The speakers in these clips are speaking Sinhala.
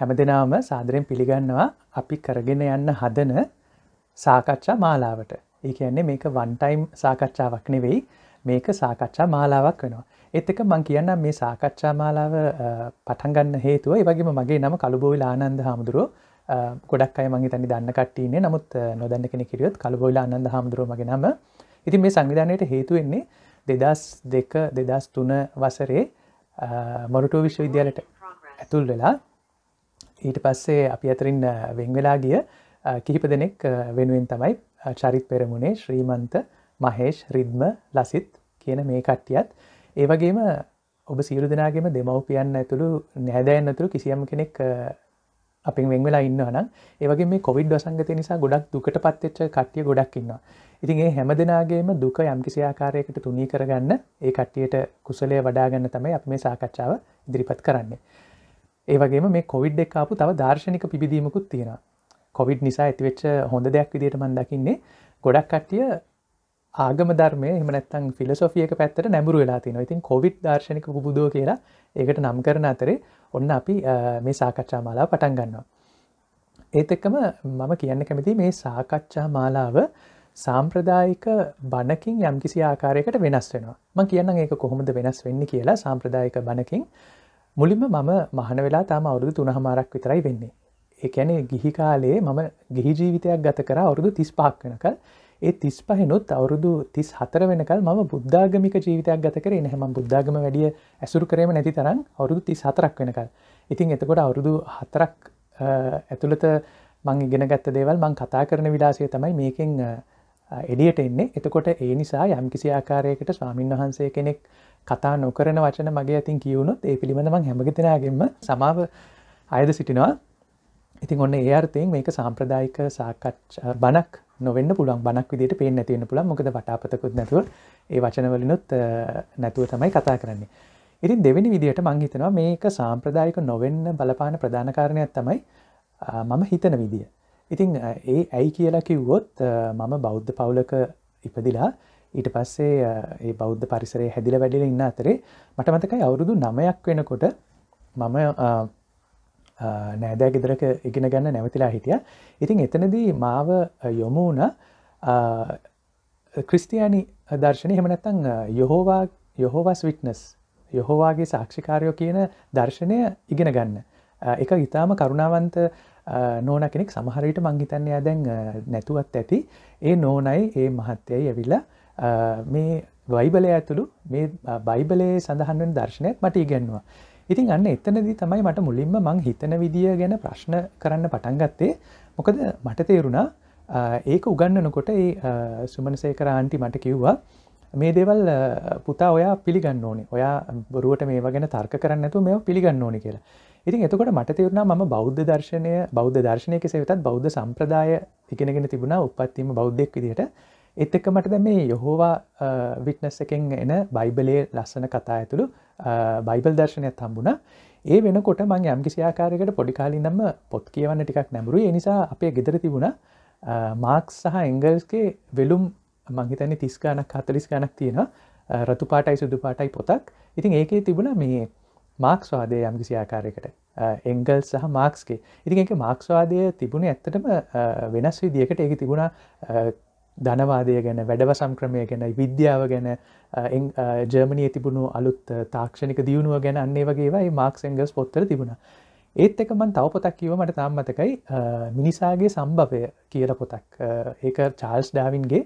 හැම දෙනාම සාදරයෙන් පිළිගන්නවා අපි කරගෙන යන්න හදන සාකච්ඡා මාලාවට ඒ කියන්නේ මේක වන්ටයිම් සාකච්ඡාවක් නෙවෙයි මේක සාකච්ඡා මාලාවක් වෙනවා එත් එක මං කියන්න මේ සාකච්ඡා මාලාව පටන්ගන්න හේතුව වගේම මගේ නම කළුබෝයිල ආනන්ද හාමුදුරුව ගොඩක් අය මගේ තනි දන්න කට්ටීනේ නමුත් නොදැන්න කෙන කිරියොත් කළුබෝයිල ආනන්ද හාමුදුරුවමගේ නම ඉතින් මේ සංවිධානයට හේතුවෙන්නේ දෙදස් දෙක දෙදස් තුන වසරේ මොරටුව විශ්වවිද්‍යාලට ඇතුල් වෙලා ඊට පස්සේ අපි අතරින් වෙංවෙලා ගිය කිහිප දෙනෙක් වෙනුවෙන් තමයි චරිත් පෙරමුණේ ශ්‍රීමන්ත මහේෂ් රිද්ම ලසිත් කියන මේ කට්ටියත් ඒවගේම ඔබ සීරු දෙනාගේම දෙමවපියන්න ඇතුළු නැදැන්න ඇතුළු කිසියම් කෙනෙක් අපි වෙංවෙලා ඉන්න නම් ඒවගේ මේ කොවිඩ් වසංගත නිසා ගොඩක් දුකට පත්ච්ච කට්ටිය ගොඩක් ඉන්නවා ඉතින් ඒ හැම දෙනාගේම දුක යම්කිසි ආකාරයකට තුනී කරගන්න ඒ කට්ටියට කුසලය වඩාගන්න තමයි අප මේ සාකච්ඡාව ඉදිරිපත් කරන්නේ ඒවගේ මේ කොවිඩ් එක්කාපු තව දර්ශනික පිබිදීමකුත් තියෙන කොවිඩ් නිසා ඇතිවෙච්ච හොඳ දෙයක් විදිට මන් දකින්නේ ගොඩක් කට්ටිය ආගම ධර්මය එමනත්තන් ෆිලසොෆියක පැත්තට නැඹුරු වෙලා තින ඉතින් කොවිඩ් දර්ශනික පුබුදෝ කියලා ඒකට නම් කරන අතරේ ඔන්න අපි මේ සාකච්ඡා මාලා පටන් ගන්නවා. ඒත් එක්කම මම කියන්න කැමති මේ සාකච්ඡා මාලාව සාම්ප්‍රදායික බණකින් යම්කිසි ආකාරයකට වෙනස් වෙනවා ම කියන්න ඒක කොහොමද වෙනස් වෙන්න කියලා සාම්ප්‍රදායික බණකින් මුලින්ම මම මහන වෙලා තාම අවුරුදු තුනහමාරක් විතරයි වෙන්නේ. එකැන ගිහිකාලේ මම ගිහි ජීවිතයක් ගත කර අවුරුදු තිස් පහක් වෙනකල් ඒ තිස් පහෙනුත් අවුරුදු තිස් හතර වෙනකල් ම බුද්ධාගමික ජීවිතයක් ගත කරේ නැහම බුද්ධාගම වැඩිය ඇසුරු කරම නැති තරම් අවුරුදු තිස් හතරක් වෙනකල් ඉතින් එතකොට අවුරුදු හතරක් ඇතුළත මං ඉගෙනගත්ත දේවල් මං කතා කරන විලාසය තමයි මේකෙන් එලියට එන්නේ එතකොට ඒ නිසා යම්කිසි ආකාරයකට ස්වාමීන් වහන්සේ කෙනෙක් කතා නොකරන වචන මගේ ඇතින් කියවුණොත් ඒ පිළිබඳමං හැමගිතෙනගෙන්ම සමාව අයද සිටිනවා ඉතින් ඔන්න ඒ අර්ථයෙන් මේක සාම්ප්‍රදායික සාකච්් බනක් නොවන්න පුළන් බනක් විදිට පේ නැතිවන්න පුළන් මොකද වටාපතකුත් නැතුව ඒ වචනවලිනුත් නැතුව තමයි කතා කරන්නේ ඉතින් දෙවැනි විදිහට මං හිතනවා මේක සාම්ප්‍රදායික නොවෙන්න බලපාන ප්‍රධානකාරණයක් තමයි මම හිතන විදිිය ඉතිං ඒ ඇයි කියලා කිව්වොත් මම බෞද්ධ පවුලක ඉපදිලා ඊට පස්සේ ඒ බෞද්ධ පරිසරේ හැදිල වැඩිල ඉන්න අතරේ මට මතකයි අවුරුදු නමයක් වෙනකොට මම නෑදෑ ගෙදරක ඉගෙන ගන්න නැවතිලා හිටිය ඉතිං එතනදී මාව යොමුණ ක්‍රිස්තියානි දර්ශනය හෙමනැත්තං යොහෝවා යොහෝවස් විට්නස් යොහෝවාගේ සාක්ෂිකාරයෝ කියන දර්ශනය ඉගෙන ගන්න එක ඉතාම කරුණාවන්ත නෝන කෙනෙක් සමහරවිට මංහිතන්නයා දැන් නැතුවත් ඇති ඒ නෝනයි ඒ මහත්තයයි ඇවිල්ලා මේ වයිබලය ඇතුළු මේ බයිබලයේ සඳහන්වෙන් දර්ශනයක් මට ඉගැන්වා ඉතින් අන්න එතනද තමයි මට මුලින්ම මං හිතන විදිිය ගැන ප්‍රශ්න කරන්න පටන්ගත්තේ මොකද මට තේරුණා ඒක උගන්නනකොට ඒ සුමනසේ කරාන්ටි මට කිව්වා මේ දෙවල් පුතා ඔයා පිළිගන්න ඕනේ ඔයා බොරුවට මේ වගෙන තර්ක කරන්නතු මෙ පිළිගන්න ඕනි කියලා ඉතින් එතකොට මට තේරුණා මම බෞද්ධ දර්ශනය බෞද්ධ දර්ශනය කෙසේ වෙතත් බෞද්ධ සම්ප්‍රදාය ඉගෙනගෙන තිබුණා උපත්වීම බෞද්ධෙක් විදිහට එත් එක්ක මට දැ මේ යොහෝවා විට්නස් එකෙන් එන බයිබලේ ලස්සන කතා ඇතුළු බයිබල් දර්ශනයක් හම්බුණා ඒ වෙනකොට මං යම්කිසිආකාරකට පොඩිකාලින්නම පොත් කියවන්න ටිකක් නැඹරු නිසා අපේ ගෙදර තිබුණ මාක්ස් සහ එංගල්ස්ගේ වෙලුම් මංහිතනි තිස්කානක් හතලිස් ගණක් තියෙන රතුපාටයි සුදු පාටයි පොතක් ඉතින් ඒකේ තිබුණ මේ මාක්ස්වාදය යම්කිසි ආකාරයකට එංගල් සහ මාක්ස්ගේ ඉතින් එක මාක්ස්වාදය තිබුණ ඇත්තටම වෙනස් විදිකට එක තිබුණා ධනවාදය ගැන වැඩව සංක්‍රමය ගැන විද්‍යාව ගැන ජර්මණය තිබුණු අලුත් තාක්ෂණක දියුණුව ගැන අන්නේ වගේවයි මාක්ස් එංගස් පොත්තර තිබුණා ඒත් එක මන් තව පොතක් කිව මට තාම් මතකයි මිනිසාගේ සම්භවය කියල පොතක් ඒක චාල්ස් ඩාවින්ගේ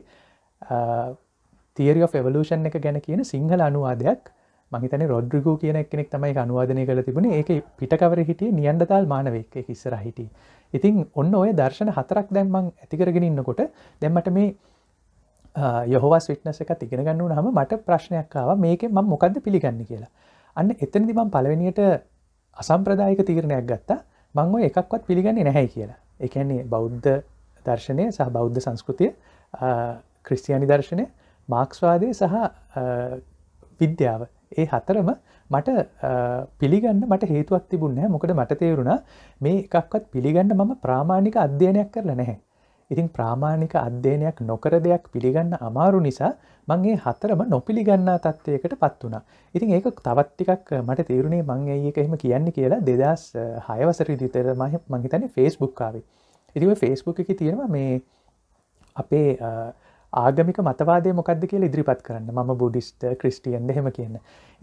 තිරි of එවලූෂන් එක ගැන කියන සිංහල අනුවාදයක් මහිතන රොඩ්රිගූ කියන කෙනෙක් තමයි අනුවාදනය කළ තිබුණ ඒක පිටකවර හිටිය නියන්ඩතාල් මානවයක හිස්සර හිටි ඉතින් ඔන්න ඔය දර්ශන හතරක් දැම්මං ඇතිකරගෙන ඉන්නකොට දැම්මට මේ යොහවස් විට්නස එක තිගෙන ගන්නු හම මට ප්‍රශ්නයක්කාව මේක ම මොකක්ද පිළිගන්න කියලා අන්න එතනදි මං පලවෙනියට අසම්ප්‍රදායක තීරණයක් ගත්තා මංව එකක්වත් පිළිගන්නේ නැහැ කියලා එකන්නේ බෞද්ධ දර්ශනය සහ බෞද්ධ සංස්කෘතිය ක්‍රිස්තියානි දර්ශනය මාක්ස්වාදය සහ විද්‍යාව ඒ හතරම මට පිළිගන්න මට හේතුවක් තිබුණ මොකද මට තේරුණා මේ එකක්වත් පිළිගන්න මම ප්‍රාමාණික අධ්‍යයනයක් කරල නැහැ ඉතින් ප්‍රාමාණික අධ්‍යයනයක් නොකර දෙයක් පිළිගන්න අමාරු නිසා මංගේ හතරම නොපිළිගන්නා තත්ත්වයකට පත් වුණා ඉතින් ඒක තවත්තිකක් මට තේරුණේ මං ඒක එහෙම කියන්නේ කියලා දෙදස් හයවසර දිතර මහිතන ෆෙස්බුක්කාවේ ඉතිව ෆෙස්බුක් එක තියෙනවා මේ අපේ ආගමික මතවාදය මොකක්ද කියල ඉදිරිපත් කරන්න ම බුඩිස්ට ක්‍රිස්ටියන් දෙහෙම කියන්න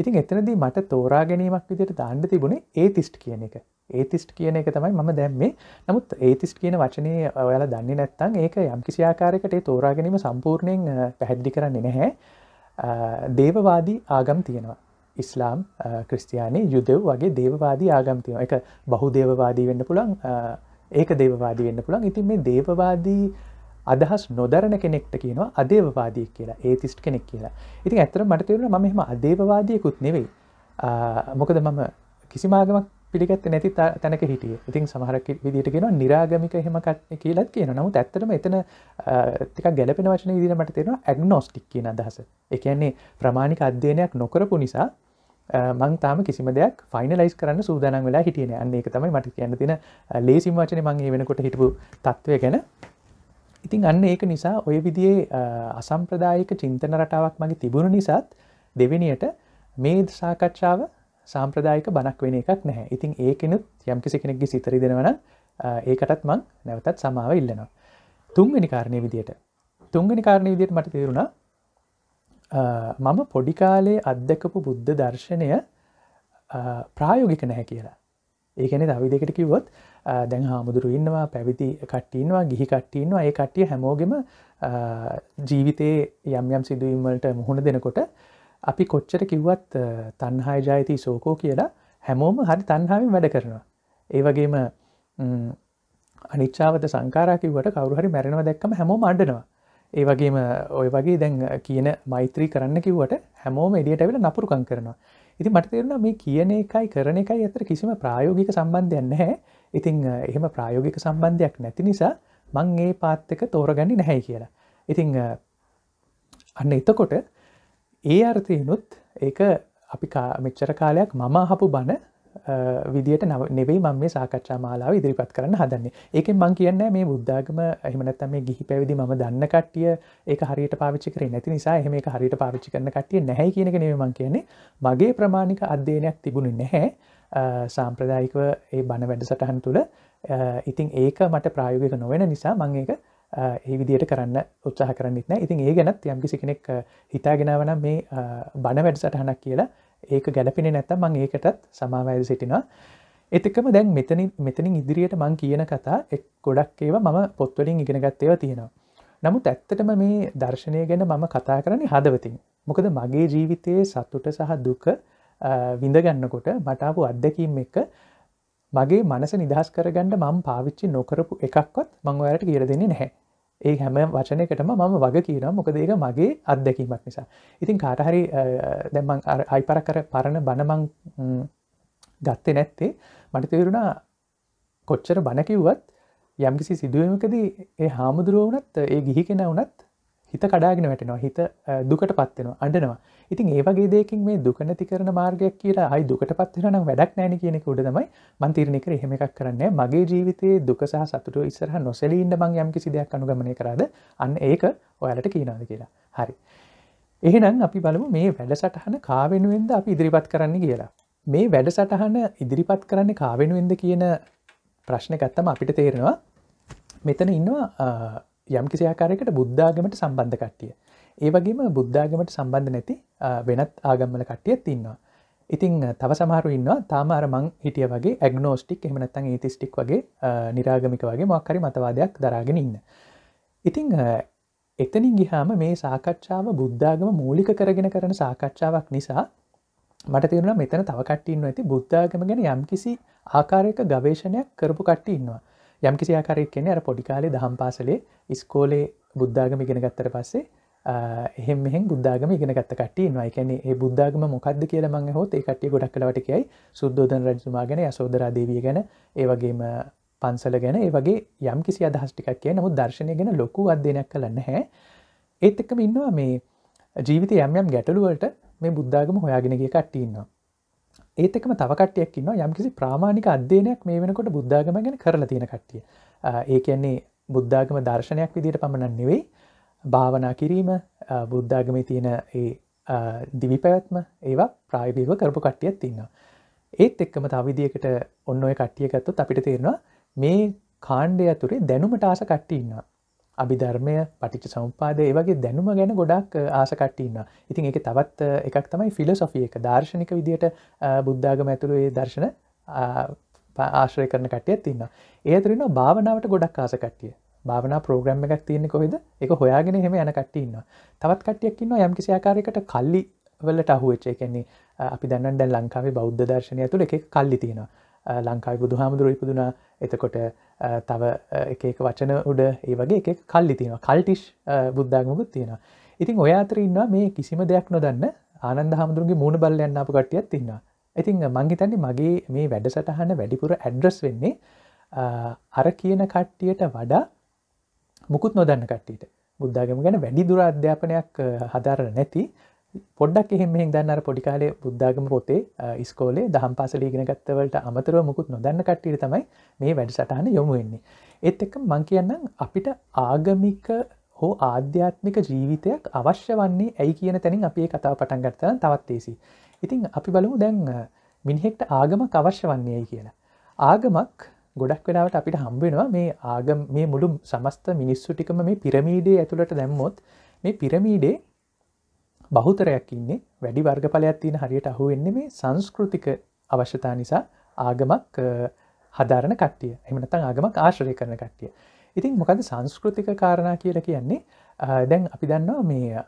ඉතින් එතනදී මට තෝරා ගැනීමක් විදිට දාන්න තිබුණේ ඒ තිස්ට් කියන එක ඒතිස්ට් කියන එක තමයි ම දැම්මේ නමුත් ඒතිස්ට් කියන වචනය ඔයාල දන්න නැත්තං ඒක යම්කිසියාකාරයකට තෝරා ගැනීම සම්පූර්ණයෙන් පැහැද්දි කරන්නේ නැහැ දේවවාදී ආගම් තියෙනවා ඉස්ලාම් ක්‍රස්තියානය යුදෙව් වගේ දේවවාදී ආගම්තියන එක බහු දේවවාදී වෙන්න පුළන් ඒක දේවවාදී වෙන්න පුළන් ඉතින් මේ දේවවාදී අදහස් නොදරන කෙනෙක්ට කියනවා අදේවවාදී කියලා ඒ තිස්ට කෙනෙක් කියලා ඉතින් ඇතර මට තේරුණ මෙම අදේවවාදයකුත් නෙවෙයි මොකද මම කිසිමාගමක් පිළිගත්ත නැති තැනක හිටිය ඉතින් සමහරක් විදිට කියෙන නිරාගමික හෙමකට කියලත් කියන නමුත් ඇත්තටම එතන තික ගැලපෙන වශන විදිරමට තෙරෙන ඇක්නෝස්ටික් කියන අදහස එකන්නේ ප්‍රමාණික අධ්‍යයනයක් නොකරපු නිසා මං තාම කිසිම දෙයක් ෆයිනලයිස් කරන්න සූදානන් වෙලා හිටියන අන්නේ එක තමයි මට කියන්න තින ලේසිම් වචන මංගේ වෙනකොට හිටපු තත්ත්වය ගැන ඉතින් අන්න ඒක නිසා ඔය විදිේ අසම්ප්‍රදායක චින්තන රටාවක් මගේ තිබුණ නිසාත් දෙවෙනියට මේ සාකච්ඡාව සාම්ප්‍රදායක බණක් වෙන එකක් නැහැ ඉතින් ඒකනුත් යම්කිසි කෙනෙක්ගේ සිතරි දෙෙනවන ඒකටත් මං නැවතත් සමාව ඉල්ලනවා. තුන්ගනි කාරණය විදියට. තුන්ගනි කාරණය විදියට මට තේරුණා මම පොඩිකාලේ අත්දැකපු බුද්ධ දර්ශනය ප්‍රායෝගික නැහැ කියලා ඒකැනෙ දවිදකට කිව්වොත් දැන් හාමුදුරු ඉන්නවා පැවිදි කට්ටීන්වා ගිහි කට්ටීන්වා ඒ කට්ටිය හැමෝගෙම ජීවිතයේ යම් යම් සිදුවීමලට මුහුණ දෙනකොට අපි කොච්චර කිව්වත් තන්හාය ජායති සෝකෝ කියලා හැමෝම හරි තන්හාාවෙන් වැඩ කරනවා. ඒවගේම අනිච්චාවත සංකාරකිවට කවරුහරි මැරෙනව දැක්කම හැමෝම අඩනවා. ඒවගේම ඔය වගේ දැන් කියන මෛත්‍රී කරන්න කිව්වට හැමෝම එඩියට ඇවිල නපුරුකං කරනවා. ඉති මට තේරුණ මේ කියන එකයි කරන එකයි ඇතර කිසිම ප්‍රායෝගික සම්බන්ධයන්න හැ ඉතිං එහෙම ප්‍රායෝගික සම්බන්ධයක් නැති නිසා මං ඒ පාත්තක තෝරගනි නැහැයි කියලා. ඉතිං අන්න එතකොට ඒ අර්ථයනුත් ඒක අපි මෙච්චර කාලයක් මම හපු බණ විදිට නෙවෙයි මම මේ සාකච්ඡා මාලාව ඉදිරිපත් කරන්න හදන්නේ ඒක මං කියන්න මේ බුද්ධාගම එහමනත්තම මේ ගිහි පැවිදි ම දන්න කට්ටිය ඒ හරිට පාවිච්චි කරේ නැති නිසා එහම එක හරිට පාවිච්චි කරන කටිය නැහැ කියනක නෙවමං කියන්නේ මගේ ප්‍රමාණික අධ්‍යයනයක් තිබුණ නැහැ සාම්ප්‍රදායිකව ඒ බණ වැඩ සටහන් තුළ ඉතිං ඒක මට ප්‍රායෝගික නොවෙන නිසා මං ඒක ඒ විදියට කරන්න උත්සාහ කරන්නෙත් නෑ ඉතින් ඒ ගැනත් යම් කිසි කෙනෙක් හිතාගෙනවන මේ බණ වැඩ සටහනක් කියලා ඒක ගැලපෙන නැත්ත මං ඒකටත් සමාවඇද සිටිනවා එතිකම දැන් මෙතන මෙතනින් ඉදිරියට මං කියන කතා එක් ගොඩක් ඒව මම පොත්වලින් ඉගෙනගත්තව තියෙනවා නමුත් ඇත්තටම මේ දර්ශනය ගැන මම කතා කරන්නේ හදවතින් මොකද මගේ ජීවිතයේ සතුට සහ දුක විඳගන්නකොට මටාපු අත්දැකීම් එක මගේ මනස නිදහස් කරගන්නඩ මම පාවිච්චි නොකරපු එකක්වත් මං ඔයායට කියර දෙන්නේ නැහැ ඒ හැම වචනකටම මම වග කියන මොකද ඒක මගේ අත්දැකීමක් නිසා ඉතින් කාටහරි දැමං අයිපර කර පරණ බණමං ගත්තේ නැත්තේ මට තේරුණා කොච්චර බණකිව්වත් යම්කිසි සිදුවමකදී ඒ හාමුදුරුව වනත් ඒ ගිහි කෙන වනත් හිත කඩාගෙන වැටෙනවා හිත දුකට පත්වෙනවා අඩනවා ඉතින් ඒවගේ දෙකින් මේ දුකනැති කරන මාර්ගයක් කියලා අයි දුකට පත්වෙන වැඩක් නෑන කියන උඩදමයි මන්තීරණයක එහෙම එකක් කරන්න මගේ ජීවිතයේ දුකසාහ සතුට ඉස්සරහ නොසැලීන්න මං යම් කිසි දෙයක් අනුගමනය කරද අන්න ඒක ඔයාලට කියනාද කියලා හරි එහෙනම් අපි බලමු මේ වැඩසටහන කාවෙනුවෙන්ද අපි ඉදිරිපත් කරන්න කියලා මේ වැඩසටහන ඉදිරිපත් කරන්න කාවෙනුවෙන්ද කියන ප්‍රශ්න ගත්තම අපිට තේරෙනවා මෙතන ඉන්නවා යම් කිසියාකාරයකට බුද්ධාගමට සම්බන්ධ කට්ටිය. ඒ වගේම බුද්ධාගමට සම්බන්ධ නැති වෙනත් ආගම්මල කට්ටියත් තින්නවා. ඉතිං තව සමහරු ඉන්නවා තාමාර මං හිටිය වගේ ඇගනෝස්ටික් එමනත්තන් ඒතිස්ටික් වගේ නිරාගමික වගේ මක්කරි මතවාදයක් දරාගෙන ඉන්න. ඉතිං එතනින් ගිහාම මේ සාකච්ඡාව බුද්ධාගම මූලික කරගෙන කරන සාකච්ඡාවක් නිසා මට තිරුණ මෙතන තවකට්ටඉන්න ඇති බුද්ධාගම ගැන යම්කිසි ආකාරයක ගවේශණයක් කරපු කට්ටඉන්නවා. යම්කිසි ආකාරයක් කියන්නේ අර පොඩි කාලේ දහම් පාසලේ ඉස්කෝලේ බුද්ධාගම ඉගෙන ගත්තට පස්සේ එහෙම මෙහ බුද්ධාගම ඉගෙනගත්ත කටිය නවා එකැනේ ඒ බුද්ධාගම මොකක්ද කියලා මං හෝත් ඒ කටිය ගොඩක් කලවටකයි සුද්දෝධන රජතුමා ගැන යසෝදරාදේවිය ගැන ඒ වගේම පන්සල ගැන ඒ වගේ යම් කිසි අදහස්ටිකක් කිය නමුත් දර්ශනය ගැන ලොකු අධ්‍යනයක් කලන්න හැ ඒත් එක්කම ඉන්නවා මේ ජීවිත යම් යම් ගැටලුවට මේ බුද්ධාගම හොයාගෙනගේ කට්ටඉන්නවා ඒතකම තවකටයක් න්න යම්කිසි ප්‍රමාණික අධ්‍යනයක් මේ වෙනකොට බුද්ධාගම ගැන කරලා තියෙන කට්ටිය ඒ කියන්නේ බුද්ධාගම දර්ශනයක් විදිට පමණන් නෙවෙයි භාවනා කිරීම බුද්ධාගම තියෙන ඒ දිවි පැවැත්ම ඒවා ප්‍රායිභීව කරපු කට්ටියත් තින්න ඒත් එක්කම තවිදිකට ඔන්න ඔය කට්ටියකත්තු අපිට තේරෙනවා මේ කාණ්ඩය ඇතුරේ දැනුමට ආස කට්ටඉන්නවා අභිධර්මය පටිච සම්පාදය වගේ දැනුම ගැන ගොඩක් ආසකට්ටඉන්න ඉතින් එක තවත් එකක් තමයි ෆිලසොෆිය එක දර්ශනික විදියට බුද්ධාගම ඇතුළු ඒ දර්ශන ආශ්‍රය කරන කටය තින්න ඒතරෙන භාවනාවට ගොඩක් ආසකට්ටිය භාවනා ප්‍රෝග්‍රම් එකක් තියන්නේ කොහෙද එක හොයාගෙන හෙම යන කට්ටඉන්න තවත් කට්ටියක්කින්න යම්කිසි ආකාරයකට කල්ලි වලට අහුවච්චය කියන්නේ අපි දැන්නන් දැන් ලංකාවේ බෞද්ධ දර්ශනය තුළ එක කල්ලි තියෙනවා ලංකායි බුදු හාමුදුරුව ඉපදුනා එතකොට තව එකක වචන උඩ ඒ වගේ එක කල්ලි තියෙනවා කල්ටිෂ් බුද්ධාගමකුත් තියෙනවා ඉතින් ඔය අතර ඉන්නවා මේ කිසිම දෙයක් නොදන්න ආනන්ද හාමුදුරුගේ මූුණ බල්ලයන්න අප කටියත් තින්නවා ඉතින් මංගිතන්නේ මගේ මේ වැඩසටහන වැඩිපුර ඇඩ්‍රස් වෙන්නේ අර කියන කට්ටියට වඩා මුකුත් නොදන්න කට්ටියට බුද්ධාගම ගැන වැඩි දුර අධ්‍යාපනයක් හදාර නැති පොඩක් එහෙම දන්න පොඩි කාලේ බුද්ධාගම පොතේ ස්කෝලේ දහම් පාසල ඉගෙනගත්තවලට අමතරව මුකුත් නොදන්න කට්ටිට තමයි මේ වැඩ සටහන යොමු වෙන්නේ. ඒත් එක්ක මං කියන්නම් අපිට ආගමික හෝ ආධ්‍යාත්මික ජීවිතයක් අවශ්‍ය වන්නේ ඇයි කියන තැනින් අපේ කතාව පටන් ගත්තන තවත් ඒසි. ඉතින් අපි බලමු දැන් මිනිහෙක්ට ආගම අවශ්‍ය වන්නේ ඇයි කියලා. ආගමක් ගොඩක් වෙලාවට අපිට හම්බෙනවා මේ ආගම මේ මුළු සමස්ත මිනිස්සු ටිකම මේ පිරමීඩේ ඇතුළට දැම්මොත් මේ පිරමීඩේ බහුතරයක් ඉන්නේ වැඩි වර්ගඵලයක් තියෙන හරියට අහු වෙන්නේ මේ සංස්කෘතික අවශ්‍යතා නිසා ආගමක් හදාරණ කට්ටිය එමනතන් ආගමක් ආශ්‍රය කරන කට්ටිය. ඉතින් මොකද සංස්කෘතික කාරණා කියල කියන්නේ දැන් අපි දන්නවා මේ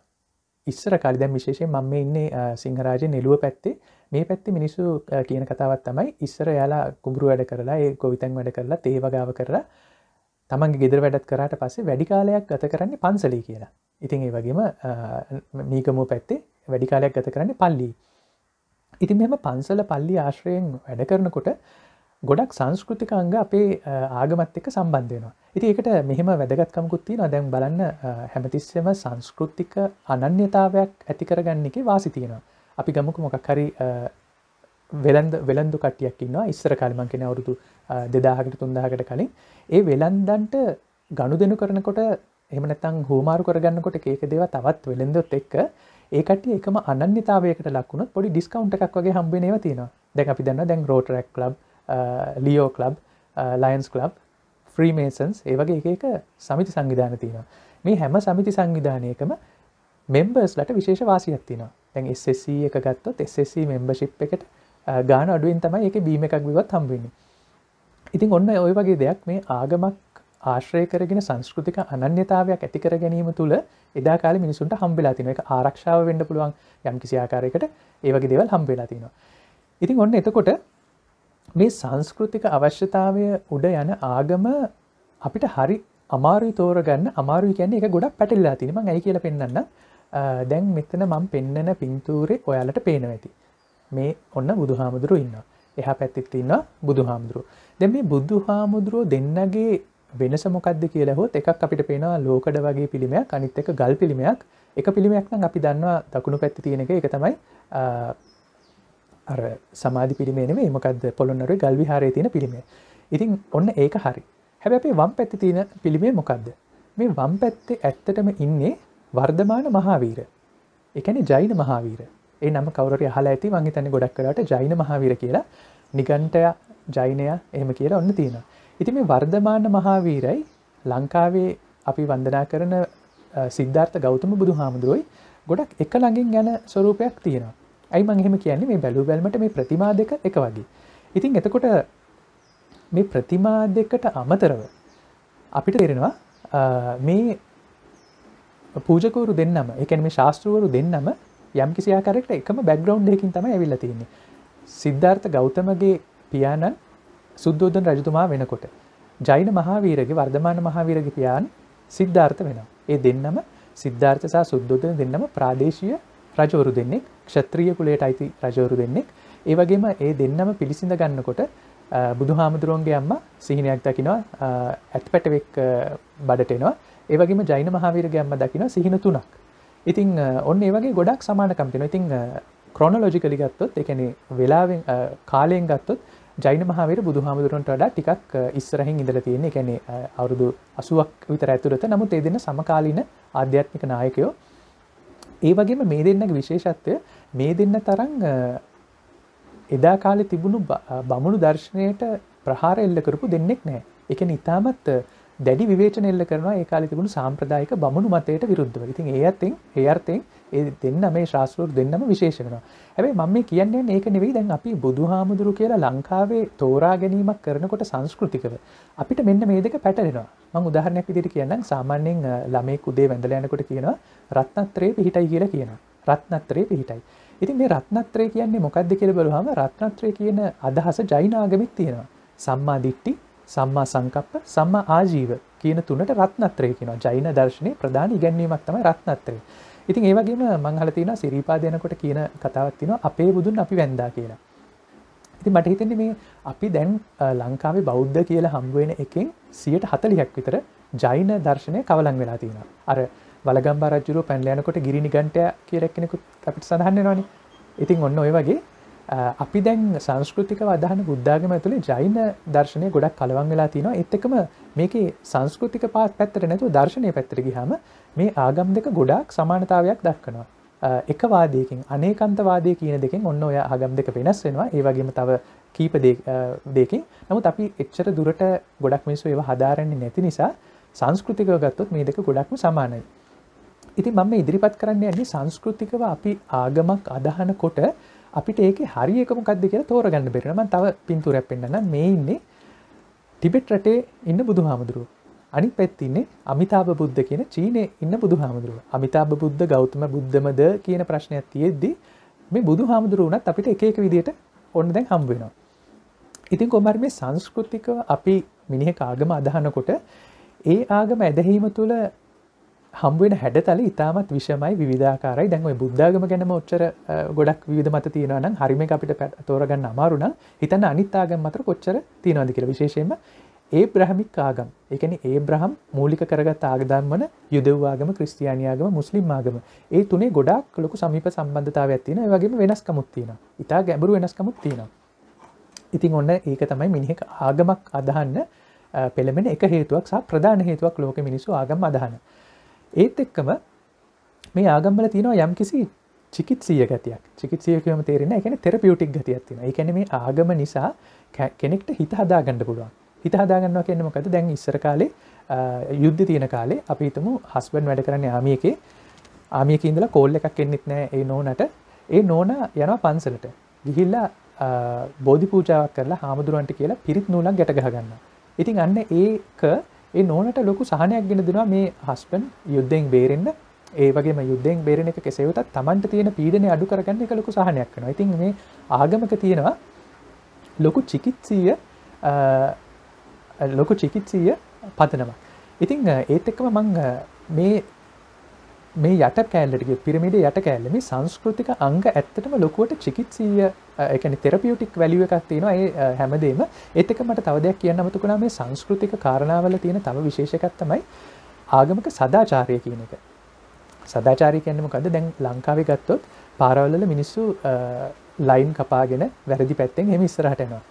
ඉස්සර කාලි දැන් විශේෂයෙන් මම ඉන්නේ සිංහරාජ නිලුව පැත්තේ මේ පැත්ති මිනිස්සු කියන කතාවත් තමයි ඉස්සර යාලා කුඹුරු වැඩ කරලා ඒ ගොවිතැන් වැඩ කරලා තේවගාව කරලා තමන්ගේ ගෙදර වැඩත් කරට පස්සේ වැඩිකාලයක් ගත කරන්නේ පන්සලි කියලා ඉතින් ඒ වගේම මීකමූ පැත්තේ වැඩිකාලයක් ගත කරන්නේ පල්ලි ඉතින් මෙම පන්සල පල්ලි ආශ්‍රයෙන් වැඩ කරනකොට ගොඩක් සංස්කෘතික අංග අපේ ආගමත් එක්ක සම්බන්ධයනවා ඉති එකට මෙහෙම වැදගත්කමකුත්ති නො දැන් බලන්න හැමතිස්සම සංස්කෘතික අනන්‍යතාවයක් ඇතිකරගන්න එක වාසිතියෙනවා අපි ගමුක මොකක් හරි වෙළන්ද වෙළන්දු කට්ටියක් ඉන්නවා ඉස්සර කල්මන් කෙන අවුරුදු දෙදාහකට තුන්දාහකට කලින් ඒ වෙළන්දන්ට ගණු දෙනු කරනකොට එමනතං හෝමාරු කරගන්නකොට ඒක දේව තවත් වෙළඳොත් එක්ක ඒකට එකම අනන්‍යතාවයකට ලක්ුණ පොඩි ඩිස්කවන්් එකක් වගේ හම්බිනව තියෙනවා දැන් අපි දන්න දැන් රෝටරක් ලබ් ලියෝ ලබ් ලයින්ස් ලබ් ෆ්‍රීමේසන්ස් ඒවගේ එක සමිති සංවිධාන තියෙනවා මේ හැම සමිති සංවිධානයකම මෙම්බර්ස්ලට විශේෂ වාසියක් තිනවා තැන් එස්සසී එක ගත්තොත් එස්සසී මෙම්බශිප් එකට ගාන අඩුවෙන් තමයි එක බීම එකක් විවත් හම්බෙන ඉතින් ඔන්න ඔය වගේ දෙයක් මේ ආගමක් ආශ්‍රය කරගෙන සංස්කෘතික අනන්‍යතාවයක් ඇතිකර ගැනීම තුළ එදා කාල මිනිසුන්ට හම්බෙලා තින එක ආරක්ෂාව වෙන්ඩ පුළුවන් යම් කිසි ආකාරයකට ඒවගේ දෙවල් හම්බෙලා තිනවා ඉතින් ඔන්න එතකොට මේ සංස්කෘතික අවශ්‍යතාවය උඩ යන ආගම අපිට හරි අමාරුයි තෝරගන්න අමාරු කියන්නේ එක ගොඩක් පැටල්ලා තිනීම ඇයි කියල පෙන්න්න දැන් මෙතන මං පෙන්නන පින්තූරේ ඔයාලට පේනව ඇති මේ ඔන්න බුදු හාමුදුරු ඉන්න එහ පැත්තිත් ඉන්න බුදු හාමුදුරුව දෙ මේ බුද්ධ හාමුදුරුව දෙන්නගේ වෙනස මොකක්ද කියලා හොත් එකක් අපිට පේනවා ලෝකඩ වගේ පිළිමයක් අනිත් එක ගල් පිළිමයක් එක පිළිමයක් නම් අපි දන්නවා දකුණු පැත්ති තියෙන එක එක තමයි අර සමාධි පිළිමේ මොකක්ද පොළොන්නරු ගල් විහාරය තියෙන පිළිමේ ඉතින් ඔන්න ඒක හරි හැබැපේ වම් පැත්ති තියෙන පිළිමේ මොකක්ද මේ වම් පැත්තේ ඇත්තටම ඉන්නේ වර්ධමාන මහාවීර එකන ජෛන මහාවීර ඒ නම කවරට හලා ඇති මංගේ තැන ගොඩක් කරට ජයින මහාවීර කියලා නිගන්ටය ජෛනය එහෙම කියලා ඔන්න තියෙන. ඉති මේ වර්ධමාන මහාවීරයි ලංකාවේ අපි වන්දනා කරන සිද්ධාර්ථ ගෞතම බුදු හාමුදුරුවයි ගොඩක් එක ළඟින් ගැන ස්වරූපයක් තියෙනවා ඇයි මංහෙම කියන්නේ මේ බැලූ බැල්මට මේ ප්‍රතිමා දෙක එක වගේ. ඉතින් එතකොට මේ ප්‍රතිමා දෙකට අමතරව අපිට තෙරෙනවා මේ පූජකවරු දෙන්නම එකන මේ ශාස්තෘවරු දෙන්නම යම් කිසියාකාරෙක්ට එකම බැක්ග්‍රවන්් එකින් තම ඇවිල්ල තින්නේ සිද්ධාර්ථ ගෞතමගේ පියාණන් සුද්දෝධන රජතුමා වෙනකොට ජෛන මහාවීරගේ වර්ධමාන මහාවීරගේ පියාන් සිද්ධාර්ථ වෙනවා ඒ දෙන්නම සිද්ධාර්ථ සහ සුද්දෝධන දෙන්නම ප්‍රාදේශය රජවරු දෙන්නෙක් ක්ෂත්‍රිය කුලේට අයිති රජවරු දෙන්නෙක් ඒවගේම ඒ දෙන්නම පිළිසිඳ ගන්නකොට බුදු හාමුදුරුවන්ගේ අම්ම සිහිනයක් දකිනවා ඇත් පැටවෙක් බඩටෙනවා ඒවගේම ජෛන මහාවීරගේ අම්ම දකිනවා සිහින තුනක් ඉතිං ඔන්න ඒ වගේ ගොඩක් සමානකම්තින ඉතිං ක්‍රොනලෝජිකලි ගත්තොත් එකන වෙලාවෙන් කාලයෙන් ගත්තොත් ජයින මහාවර බුදුහාමුදුරන්ට වඩා ටිකක් ඉස්සරහින් ඉඳල තියෙන එකැනෙ අවුරුදු අසුවක් විතර ඇතුරත නමුත් ඒ දෙන්න සමකාලීන අධ්‍යාත්මික නායකයෝ ඒ වගේම මේ දෙන්නක විශේෂත්වය මේ දෙන්න තරං එදා කාලෙ තිබුණු බමුණු දර්ශනයට ප්‍රහාර එල්ල කරපු දෙන්නෙක් නෑ එක නිතාමත් දැඩි විවේචන එල්ල කරනවා ඒ කාලේ තිබුණු සාම්ප්‍රදායික බමුණු මතයට විරුද්ධව. ඉතින් ඒ අතෙන් ඒ අර්ථයෙන් ඒ දෙන්න මේ ශාස්ත්‍රවරු දෙන්නම විශේෂ වෙනවා. හැබැයි මම මේ කියන්නේ මේක නෙවෙයි දැන් අපි බුදුහාමුදුරු කියලා ලංකාවේ තෝරා ගැනීමක් කරනකොට සංස්කෘතිකව අපිට මෙන්න මේ දෙක පැටලෙනවා. මම උදාහරණයක් විදිහට කියන්නම් සාමාන්‍යයෙන් ළමෙක් උදේ වැඳලා යනකොට කියනවා රත්නත්‍රේ පිහිටයි කියලා කියනවා. රත්නත්‍රේ පිහිටයි. ඉතින් මේ රත්නත්‍රේ කියන්නේ මොකක්ද කියලා බලුවාම රත්නත්‍රේ කියන අදහස ජෛන ආගමෙත් තියෙනවා. සම්මා දිට්ඨි සම්මා සංකප්ප සම්මා ආජීව කියන තුනට රත්නත්‍රය කියන ජෛන දර්ශනය ප්‍රධාන ඉගැන්වීමක් තමයි රත්නත්‍රය ඉතින් ඒවගේම මංහලතින සිරීපා දෙනකොට කියන කතාවත්තින අපේ බුදුන් අපි වැන්දා කියලා ඉති මට හිතෙන මේ අපි දැන් ලංකාවේ බෞද්ධ කියලා හම්බුවෙන එකෙන් සියට හතලිහක් විතර ජෛන දර්ශනය කවලං වෙලා තියෙන අර වලගම්බරජුරු පැන්ලයනකොට ගිරිනිගන්ටය කියරැක්කෙනෙකුත් අපිට සඳහන්න නනි ඉතින් ඔන්න ඔය වගේ අපි දැන් සංස්කෘතික වදහන බුද්ධාගම ඇතුළේ ජෛන දර්ශනය ගොඩක් කලවන් වෙලා තිනවා එත්තකම මේක සංස්කෘතික පාත් පැත්තර නැතු දර්ශනය පැත්තරගි හම මේ ආගම් දෙක ගොඩක් සමානතාවයක් දක්කනවා එක වාදයකින් අනේකන්තවාදය කියන දෙකින් ඔන්න ඔය ආගම් දෙක වෙනස් වෙනවා ඒවගේම තව කීප දෙකින් නමුත් අපි එච්චර දුරට ගොඩක් මිනිස්සු ඒව හදාරන්නේ නැති නිසා සංස්කෘතිකව ගත්තොත් මේ දෙක ගොඩක්ම සමානයි ඉතින් මම ඉදිරිපත් කරන්න යන්නේ සංස්කෘතිකව අපි ආගමක් අදහන කොට අපිට ඒක හරි එකමකක්ද කියලා තෝරගන්න බෙරෙනම තව පින්තුරයක් පෙන්න්න මේ ඉන්නේ ටිබෙට් රටේ ඉන්න බුදු හාමුදුරුව අනි පැත්තින්නේ අමිතාභ බුද්ධ කියන චීනය ඉන්න බුදු හාමුදුරුව අමිතාභ බුද්ධ ගෞතම බුද්ධමද කියන ප්‍රශ්නයක් තියෙද්දි මේ බුදු හාමුදුරුවනත් අපිට එකක විදියට ඔන්න දැන් හම්බුවෙනවා. ඉතින් කොමර මේ සංස්කෘතිකව අපි මිනිහ කාගම අදහනකොට ඒ ආගම ඇදහීම තුළ හම්බුවෙන හැඩතල ඉතාමත් විෂමයි විධාකාරයි දැන්ව බුද්ධාගම ගැනම ඔච්චර ගොඩක් විධ මත තියෙනවනම් හරිම අපිට තෝරගන්න අමාරුණ හිතන්න අනිත්තාගම් මතර කොච්චර තියෙනවාද කියල විශේෂයෙන්ම ඒ බ්‍රහමික් ආගම් එකන ඒ බ්‍රහම් මූලික කරගත් ආගදන් වන යුදව්වාගම ක්‍රස්ටයානියාගම මුස්ලිම් ආගම ඒ තුනේ ගොඩක් ලොකු සමීප සම්බන්ධතාව ඇතින වගේ වෙනස්කමුත්තින ඉතා ගැඹරු වෙනස්කමුත්තින ඉතින් ඔන්න ඒක තමයි මිනිහෙක ආගමක් අදහන්න පෙළමෙන එක හේතුවක් සහ ප්‍රධාන හේතුවක් ලෝක මිනිසු ආගම් අදහන්න ඒත් එක්කම මේ ආගම්බල තියෙනවා යම් කිසි චිකිත්සිය ගතියක් චිකිත්සියකම තේරෙන එකන තෙරපියුටික් ගතියක් තියෙන එකන මේ ආගම නිසා කෙනෙක්ට හිත හදාගන්න පුළුවන් හිත හදාගන්නවා කියන්න මොකද දැන් ඉස්සර කාලේ යුද්ධ තියෙන කාලේ අපි හිතමු හස්බන් වැඩ කරන්න ආමියකේ ආමියක ඉඳලා කෝල් එකක් එන්නෙත් නෑ ඒ නෝනට ඒ නෝන යනවා පන්සලට ගිහිල්ලා බෝධි පූජාවක් කරලා හාමුදුරුවන්ට කියලා පිරිත් නූලක් ගැටගහගන්න ඉතින් අන්න ඒක ඒ නෝනට ලොකු සහනයක් ගෙන දෙනවා මේ හස්පන් යුද්ධෙන් බේරෙන්න්න ඒවගේ යුද්ධෙන් බේරෙන එක කෙසෙවතත් තමන්ට තියෙන පීඩන අඩු කරගන්න එක ලොකු සහනයක් වෙන ඉතින් මේ ආගමක තියෙනවා ලොකු චිකිත්සීය ලොකු චිකිත්සීය පතනවා ඉතිං ඒත් එක්කම මං මේ මේ යට කෑල්ලටගේ පිරමිඩ යට කෑල්ලම සංස්කෘතික අංග ඇත්තටම ලොකුවට චිකිත්සීය එකන තෙරපියුටික් වැලිුව එකක් තියෙනවා ඒ හැමදේම එතක මට තවදයක් කියන්න මතුකුණා මේ සංස්කෘතික කාරණාවල තියෙන තම විශේෂකත් තමයි ආගමක සදාචාරය කියන එක සදාචාරය කියන්නමකද දැන් ලංකාවේ ගත්තොත් පාරවල්ල මිනිස්සු ලයින් කපාගෙන වැරදි පැත්තෙන් හෙම ඉස්සරහටනවා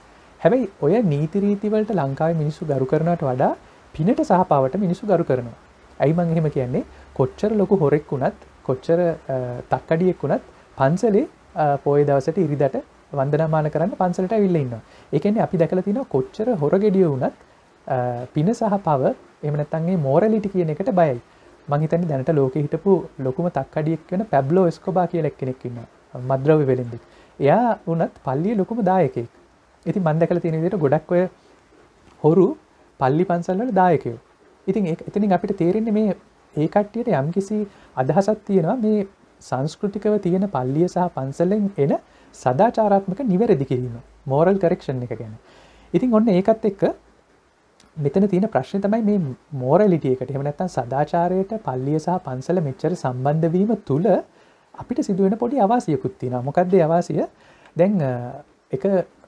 හැබැයි ඔය නීතිරීතිවලට ලංකාව මිනිස්සු ගරු කරනට වඩා පිනට සහපාවට මිනිසු ගරු කරනවා ඇයිමං එහෙම කියන්නේ කොච්චර ලොකු හොරෙක් වුණත් කොච්චර තක්කඩියෙක් වුණත් පන්සලේ පොය දවසට ඉරිදට වන්දනමාන කරන්න පන්සලට විල්ලඉන්න එකන්නේ අපි දැකල තින කොච්චර හොරගෙඩිය වුණත් පින සහ පව එමනත්තන්ගේ මෝරලිටි කියන එකට බයයි මහිතනි දැනට ලෝක හිටපු ලොකුම තක්කඩියෙක් වෙන පැබ්ලෝ ස්කොබා කියලක් කෙනෙක්න්න මද්‍රව වෙලෙන්දි එයා වනත් පල්ලිය ලොකුම දායකෙක් ඉති මන්දකල තියෙනෙදට ගොඩක්වය හොරු පල්ලි පන්සල්ලට දායකයෝ ඉතින් එතනින් අපිට තේරෙන්නේ මේ ඒ කට්ටියට යම්කිසි අදහසක් තියෙනවා මේ සංස්කෘතිකව තියෙන පල්ලිය සහ පන්සලෙන් එන සදාචාරාත්මක නිවැරදි කිරීම මෝරල් කරක්ෂණ එක ගැන ඉතින් ඔන්න ඒකත් එක්ක මෙතන තියෙන ප්‍රශ්න තමයි මේ මෝරලිටියකට හෙමනැත්තන් සදාචාරයට පල්ලිය සහ පන්සල මෙච්චර සම්බන්ධවීම තුළ අපිට සිදුවෙන පොඩි අවාසියකුත්තින මොකක්ද අවාසිය දැන් එක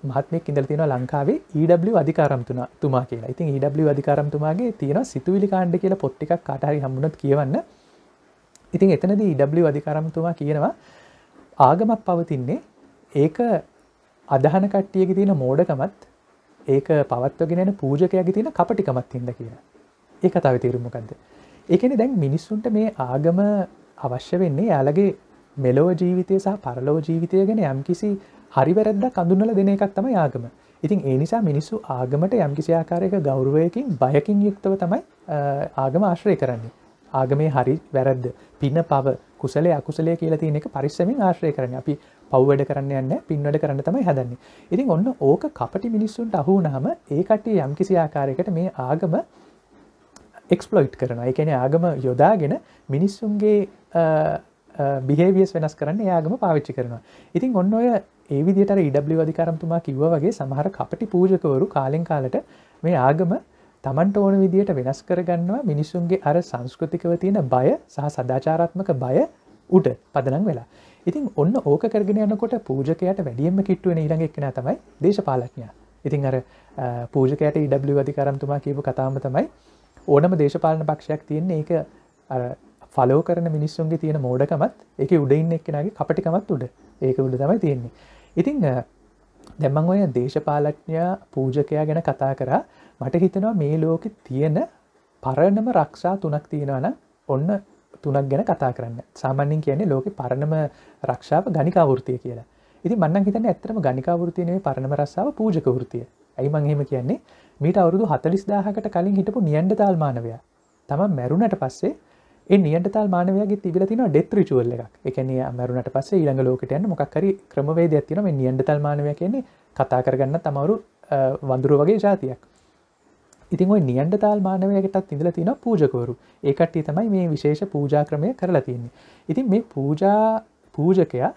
මහත්මෙක් ඉඳල තියෙන ලංකාවේ EW අධිකාරම්තුන තුමා කියලා ඉතින් EW අධිකාරම්තුමාගේ තියෙන සිතුවිලි කාණ්ඩ කියලා පොට්ටික් කාටහරි හම්බුණොත් කියවන්න ඉතින් එතනද EW අධිකාරම්තුමා කියනවා ආගමක් පවතින්නේ ඒක අදහන කට්ටියක තියෙන මෝඩකමත් ඒක පවත්වගෙනන පූජකයගේ තියෙන කපටිකමත් හිද කියලා ඒ කතාව තේරුම්මකක්ද එකන දැන් මිනිස්සුන්ට මේ ආගම අවශ්‍ය වෙන්නේ යාලගේ මෙලෝ ජීවිතය සහ පරලෝ ජීවිතය ගැන යම්කිසි හරිවැරද්දක් අඳුන්නල දෙන එකක් තම යාගම ඉතින් ඒ නිසා මිනිස්සු ආගමට යම්කිසියාකාරයක ගෞරවයකින් බයකින් යුක්තව තමයි ආගම ආශ්‍රය කරන්නේ ආගමේ හරි වැරද්ද පින්න පව කුසලේ අකුසලය කියලා තියෙන එක පරිස්සමින් ආශ්‍රය කරන අපි පව්වැඩ කරන්න යන්න පින්වැඩ කරන්න තමයි හදන්නේ ඉතින් ඔන්න ඕක කපටි මිනිස්සුන්ට අහුනහම ඒකටේ යම්කිසි ආකාරයකට මේ ආගම එක්ස්පලොයිට් කරන එකන ආගම යොදාගෙන මිනිස්සුන්ගේ බිහේවියස් වෙනස් කරන්න යාගම පාවිච්චි කරනවා ඉතින් ඔන්න ඔය ඒ විදිට ඉඩ්ලි e අධිකරම්තුමා කිව්ව වගේ සමහර කපටි පූජකවරු කාලෙන් කාලට මේ ආගම තමන්ට ඕන විදියට වෙනස් කරගන්නවා මිනිසුන්ගේ අර සංස්කෘතිකව තියෙන බය සහ සදාචාරාත්මක බය උට පදනං වෙලා ඉතින් ඔන්න ඕක කරගෙන යනකොට පූජකයට වැඩියම කිට්ටුවෙන ඉළඟෙක්න තමයි දේශපාලඥා ඉතිං අර පූජකයට ඉඩ්ලි e අධිකරම්තුමා කියපු කතාම තමයි ඕනම දේශපාලන පක්ෂයක් තියෙන්නේ ඒක ෆලෝ කරන මිනිස්සුන්ගේ තියෙන මෝඩකමත් එක උඩයින්න එක්කෙනගේ කපටිකමත් උඩ ඒක උඩ තමයි තියෙන්නේ ඉතිං දැමං ඔය දේශපාලඥා පූජකයා ගැන කතා කරා මට හිතනවා මේ ලෝකෙ තියෙන පරණම රක්ෂා තුනක් තියෙනවන ඔන්න තුනක් ගැන කතා කරන්න සාමන්‍යෙන් කියන්නේ ලෝකෙ පරණම රක්ෂාව ගනිකාවෘතිය කියලා ඉති මන්න හිතන ඇතරම ගනිකාවෘතියනේ පරණම රස්සාාව පූජකවෘතිය ඇයි මංහෙම කියන්නේ මීට අවුරුදු හතලිස් දාහකට කලින් හිටපු නියන්ඩ තාල්මානවය තම මැරුණට පස්සේ නියටතල් මානවයගේ තිබල තින ඩෙත්‍රරිචුවල්ල එකක් එකනිය අමරුණට පස ඉළඟ ලෝකට යන්න මොක්කරි ක්‍රමවේද ඇතින මේ නියන්ඩතල් මානවය කියන්නේ කතා කරගන්න තමවරු වඳුරු වගේ ජාතියක් ඉතින් ඔයි නියන්ඩතාල් මානවයකටත් ඉඳල තින පූජකවරු ඒකට්ටි තමයි මේ විශේෂ පූජා ක්‍රමය කරලා තියන්නේ ඉතින් මේ පූජා පූජකයා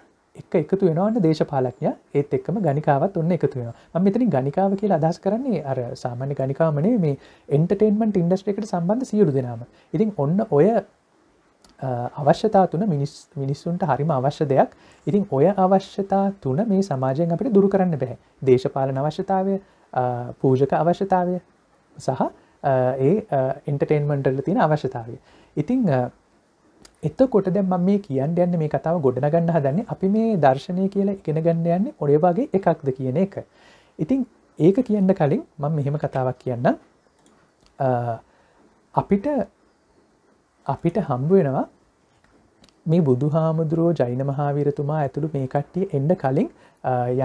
එක එකතු වෙනවන්න දේශපාලක්ඥ ඒත් එක්කම ගනිකාවත් ඔන්න එකතු වෙනවා ම මෙතනි ගනිකාව කියලා අදහස් කරන්නේ අර සාමාන්‍ය ගනිකාමනේ මේ එන්ටේන්මට ඉන්ඩස්ට්‍රේකට සම්බන්ධ සියලු දෙනාම ඉතින් ඔන්න ඔය අවශ්‍යතා තුන මිනිස්සුන්ට හරිම අවශ්‍ය දෙයක් ඉතින් ඔය අවශ්‍යතා තුන මේ සමාජයෙන් අපිට දුරු කරන්න බැහැ දේශපාලන අවශ්‍යතාවය පූජක අවශ්‍යතාවය සහ ඒ එන්ටර්ටේන්මන්ටල තියෙන අවශ්‍යතාවය ඉතිං එතකොට දැ ම මේ කියන්න යන්න මේ කතාව ගොඩන ගන්න හදන්නේ අපි මේ දර්ශනය කියලා එකෙන ගන්න යන්නේ ඔය වගේ එකක්ද කියන එක. ඉතිං ඒක කියන්න කලින් මං මෙහෙම කතාවක් කියන්න අපිට අපිට හම්බුවෙනවා මේ බුදු හාමුදුරුවෝ ජෛන මහාවීරතුමා ඇතුළු මේ කට්ටිය එන්ඩ කලින්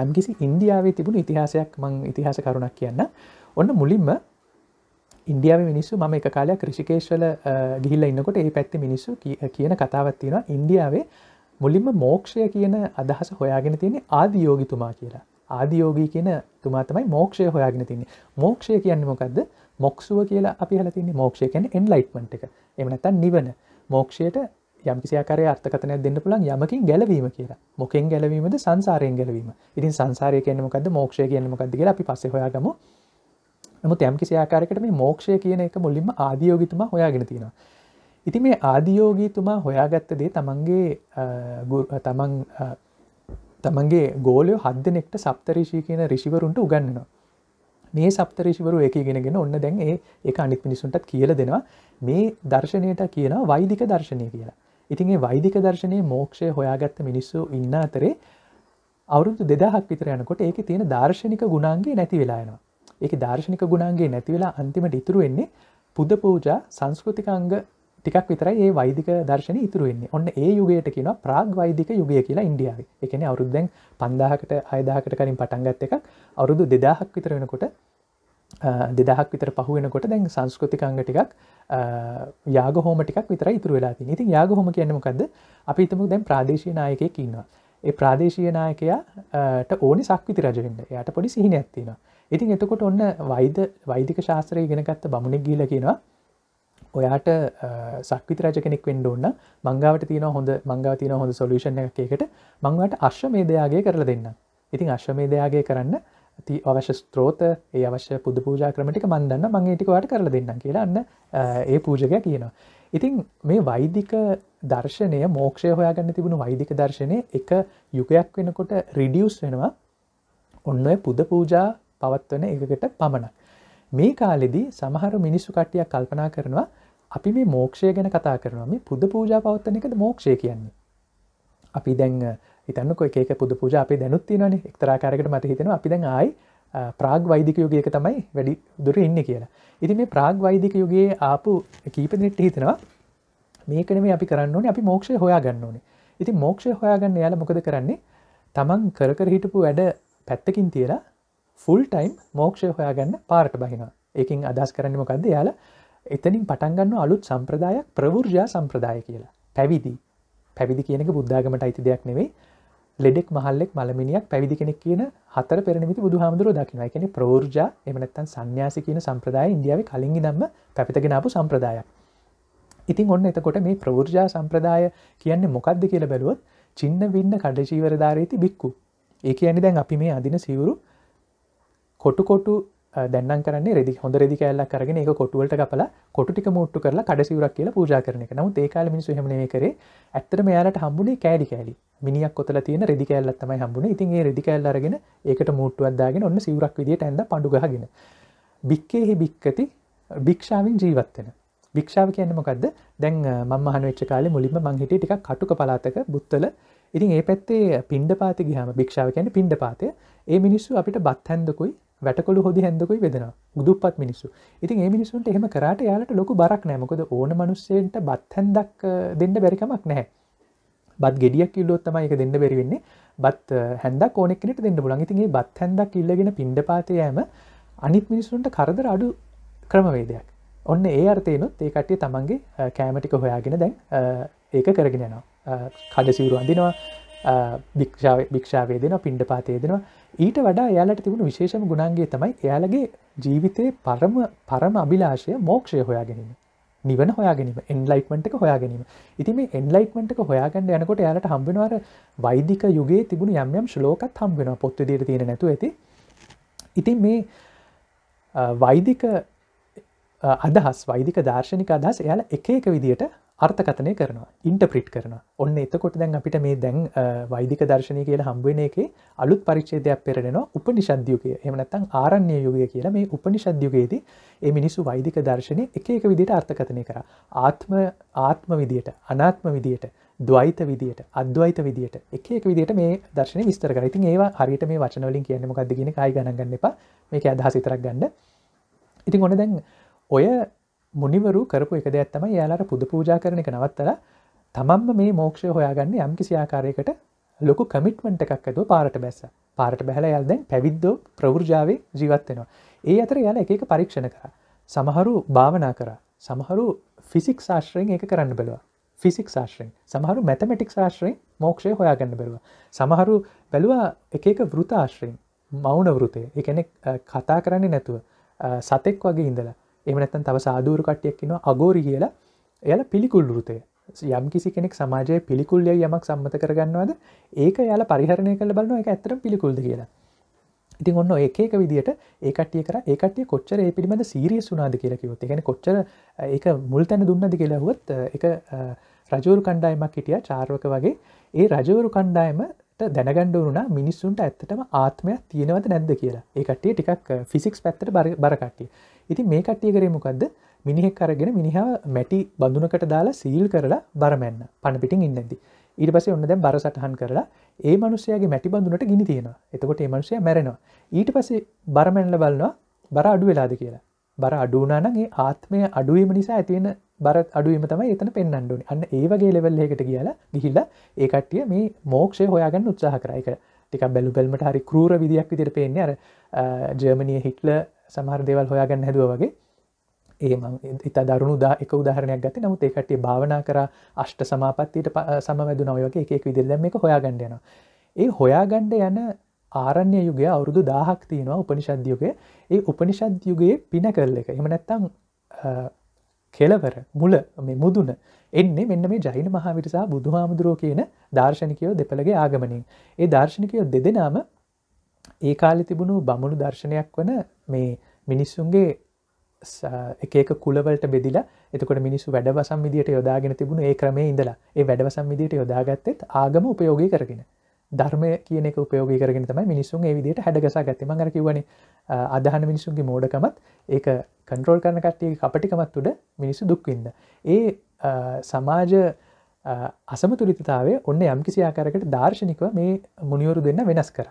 යම්කිසි ඉන්දියාවේ තිබුණු ඉතිහාසයක් මං ඉතිහාස කරුණක් කියන්න ඔන්න මුලින්ම ඉන්දියාව මිනිස්සු ම එක කාලයක් ක්‍රෂිකේශවල ගිහිල්ල ඉන්නකොට ඒ පැත්ති මිනිස්සු කියන කතාවත්තියෙනවා ඉන්දියාවේ මුලින්ම මෝක්ෂය කියන අදහස හොයාගෙන තියෙන ආදියෝගිතුමා කියලා ආදියෝගී කියන තුමා තමයි මෝක්ෂය හොයාගෙන තින්නේ මෝක්ෂය කියන්න මොකක්ද මොක්ෂුව කියලා අපි හලතින්න මෝක්ෂය කැන එන්ලයිට්මට එක එමනත්තන් නිවන මෝක්ෂයට යම්කිසිකාරය අර්ථකතනය දෙන්න පුළන් යමකින් ගැලවීම කියලා මොකෙන් ගැලවීමද සංසාරයෙන් ගැලවීම ඉතින් සංසාරය කියනමකද මෝක්ෂය කියනමකද කියලා අපි පස හොයාගම නමුත් යම්කිසිආකාරකට මේ මෝක්ෂය කියන එක මුලින්ම ආදියෝගිතුමා හොයාගෙන තියෙනවා ඉති මේ ආදියෝගීතුමා හොයාගත්ත දේ තමන්ගේ තමන් තමන්ගේ ගෝලයෝ හද දෙනෙක්ට සප්තරීශී කියන රිසිවරුන්ට උගන්නවා මේ සප්තරේෂිවරු ඒකගෙනගෙන ඔන්න දැන් ඒ එක අනික් මිනිසුන්ටත් කියල දෙනවා මේ දර්ශනයට කියනවා වෛදික දර්ශනය කියලා ඉතින් ඒ වෛදික දර්ශනය මෝක්ෂය හොයාගත්ත මිනිස්සු ඉන්න අතරේ අවුරුදු දෙදහක් විතර යනකොට ඒක තියෙන දර්ශනික ගුණන්ගේ නැති වෙලායනවා ඒක දර්ශනික ගුණන්ගේ නැතිවෙලා අන්තිමට ඉතුරුවෙන්නේ පුද පූජා සංස්කෘතිකංග ටිකක් විතරයි ඒ වෛදික දර්ශන ඉතුරුවෙන්නේ ඔන්න ඒ යුගයට කියන ප්‍රාග් වෛදික යුගය කියලා ඉන්ඩියාව එකන අවරුද්දැන් පන්දාහකට අයදාහකට කරින් පටන්ගත් එකක් අවුරුදු දෙදාහක් විතර වෙනකොට දෙදහක් විතර පහුවෙනකොට දැන් සංස්කෘතිකංග ටිකක් යාගහෝම ටිකක් විතර ඉතුර වෙලා ති ඉතින් යාගහොම කියන්නමකද අපි ඉතමු දැන් ප්‍රාදේශයනායකය කියන්නවා ඒ ප්‍රාදේශයනායකයාට ඕනි සක්විති රජවෙන්න යට පොඩි සිහින ඇත්තිෙන ඉතින් එතකොට ඔන්න වෛද වෛදික ශාස්ත්‍රය ගෙනගත්ත බමුණක් ගීල කියෙනවා ඔයාට සක්විත රජ කෙනෙක් වෙන්ඩ ඕන්න මංගාවට තියන හොඳ මංගව තියන හොඳ සොලූෂණ එකකට මංවට අශ්මේදයාගේ කරල දෙන්න ඉතින් අශ්මේදයාගේ කරන්න ති අවශ්‍ය ස්ත්‍රෝත ඒ අවශ්‍ය පුද පූජා ක්‍රමටික මන්දන්න මං ඒටිකවාට කරල දෙන්න කියලාන්න ඒ පූජකයක් කියනවා. ඉතින් මේ වෛදික දර්ශනය මෝක්ෂය හොයාගන්න තිබුණු වෛදික දර්ශනය එක යුගයක් වෙනකොට රිඩියස් වෙනවා ඔන්න පුද පූජා පවත්වන එකකට පමණ. මේ කාලෙදී සමහර මිනිස්සු කට්ටියක් කල්පනා කරනවා අපි මේ මෝක්ෂය ගැන කතා කරනම පුද පූජා පවත්තන එකද මෝක්ෂය කියන්නේ අපි දැන් ඉතන්නක එක පුද පූජ අපි දැනුත්තිනන එක්තරාකාරකට මත හිතෙන අපි දැන් ආයි ප්‍රාග් වෛදික යුගයක තමයි වැඩි දුර ඉන්න කියලා ඉති මේ ප්‍රාග් වෛදික යුගයේ ආපු කීපදිනිට්ට හිතෙනවා මේකන මේ අපි කරන්න ඕනේ අපි මෝක්ෂය හොයා ගන්න ඕනේ ඉති මෝක්ෂය හොයාගන්න යාල මොකද කරන්නේ තමන් කරකර හිටපු වැඩ පැත්තකින් තියලා ෆුල් ටයිම් මෝක්ෂය හොයාගන්න පාරට බහිනවා එකින් අදස් කරන්න මොකක්ද යාලා එතනින් පටන්ගන්න අලුත් සම්ප්‍රදායක් ප්‍රවෘර්ජා සම්ප්‍රදාය කියලා පැවිදි පැවිදි කියනක බුද්ධාගමට අයිති දෙයක් නෙවෙේ ලෙඩෙක් මහල්ලෙක් මළමිනියක් පැවිදි කෙනෙක් කියන හතර පෙරනිමිති බුදු හාමුදුරුව දකිනයි කෙනෙ ප්‍රෝර්ජා එමනත්තන් සන්‍යාසි කියන සම්ප්‍රදාය ඉන්දියාව කලින්ගි නම්ම පැපිතගෙනපු සම්ප්‍රදායක්. ඉතින් ඔන්න එතකොට මේ ප්‍රෝර්ජා සම්ප්‍රදාය කියන්නේ මොකක්ද කියල බැලුවොත් චින්න වින්න කඩජීවරධාරීති බික්කු. ඒ කියන්නේ දැන් අපි මේ අදින සිවුරු කොටුකොටු දැන්න කරන්නේ රෙදි හොඳ රෙදි කෑල්ලක් කරගෙන ඒ කොටුවලට කපල කොටික මුට්ටු කරලා කඩසිවරක් කියලා පූජා කරන එක නමුත් ඒකාල මිනිසු හෙමනය කරේ ඇත්තටම යාලට හම්බුණේ කෑඩි කෑලි මිනිියක් කොතල තියෙන රෙදි කෑල්ලත් තමයි හම්බුණ ඉතින් ඒ රෙදි කෑල්ල අරගෙන ඒකට මුට්ටුවත්දාගෙන ඔන්න සිවරක් විදිට ඇඳ පඩුගහගෙන බික්කේහි බික්කති භික්ෂාවෙන් ජීවත්වෙන භික්ෂාව කියන්නමකක්ද දැන් මහන වෙච්ච කාල මුලින්ම මංහිට ටික කටුක පලාතක බුත්තල ඉතින් ඒ පැත්තේ පින්ඩ පාති ගහම භික්ෂාව කියන පින්ඩ පාතය ඒ මිනිස්සු අපිට බත්හැන්දකුයි වැටකොළු හොදි හැඳකුයි වෙදෙන ගුදුපත් මිනිස්සු ඉතින් ඒ මිනිසුන්ට එහෙම කරට යාලට ලොකු බරක් නෑමකොද ඕන මනුස්සේට බත්හැන්දක් දෙන්න බැරිකමක් නැහැ බත් ගෙඩියක් ඉල්ලොත්තම එක දෙන්න බැරිවෙන්නේ බත් හැද කෝනෙක්නට දෙන්න පුලන් ඉතින්ගේ බත් හැදක් ඉල්ලගෙන පින්ඩ පාතයෑම අනිත් මිනිස්සුන්ට කරදර අඩු ක්‍රමවේදයක් ඔන්න ඒ අර්තයනොත් ඒ කට්ටිය තමන්ගේ කෑමටික හොයාගෙන දැන් ඒක කරගෙන යනවා කඩසිවරු අඳනවා භික්ෂාව භික්ෂාවේ දෙෙන පින්ඩ පාතය දෙෙනවා ඊට වඩා යාලට තිබුණ විශේෂම ගුණන්ගේ තමයි එයාලගේ ජීවිතයේ පරම පරම අභිලාශය මෝක්ෂය හොයා ගැනීම නිවන හොයාගැනීම එන්ලයිට්මට එක හොයා ගැනීම ඉති මේ එන්ලයිට්මට එක හොයාගන්න යනකොට යාලට හම්බෙනවාර වෛදික යුගේ තිබුණ යම්යම් ශ්ලෝකත් හම්බෙන පොත්ව දයට තියෙන නැතු ඇති ඉතින් මේ වෛදික අදහස් වෛදික දර්ශනික අදහස් එයාල එක එක විදියට අර්ථකතනය කරනවා ඉන්ටප්‍රිට් කරන ඔන්න එතකොට දැන් අපිට මේ දැන් වෛදික දර්ශනය කියලා හම්බුවෙන එකේ අලුත් පරිච්චේදයක් පෙරෙනවා උපනිශද්යුකය එමනත්තං ආරණ්‍ය යුගය කියලා මේ උපනිශද්යුගයේදී ඒ මිනිස්සු වෛදික දර්ශනය එක එක විදිට අර්ථකතනය කර ආත්ම ආත්ම විදියට අනාත්ම විදියට ද්වයිත විදියට අද්වයිත විදියට එක එක විදිට මේ දර්ශන විස්තර කරඉතින් ඒවා හරිට මේ වචනවලින් කියන්නමකක්දගෙන කයි ගණගන්න එපා මේක අදහසිතරක් ගන්න ඉතින් ඔොන දැන් ඔය මුනිවරු කරපු එක දෙයක් තමයි යාලාට පුද පූජා කරන එක නවත්තර තමන්ම මේ මෝක්ෂය හොයාගන්න යම් කිසි ආකාරයකට ලොකු කමිට්මට එකක් ඇතුව පාරට බැස්ස පාරට බැහල යල්දැන් පැවිද්දෝ ප්‍රවෘජාවේ ජීවත්වෙනවා ඒ අතර යාල එක පරීක්ෂණ කර සමහරු භාවනා කර සමහරු ෆිසික් ශාශ්‍රයෙන් එක කරන්න බැලවා ෆිසික් ශාශ්‍රයෙන් සමහරු මැතමටික් ශාශ්‍රයෙන් මෝක්ෂය හොයාගන්න බැලවා සමහරු බැලවා එකක වෘතාශ්‍රයෙන් මෞන වෘතය එකනෙක් කතා කරන්නේ නැතුව සතෙක් වගේ ඉඳලා එමනත්තන් තව සාධූර කට්ටියක් කියෙනවා අගෝරි කියලා එයාල පිළිකුල්ලෘතය යම් කිසි කෙනෙක් සමාජය පිළිකුල්ය යමක් සම්මත කරගන්නවාද ඒක යාල පරිහරණය කළ බලන එක ඇතර පිළිකුල්ද කියලා ඉතින් ඔන්න ඒක විදිට ඒකටිය කර ඒකටිය කොච්චර ඒ පිළිබඳ සීරිය සුනාද කියලකිවොත් ගැන කොච්චර ඒ මුල් තැන දුන්නද කියලාහුවත් එක රජවරු කණ්ඩායමක් හිටිය චාර්වක වගේ ඒ රජවරු කණ්ඩායම දැනගණ්ඩ වුණා මිනිස්සුන්ට ඇත්තටම ආත්මයක් තියෙනවද නැද්ද කියලා ඒකටේ ටිකක් ෆිසික්ස් පැත්තට බරකට්ටිය ඉති මේ කට්ටිය කරේ මොකක්ද මිනිහෙක් කරගෙන මිනිහා මැටි බඳුනකට දාලා සීල් කරලා බරමැන්න පණපිටින් ඉන්නදි ඊට පස ඔන්න දැ බර සටහන් කරලා ඒ මනුස්සයගේ මැටි බඳුනට ගිනි තියෙන එතකොට මනුසය මැරෙනවා ඊට පසේ බරමැන්ල බලන්නවා බර අඩු වෙලාද කියලා බර අඩුනානගේ ආත්මය අඩුවීම නිසා ඇතිවෙන බර අඩුවීම තමයි එතන පෙන්න්නඩුවනි අන්න ඒවගේ ලෙවල්ලෙකට කියලා ගිහිල්ල ඒකට්ටිය මේ මෝක්ෂය හොයාගන්න උත්සාහ කරයික ටික බැලු බැල්මට හරි කරූර විදියක් විදිර පෙන්න්නේ අර ජර්මණය හිටල සමහර දේවල් හොයාගන්න හැදුව වගේ ඒ ඉතා දරුණු දා එක උදාහරණයක් ගති නමුත් ඒකටේ භාවනා කර අෂ්ට සමාපත්තියට සමවැදු නොයක එකක් විදිල්ලම එක හොයාගණ්ඩයනවා ඒ හොයාගණ්ඩ යන ආරණ්‍ය යුගය අවුරුදු දාහක් තියෙනවා උපනිශද්යුගේ ඒ උපනිශද්යුගේ පින කරල එක එම නැත්තං කෙලවර මුල මේ මුදුන එන්නේ මෙන්න මේ ජෛන මහාවිරසා බුදුහාමුදුරුව කියන දර්ශනිකයෝ දෙපළගේ ආගමනින් ඒ දර්ශනිකයෝ දෙදෙනම ඒ කාලෙ තිබුණු බමුණු දර්ශනයක් වන මේ මිනිස්සුන්ගේ එකක කුලවලට බෙදිලා එතකට මිනිස්සු වැඩ සම්විදියට යොදාගෙන තිබුණ ඒ ක්‍රමේ ඉඳලා ඒ වැඩ සම්විදියට යොදාගත්තෙත් ආගම උපයෝගී කරගෙන ධර්මය කියන උපයෝග කරගෙන තම මිනිසුන් විදිට හැඩගසා ගත්තම අර කිවන අදහන මිනිසුන්ගේ මෝඩකමත් ඒ කන්ට්‍රෝල් කරන කට්ටිය අපටිකමත් තුඩ මිනිසු දුක්වින්න. ඒ සමාජ අසම තුළිතතාවේ ඔන්න යම්කිසි ආකාරකට දර්ශනිකව මේ මුනිවරු දෙන්න වෙනස් කර.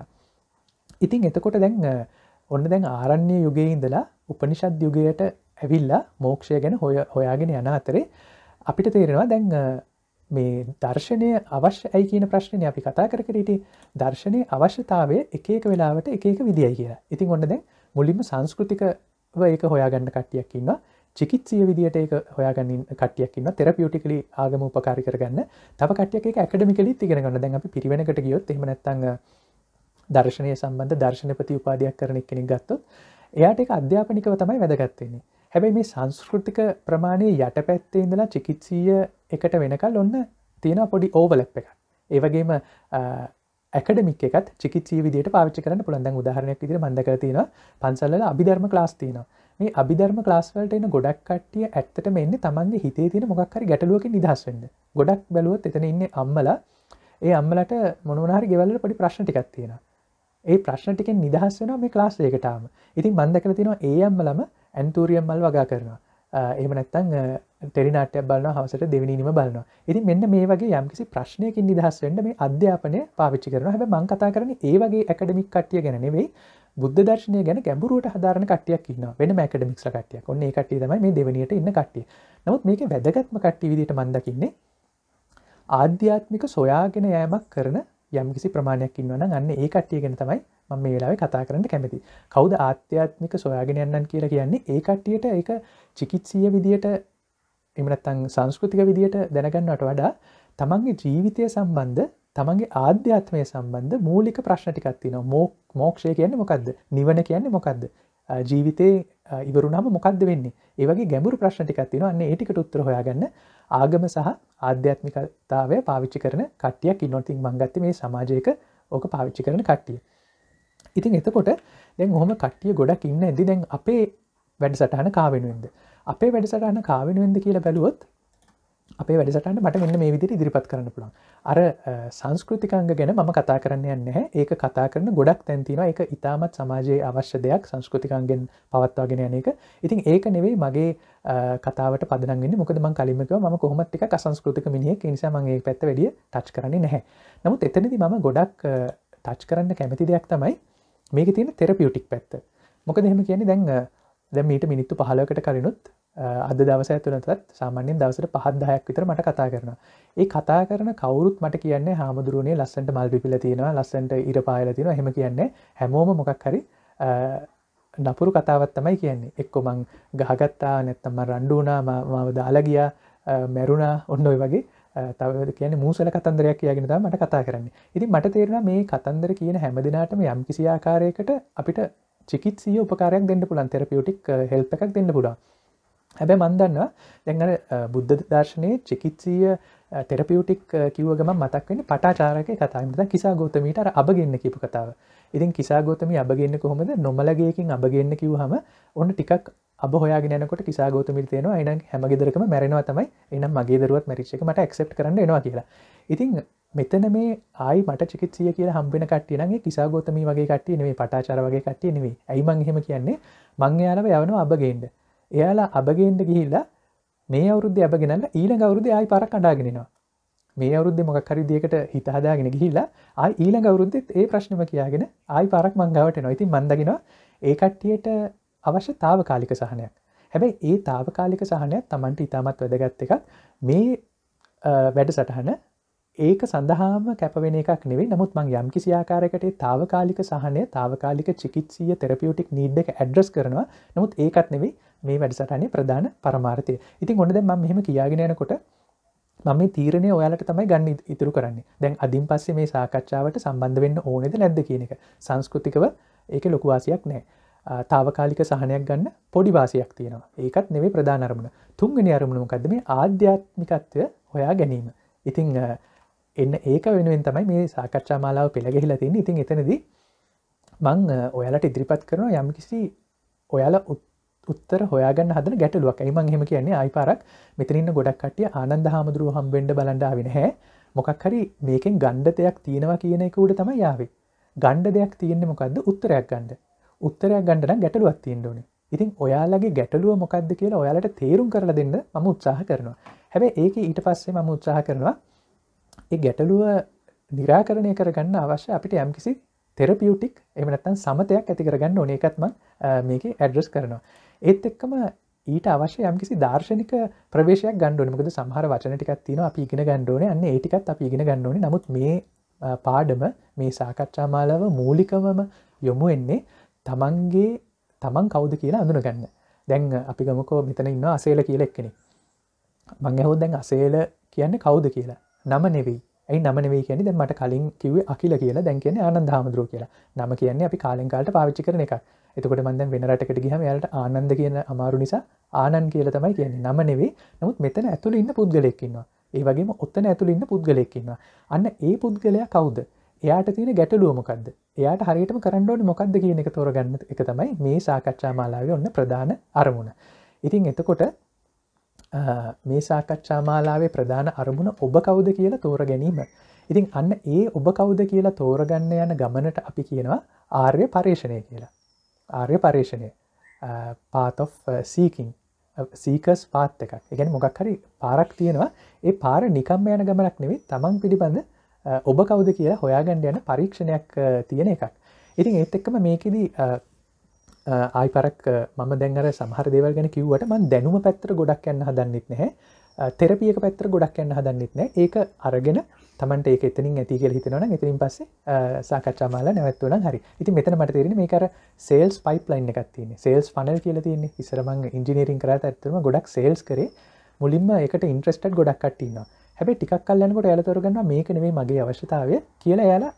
ඉතින් එතකොට දැන් ඔන්න දැන් ආරණ්‍ය යුගයේ ඉඳලා උපනිෂද් යුගයට ඇවිල්ලා මෝක්ෂය ගැන හොය හොයාගෙන යන අතරේ අපිට තේරෙනවා දැන් මේ දර්ශනය අවශ්‍ය ඇයි කියන ප්‍රශ්නය අපි කතා කරකරට දර්ශනය අවශ්‍යතාවය එකක වෙලාවට එකක විදියි කියලා ඉතින් ඔන්න දැන් මුලින්ම සංස්කෘතික ඒක හොයාගන්න කට්ටියක්කින්න චිකිත්සිය විදිට ඒ හොයාගන්න කටයක්කින්න තෙරපියටිකලි ආගම උපකාරි කරගන්න තව කටයක ඇකඩමිකලි තිගෙනගන්න දැන් අපි පිරිවෙනකට ගියොත් එමනැත්තඟ දර්ශනය සම්බන්ධ දර්ශනපති උපාදයක් කරන එක්කෙනෙක් ගත්තොත් එයාට එක අධ්‍යාපනිකව තමයි වැදගත්වෙන්නේ හැබැයි මේ සංස්කෘතික ප්‍රමාණය යට පැත්තේ ඉඳලා චිකිත්සීය එකට වෙනකල් ඔන්න තියෙන පොඩි ඕවලැප් එක ඒවගේම ඇකඩමික් එකත් චිකිත්සී විදිට පාච්චි කරන පුළන්දන් උදාහරණයක් ඉදිරි මන්දක තියෙන පන්සල්ල අභිධර්ම ලාස් තියෙන මේ අභිධර්ම ලාස්වලට එන ගොඩක් කට්ටිය ඇත්තට මෙන්න තමන්ගේ හිතේ තියෙන මොක්කර ගැටලුවක නිදහස්වෙන්න ගොඩක් බැලුවත් එතන ඉන්න අම්මල ඒ අම්මලට මොනහරි ගෙවල්ල පොඩි ප්‍රශ්න ටිකක් තියෙන ඒ ප්‍රශ්න ටිකෙන් නිදහස් වෙන මේ ලාස් ඒකටාම ඉතින් මන්දකල තියෙන ඒ අම්මලම ඇන්තූරියම් මල් වගා කරනවා එහම නැත්තං ටෙරිනාටය බලන හවසට දෙවිනිීම බලන්න ඉති මෙන්න මේ වගේ යම්කිසි ප්‍රශ්නයකින් නිදහස් වන්න මේ අධ්‍යාපනය පාවිච්චි කරන හැබ මං කතා කරන ඒ වගේ එකකඩමික් කට්ටිය ගැනෙවෙයි බුද්ධ දර්ශනය ගැන ගැඹරුවට හදාරන කටයක් න්න වෙන මැකඩමික් කටිය ඔන්න කට ම මේ දෙවනියට ඉන්න කට්ටිය නමුත් මේක වැදගත්ම කට්ටි විදිට මන්දකින්නේ ආධ්‍යාත්මික සොයාගෙන යෑමක් කරන යම්කිසි ප්‍රමාණයක් ඉන්නවන අන්න ඒ කට්ටිය ගෙන තමයි ම මේ වෙලාව කතා කරන්න කැමති කවුද ආත්්‍යාත්මික සොයාගෙන යන්නන් කියලා කියන්නේ ඒකට්ටියට ඒක චිකිත්සිය විදියට එමනත්තං සංස්කෘතික විදියට දැනගන්නට වඩා තමන්ගේ ජීවිතය සම්බන්ධ තමන්ගේ ආධ්‍යාත්මය සම්බන්ධ මූලික ප්‍රශ්නටිකත්ති නො මෝක් මෝක්ෂය කියන්න මොකක්ද නිවන කියන්න මොකක්ද ජීවිතය ඉවරුණම මොකක්ද වෙන්නේ ඒවගේ ගැඹුරු ප්‍රශ්නටිකත්තින අන්න ඒටිකට උත්තර හොයාගන්න ආගම සහ ආධ්‍යාත්මිකතාවය පාවිච්චි කරන කට්ටියක් ඉන්නොතින් මංගත්ත මේ සමාජයක ඕක පාවිච්චි කරන කට්ටිය ඉතින් එතකොට දැන් හොම කට්ටිය ගොඩක් ඉන්න ඇදි දැන් අපේ වැඩසටහන කාවෙනුවෙන්ද අපේ වැඩසටහන කාවෙනුවෙන්ද කියලා බැලුවොත් අපේ වැඩසටන්න මට මෙන්න මේ විදිරි ඉදිරිපත් කරන්න පුළන් අර සංස්කෘතිකංග ගැන ම කතා කරන්න යන්න ඒක කතා කරන ගොඩක් තැන්තින එක ඉතාමත් සමාජයේ අවශ්‍ය දෙයක් සංස්කෘතිකංගෙන් පවත්වාගෙන යන එක ඉතින් ඒක නෙවෙයි මගේ කතාවට පදනගෙන මොකද මං කලිමක ම කොහොමත්තික සංස්කෘතික මිනිියක් නිසාමගේ පැත්ත වැඩිය ටච් කරන්නේ නැහැ නමුත් එතනති මම ගොඩක් ටච් කරන්න කැමති දෙයක් තමයි මේක තියෙන තෙරපියුටික් පැත්ත මොක දෙහෙම කියන්නේ දැන් දැ මීට මිනිත්තු පහලකට කලනුත් අද දවස ඇතුනතත් සාමාන්‍යෙන් දවසට පහත්දායක් විතර මට කතා කරන ඒ කතා කරන කවරුත් මට කියන්න හාමුදුරුවනේ ලස්සට මල්ි පිල තියෙනවා ලස්සට ඉර පාල තින හෙම කියන්නේ හැමෝම මොකක් හරි නපුරු කතාවත් තමයි කියන්නේ එක්කො මං ගහගත්තා නැත්තම්ම රණ්ඩුනා මාව දාලගිය මැරුණා ඔන්න ඔයි වගේ තව කියන මූසල කතන්දරයක් කියගෙන මට කතා කරන්න ඉතින් මට තේරෙන මේ කතන්දර කියන හැම දෙනාටම යම් කිසි ආකාරයකට අපිට චිකිත්සිය උපකාරයක් දෙන්න පුළන් තෙරපියුටික් හෙල්ප එකක් දෙන්න පුළා හැබැ මන්දන්නවා දැඟර බුද්ධ දර්ශනයේ චිකිත්සිය තෙරපියටික් කිවගම මතක්වෙන පටාචාරක කතාමත කිසා ගෝතමීට අබගන්න කිපු කතාව ඉතින් කිසා ගෝතම අබගන්න කොහොමද නොමලගේකින් අබගන්න කිවහම ඔන්න ටිකක් අබ හොයාගෙනකොට කිසා ගෝතමිල් තියෙනවා එනම් හැමගෙදරකම මැරෙනවා තමයි එනම් මගේ දරුවත් මරිච්චක මට එක්සප් කරන්න එනවා කියලා ඉතින් මෙතන මේ ආයි මට චිකිත්සිය කිය හම්බෙන කට්ටියනගේ කිසා ගෝතම වගේ කට්ටිය නෙේ පටාචාර වගේ කට්ටිය නෙවේ ඇයිමංහෙම කියන්නේ මංයාලව යවනවා අබගේන්ඩ එයාලා අබගේන්ඩ ගිහිල්ලා මේ අවුද්ධ ඇබගෙනන්න ඊළඟ අවුරුද ආයි පර කඩාගෙනවා මේ අවුද්ධ මොක් හරිදිකට හිතහදාගෙන ගිහිල්ලා ආයි ඊළඟ අවුරුද්දෙත් ඒ ප්‍රශ්නම කියාගෙන ආයි පරක් මංගාවට නොයිති මන්දගෙන ඒ කට්ටියට අවශ්‍ය තාව කාලික සහනයක් හැබැයි ඒ තාව කාලික සහනයක් තමන්ට ඉතාමත් වැදගත්ත එකක් මේ වැඩ සටහන ඒක සඳහාම කැපවෙන එකක් නෙවේ නමුත් මං යම් කිසියාකාරකට තාවකාලික සහනය තාවකාලික චිකිත්සිය තෙරපියුටික් නිඩ් එක ඇඩ්‍රස් කරනවා නමුත් ඒකත් නෙවේ මේ වැඩසටනේ ප්‍රධාන පරමාර්තය ඉතින් ගොඩද ම මෙහම කියාගෙනයනකොට මම තීරණය ඔයාලට තමයි ගන්න ඉතුරු කරන්නේ දැන් අධින් පස්සේ මේ සාකච්ඡාවට සම්බන්ධ වෙන්න ඕනෙද නැද්ද කියන එක සංස්කෘතිකව ඒක ලොකුවාසියක් නෑ තාවකාලික සහනයක් ගන්න පොඩිවාසියක් තියෙනවා ඒකත් නෙවේ ප්‍රධානරමුණ තුන්ගෙන අරමුණුමකද මේ ආධ්‍යාත්මිකත්වය හොයා ගැනීම ඉතිං එන්න ඒක වෙනුවෙන් තමයි මේ සාකච්ඡා මාලාව පෙළගෙහිලා තින්න ඉතින් එතනද මං ඔයාලට ඉදිරිපත් කරනවා යම්කිසි ඔයාලා උත්තර හොයාගන්න හදන ගැටලුවක් එයිම හෙම කියන්නේ අයිපාරක් මෙතනන්න ගොඩක් කටිය ආනන්ද හාමුදුරුව හම්බෙන්ඩ බලන්ඩාවෙන හැ මොකක් හරි මේකෙන් ගණ්ඩ දෙයක් තියෙනවා කියන එක උඩ තම යාවේ ගණ්ඩ දෙයක් තියෙන්නේ මොකක්ද උත්තරයක් ගණ්ඩ උත්තරයක් ගණ්ඩන ගැටලුවක් තියෙන්ඩෝන ඉතින් ඔයාලගේ ගැටලුව මොකක්ද කියලා ඔයාලට තේරුම් කරලා දෙන්න ම උත්සාහ කරනවා හැබැ ඒක ඊට පස්සේ ම උත්සාහ කරනවා ඒ ගැටලුව නිරාකරණය කරගන්න අවශ්‍ය අපිට යම්කිසි තෙරපියුටික් එමනත්තන් සමතයක් ඇති කරගන්න ඕනේකත්ම මේක ඇඩ්‍රස් කරනවා ඒත් එක්කම ඊට අවශ්‍ය යම්කිසි දර්ශනික ප්‍රවේශය ගණඩුවනමකද සහර වචනටිකක් තින අපි ඉගෙන ගණ්ඩෝන අන්න ඒටිකත් අපි ඉගෙන ගන්නඕන නමුත් මේ පාඩම මේ සාකච්ඡා මාලාව මූලිකවම යොමු එන්නේ තමන්ගේ තමන් කවුද කියලා අඳුන ගන්න දැන් අපි ගමකෝ මෙතන ඉන්න අසේල කියල එක්කෙනෙ මං ඇහෝ දැන් අසේල කියන්නේ කවුද කියලා නම නෙවෙයි ඇයි නම නෙවේ කියන දැ මට කලින් කිව අකිල කියලා දැන් කියන ආනන් හාමුදුරුව කියලා නම කියන්නේ අපි කාලෙන්කාලට පාවිච්චි කරන එක එතකොට මන්ද වෙනරටකට ගහම යාලට ආනන්ද කියන අමාරු නිසා ආනන් කියල තමයි කියන්නේ නම නෙවේ නමුත් මෙතන ඇතුළ ඉන්න පුද්ගලෙක්කින්නවා ඒ වගේම ඔත්තන ඇතුළ ඉන්න පුද්ගලෙක්කින්නවා අන්න ඒ පුද්ගලයා කවුද එයාට තියෙන ගැටලුවමකක්ද එයාට හරියටම කරන්නඩෝඩ මොකක්ද කියන එක තෝරගන්න එක තමයි මේ සාකච්ඡා මාලාව ඔන්න ප්‍රධාන අරමුණ. ඉතින් එතකොට මේ සාකච්ඡා මාලාවේ ප්‍රධාන අරමුණ ඔබ කවුද කියලා තෝර ගැනීම. ඉතින් අන්න ඒ ඔබ කවුද කියලා තෝරගන්න යන ගමනට අපි කියනවා ආර්ය පර්ේෂණය කියලා. ආර්ය පර්ේෂණය පාතෝ සීකින් සීකස් පාත් එකක් එකැන මොකක් හරි පාරක් තියෙනවා ඒ පාර නිකම්ම යන ගමනක් නෙවේ තමන් පිළිබඳ ඔබ කවුද කියලා හොයාගණ්ඩ යන පරීක්ෂණයක් තියෙන එකක්. ඉතින් ඒත් එක්කම මේකෙදී ආයි පරක් මම දැන්ර සහර දෙවල් ගැන කිව්වට මන් දැනුම පැත්තර ගොඩක් යන්න හදන්නෙත් නැහැ තෙරපියක පැත්තර ගොඩක් යන්න හදන්නෙත් නෑ ඒක අරගෙන තමන්ට ඒක එතනින් ඇති කියල හිතනවන එතිරින් පස්සේ සාකච්ඡාමාල නැවත්වන හරි ඉති මෙතන මට තෙරෙන මේ කර සේල්ස් පයිප ලයින් එකත්තින සේල්ස් පනල් කියල තියන්නේ ඉසරමං ඉංජිනීරින් කරත ඇත්තුම ගොඩක් සේල්ස් කරේ මුලින්ම එකට ඉන්ට්‍රස්ටඩ් ගොඩක් කටන්න හැබ ටිකක් කල්ලන්නකොට ඇලතොරගන්න මේකනෙේ මගේ අවශ්‍යතාවය කියලා යාලා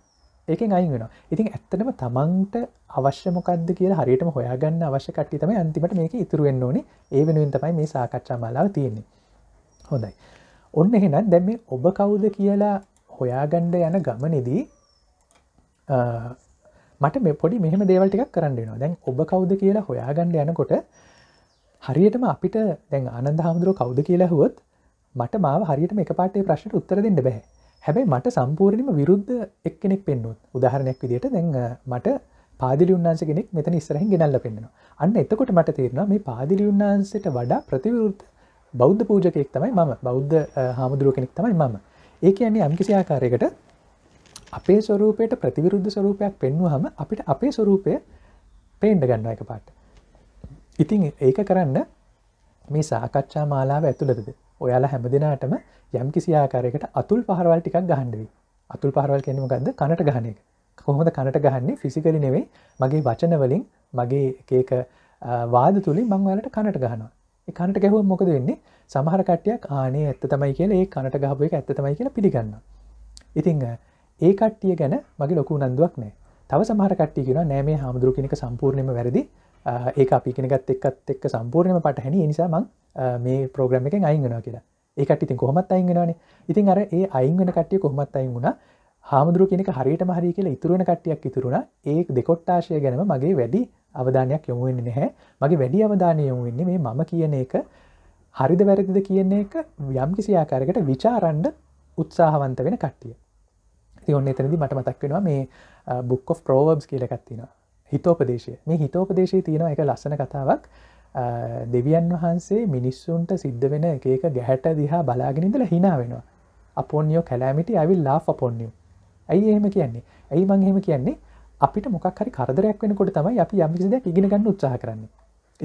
ඒකෙන් අයින් වෙන ඉතින් ඇත්තටම තමන්ට අවශ්‍යමොකක්ද කිය හරියටම හොයාගන්න අවශ්‍යකට්ටි තම අන්තිමට මේක ඉතුරුවෙන් ඕනි ඒ වෙනුවෙන් තමයි මේ සාකච්ඡා මලාව තියෙන්නේ හොඳයි ඔන්න එහෙනම් දැම් මේ ඔබ කවුද කියලා හොයාගණ්ඩ යන ගමනෙදී මට මේ පොඩි මෙහම දේවල් ටිකක් කරන්න වෙනවා දැන් ඔබ කවුද කියලා හොයාගණ්ඩ යනකොට හරියටම අපිට දැන් අනන්ද හාමුදුරුව කවුද කියලා හුවත් මට මාව හරියට එක පාටේ ප්‍රශ්ට උත්තර දෙන්න බැහැ හැබැයි මට සම්පූර්ණිම විරුද්ධ එක්කෙනෙක් පෙන්නුත් උදාහරණයක් විදිට දැන් මට පාදිලි උන්නාන්ස කෙනෙක් මෙතන ඉස්සරහහි ගෙනල්ල පෙන්න්නවා අන්න එතකොට මට තේරෙන මේ පාදිලි උන්නාන්සට වඩා ප්‍රතිවිරුද්ධ බෞද්ධ පූජකයෙක් තමයි මම බෞද්ධ හාමුදුරුව කෙනෙක් තමයි මම ඒ කියන්නේ යම්කිසි ආකාරයකට අපේ ස්වරූපයට ප්‍රතිවිරුද්ධ ස්වරූපයක් පෙන්වුවහම අපිට අපේ ස්වරූපය පේන්ඩ ගන්න එක පාට ඉතින් ඒක කරන්න මේ සාකච්ඡා මාලාව ඇතුළදද ඔයාලා හැම දෙනාටම යම් කිසි ආකාරයකට අතුල් පහරවල් ටිකක් ගහන්ඩුවී අතුල් පහරවල් කෙනීම ගන්ද කනට ගහන එක කොහොමද කනට ගහන්නේ ෆිසිකලි නෙවෙයි මගේ වචනවලින් මගේ එකක වාද තුළින් මංවලට කනට ගහනවා කනට ගැහුව මොකද වෙන්නේ සමහර කට්ටියක් ආනේ ඇත්ත තමයි කියල ඒ කනට ගහපු එක ඇත්ත තමයි කියලා පිළිගන්න ඉතිං ඒ කට්ටිය ගැන මගේ ලොකු නන්දුවක් නෑ තව සමහර කට්ටිය කියෙන නෑමේ හාමුදුරුවකිනික සම්පූර්ණයම වැරදි ඒ අපිගෙනගත් එක්ත් එක් සම්පූර්ණම පටහැන නිසාමං මේ ප්‍රෝග්‍රම එක අයිගෙන කියලා ඒකට ඉතින් කොහොමත් අයිගෙනන ඉතින් අර ඒ අයිංගන කටය කොහොමත් අයින් වුණ හාමුදුරුව කියෙනෙ හරියට හරි කියලා ඉතුරුවන කට්ටියක් ඉතුරුණ ඒ දෙකොට්ටාශය ගැනම මගේ වැඩි අවධානයක් යොමුවෙන්න නැහැ මගේ වැඩි අවධානය යොමුවෙන්නේ මේ මම කියන එක හරිද වැරදිද කියන්නේ එක යම් කිසි ආකාරකට විචාරන්ඩ උත්සාහවන්ත වෙන කට්ටිය ති ඔන්න එතනදි මට මතක් වෙනවා මේ බුක්කෝ ප්‍රෝවබ්ස් කියලකත්තිනවා හිතෝපදේශය මේ හිතෝපදේශය තියෙන එක ලස්සන කතාවක් දෙවියන් වහන්සේ මිනිස්සුන්ට සිද්ධ වෙන එකක ගැහැට දිහා බලාගෙනඉදල හිනා වෙනවා අපොන්යෝ කැලෑමිටි ඇවිල් ලා අපොන්නියෝ ඇයි එහෙම කියන්නේ ඇයි මංහෙම කියන්නේ අපිට මොක්හරි කරදරයක් වෙනකොට තමයි අපි යමිසිද ඉගෙන ගන්න උත්සාහ කරන්න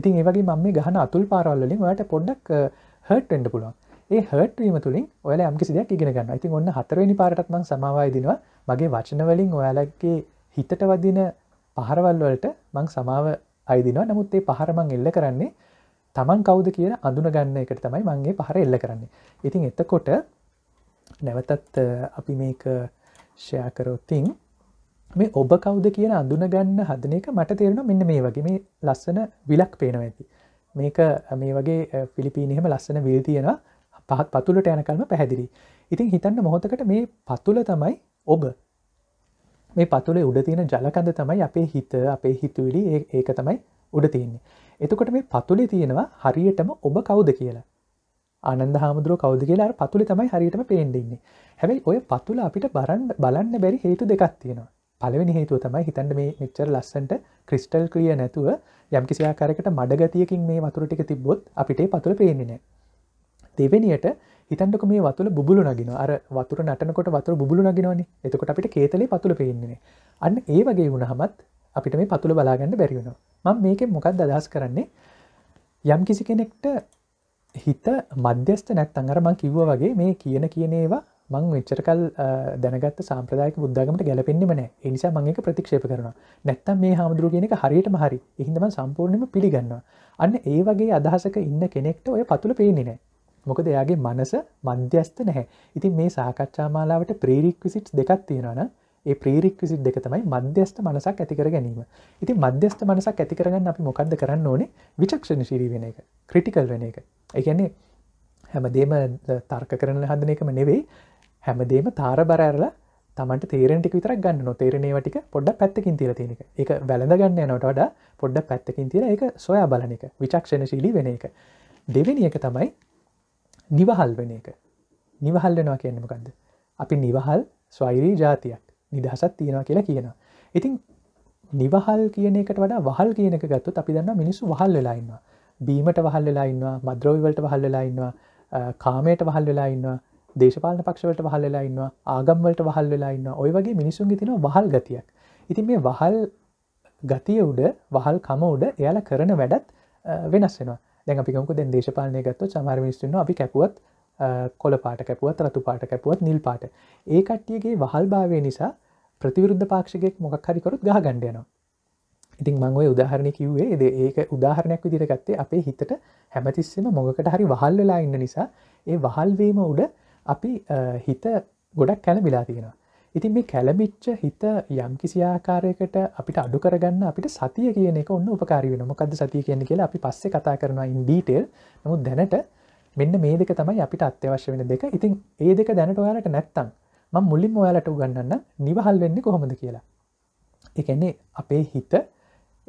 ඉතින් ඒවගේ මම ගහන අතුල් පාරල්ලින් ඔට පොඩ්ඩක් හට්ෙන්ඩ පුළුවන් ඒ හටවීම තුළින් ඔල යම්කිසිදයක් ඉගෙන ගන්න ඉතින් ඔන්න හතරවනි පාරටත්ම සමවායදිනවා මගේ වචනවලින් ඔයාලගේ හිතට වදින පහරවල් වලට මං සමාව අයිදිනවා නමුත් ඒ පහරමං එල්ල කරන්නේ තමන් කවුද කියන අඳුන ගන්න එකට තමයි මංගේ පහර එල්ල කරන්නේ ඉතින් එතකොට නැවතත් අපි මේක ෂයාකරෝතින් මේ ඔබ කවුද කියන අඳුන ගන්න හදන එක මට තේරෙන මෙන්න මේ වගේ මේ ලස්සන විලක් පේනවා ඇති මේක මේ වගේ පිලිපීනහෙම ලස්සන විල් තියෙන පහත් පතුලට යනකල්ම පැහැදිරි ඉතින් හිතන්න මොහොතකට මේ පතුල තමයි ඔබ මේ පතුලේ උඩ තියෙන ජලකඳ තමයි අපේ හිත අපේ හිතුවිලි ඒක තමයි උඩ තියන්නේ එතකොට මේ පතුලි තියෙනවා හරියටම ඔබ කවුද කියලා ආනන්ද හාමුදුරුව කවද කියලා පතුලි තමයි හරියටම පේෙන්ඩෙන්නේ හැබැයි ඔය පතුල අපිට බරන්න බලන්න බැරි හේතු දෙකක් තියෙනවා පලවෙනි හේතුව තමයි හිතන්ට මේ මෙච්චර ලස්සන්ට ක්‍රිස්ටල් ක්‍රිය නැතුව යම්කිසියාකාරකට මඩගතියකින් මේ වතුරටික තිබ්බොත් අපිට පතුළ පේන්නේ නෑ දෙවෙනියට හිතන්ටක මේ වතුල බුලු නගෙන අර වතුර නටනකොට වතුර බුලු නගෙනවන එතකොට අපිට කේතලේ පතුල පෙන්න්නේ අන්න ඒ වගේ වුණහමත් අපිට මේ පතුළ බලාගන්න බැරිවුණ මං මේක මොකක් දදහස් කරන්නේ යම් කිසි කෙනෙක්ට හිත මධ්‍යස්ත නැත්තන් අර මං කිව්ව වගේ මේ කියන කියනේවා මං වෙච්චරකල් දැනගත් සාම්ප්‍රදායක බුද්ධගමට ගැලපෙන්න්නම නෑ එනිසා මංක ප්‍රතික්ෂප කරන නැත්තම් මේ හාමුදුරුව කියෙනෙක හරියට මහරි එහිඳම සම්පූර්ණයම පිළිගන්නවා අන්න ඒ වගේ අදහසක ඉන්න කෙනෙක්ට ඔය පතුළ පේනෙනෑ මොකද එයාගේ මනස මධ්‍යස්ත නැහැ ඉතින් මේ සාකච්ඡා මාලාවට ප්‍රීරික්විසිට් දෙකක් තියෙනවන ඒ ප්‍රීරික්විසිට් දෙක තමයි මධ්‍යස්ත මනසක් ඇතිකර ගැනීම ඉති මධ්‍යස්ත මනසක් ඇතිකරගන්න අපි මොකක්ද කරන්න ඕනේ විචක්ෂණ ශිරී වෙන එක ක්‍රටිකල් වෙන එක එකන්නේ හැමදේම තර්ක කරන හදන එකම නෙවෙයි හැමදේම තාර බරඇරලා තමට තේරෙන්ටික විතර ගන්න තේරණේවටික පොඩ්ඩ පැත්තකින් තිර තියෙනක එක වැළඳ ගන්න නොට වඩා පොඩ්ඩ පැත්තකින් තිර එක සොයා බලන එක විචක්ෂණශීලී වෙන එක දෙවෙනි එක තමයි නිවහල් වෙන එක නිවහල් වෙනවා කියන්නමකක්ද අපි නිවහල් ස්වෛරී ජාතියක් නිදහසත් තියෙනවා කියලා කියනවා ඉතින් නිවහල් කියන එකට වඩ වහල් කියන එක ගත්තු අපි දන්න මිනිස්සු වහල් වෙලාඉන්නවා බීමට වහල් වෙලා ඉන්නවා මද්‍රෝවිවලට වහල් වෙලා ඉන්නවා කාමයට වහල් වෙලා ඉන්නවා දේශපාලන පක්ෂවලට වහල් වෙලා ඉන්නවා ආගම්වලට වහල් වෙලා ඉන්න ඔය වගේ මිනිසුන්ගේ තින වහල් ගතියක් ඉතින් මේ වහල් ගතිය උඩ වහල් කම උඩ එයාල කරන වැඩත් වෙනස් වෙනවා දැන් අපිකමක දැන් දේශපාලනය ගත්තු සමහර මිනිස්සුන්න අපි කැපුවත් කොල පාට කැපුවත් රතු පාට කැපුවත් නිල් පාට ඒ කට්ටියගේ වහල් භාවය නිසා ප්‍රතිවිරුද්ධ පාක්ෂිකෙක් මොකක් හරිකරුත් ගහ ගණ්ඩයනවා ඉතින් මංගව උදාහරණ කිව්වේ ද ඒක උදාහරණයක් විදිර ගත්තේ අපේ හිතට හැමතිස්සම මොකට හරි වහල් වෙලා ඉන්න නිසා ඒ වහල්වීම උඩ අපි හිත ගොඩක් කැන බිලා තියෙනවා ඉතින් මේ කැලබිච්ච හිත යම් කිසිආකාරයකට අපිට අඩු කරගන්න අපිට සතිය කියන එක ඔන්න උපකාරි වෙන මොකද සතිය කියන කියලා අපි පස්සේ කතා කරනවා ඉන්ඩීටෙල් නමුත් දැනට මෙන්න මේ දෙක තමයි අපිට අත්‍යවශ්‍ය වෙන දෙක ඉතින් ඒ දෙක දැනට ඔයාලට නැත්තං ම මුලින් ඔයාලට උගන්න නිවහල් වෙන්නේ කොහොමද කියලා එකන්නේ අපේ හිත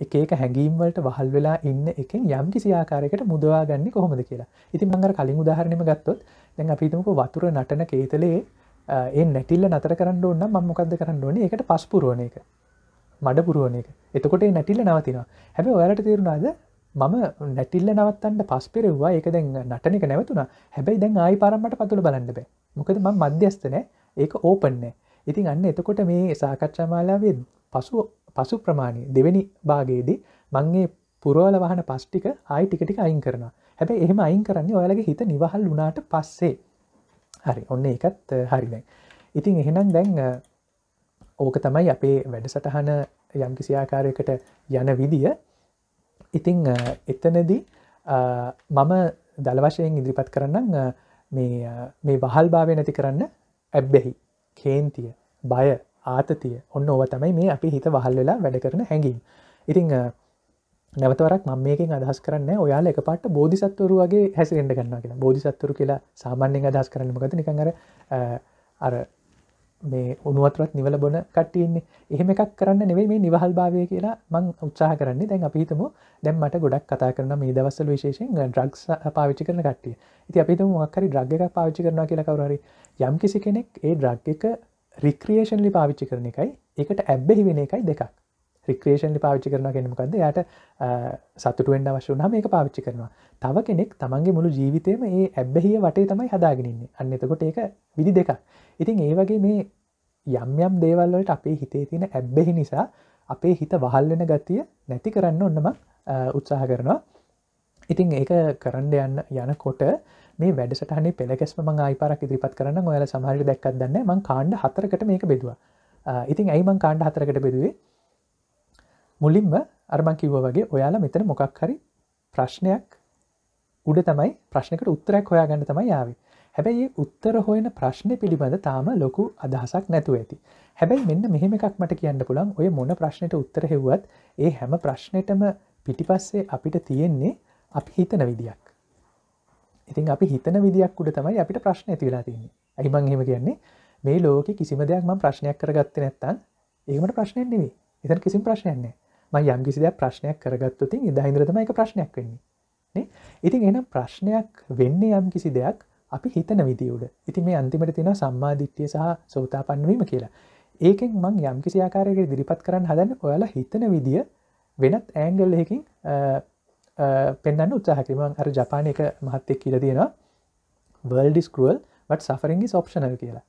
එකක හැඟීම්වලට වහල් වෙලා ඉන්න එකෙන් යම් කිසි ආකාරයකට මුදවා ගන්න කොහොමද කියලා ඉතින් මංඟර කලින් උදාහරණම ගත්තොත් දැන් අපිතමක වතුර නටන කේතලේ ඒ නැටිල්ල නතර කරන්න ඕන්න ම මොකක්ද කරන්න ඕන එකට පස් පුරුවන එක මඩ පුරුවන එක එතකොට නැටිල්ල නවතිනවා හැබ ඔයාලට තේරුණාද මම නැටිල්ල නවත්තන්ට පස් පෙරවා එක දැන් නටන එක නැවතුනා හැබැයි දැන් ආයි පාරම්මට පතුළ බලන්න බෑ මොකද ම මධ්‍යස්තනෑ ඒක ඕපන්නේ ඉතින් අන්න එතකොට මේ සාකච්ඡාමාලාවේ පසු පසු ප්‍රමාණය දෙවැනි භාගයේදී මංගේ පුරෝල වහන පස්්ටික ආයි ටිකටික අයින් කරන හැබැ එහෙම අයින් කරන්නේ ඔයාලගේ හිත නිවහල් වුණාට පස්සේ හරි ඔන්න එකත් හරි දැන් ඉතින් එහෙනම් දැන් ඕක තමයි අපේ වැඩසටහන යම් කිසිආකාරයකට යන විදිය ඉතිං එතනදී මම දළවශයෙන් ඉදිරිපත් කරන්න මේ වහල් භාවය නැති කරන්න ඇබ්බැහි කේන්තිය බය ආතතිය ඔන්න ඕව තමයි මේ අපි හිත වහල් වෙලා වැඩ කරන හැඟීම් ඉතිං නැවතවරක් මම මේකින් අදහස් කරන්න ඔයාල එක පට බෝධිසත්වරු වගේ හැසිරෙන්ට ගන්න කියලා බෝධිසත්වරු කියලා සාමාන්‍යෙන් අදහස් කරන්න මකද නිකඟර අර මේ උනුවතුරත් නිවල බොන කට්ටයන්නේ එහෙම එකක් කරන්න නෙවේ මේ නිවහල් භාවය කියලා මං උත්සාහ කරන්නේ දැන් අපිහිතම දැම් මට ගොඩක් කතා කරන මේ දවස්සල් විශේෂෙන් ඩ්‍රක්ස් පාවිච්චි කරන කට්ටිය ඉති අපිතුම මක්කරි ඩ්‍රග් එක පාවිච්චි කරන කියලා කවරරි යම් කිසි කෙනෙක් ඒ ඩ්‍රග් එක රික්‍රේෂන්ලි පාවිච්චි කරන එකයි එකට ඇබ්බෙහි වෙන එකයි දෙකක් රික්වේෂන්ලි පාච්චි කරන කෙනමකක්ද යට සතුටුවෙන්ඩ අවශ්‍ය වනා මේක පාච්චි කරනවා තව කෙනෙක් තමන්ගේ මුළු ජීවිතයම ඒ ඇබ්බැහිය වටේ තමයි හදාගෙනන්නේ අන්න එතකොට ඒක විදි දෙක ඉතින් ඒ වගේ මේ යම්යම් දේවල්වලට අපේ හිතේ තියෙන ඇබ්බෙහි නිසා අපේ හිත වහල්ලෙන ගතිය නැති කරන්න ඔන්නම උත්සාහ කරනවා ඉතින් ඒක කරන්න යන්න යනකොට මේ වැඩසටහන පෙළකෙස්ම මං ආයිපරක් ඉදිරිපත් කරන්න ඔයාල සමහරි දැක්කක් දන්න මං කාණ්ඩ හතරකට මේක බෙදවා ඉතින් ඇයිමං කාණ්ඩ හතරකට බෙදුවේ මුලින්ම අරමං කිව්ව වගේ ඔයාලා මෙතන මොකක් හරි ප්‍රශ්නයක් උඩ තමයි ප්‍රශ්නකට උත්තරයක් හොයාගන්න තමයි යාව හැබැයි උත්තර හොයන ප්‍රශ්න පිළිබඳ තාම ලොකු අදහසක් නැතුව ඇති හැබැයි මෙන්න මෙහෙම එකක් මට කියන්න පුළන් ඔය මොන ප්‍රශ්නයට උත්තර හෙව්වත් ඒ හැම ප්‍රශ්නයටම පිටිපස්සේ අපිට තියෙන්නේ අපි හිතන විදික් ඉතින් අපි හිතන විදික් උඩ තමයි අපිට ප්‍රශ්න ඇති වෙලා තින්නේ ඇයිමං හෙම කියන්නේ මේ ලෝක කිසිම දෙයක්ම ප්‍රශ්නයක් කරගත්ත නැත්තන් ඒමට ප්‍රශ්නයන්නේ එතන කිසිම ප්‍රශ්නයන්නේ ම යම් කිසි දෙයක් ප්‍රශ්නයක් කරගත්තුතින් ඉදහින්ද්‍රතම එක ප්‍රශ්නයක් වෙන්නේ ඉතින් එනම් ප්‍රශ්නයක් වෙන්නේ යම් කිසි දෙයක් අපි හිතන විදිියුට ඉති මේ අන්තිමට තින සම්මාධිත්‍යය සහ සෝතා පන්වීම කියලා ඒකෙන් මං යම් කිසි ආකාරයක දිරිපත් කරන්න හදන්න ඔයාලා හිතන විදිිය වෙනත් ඇංගල්ලකින් පෙන්න්න උත්සාහකිම අර ජපාන එක මහත්තෙක් කියල තියෙනවා වර්ල්ඩිස්කරුවල් වට සෆරෙන්ගි සොප්ෂනල් කියලා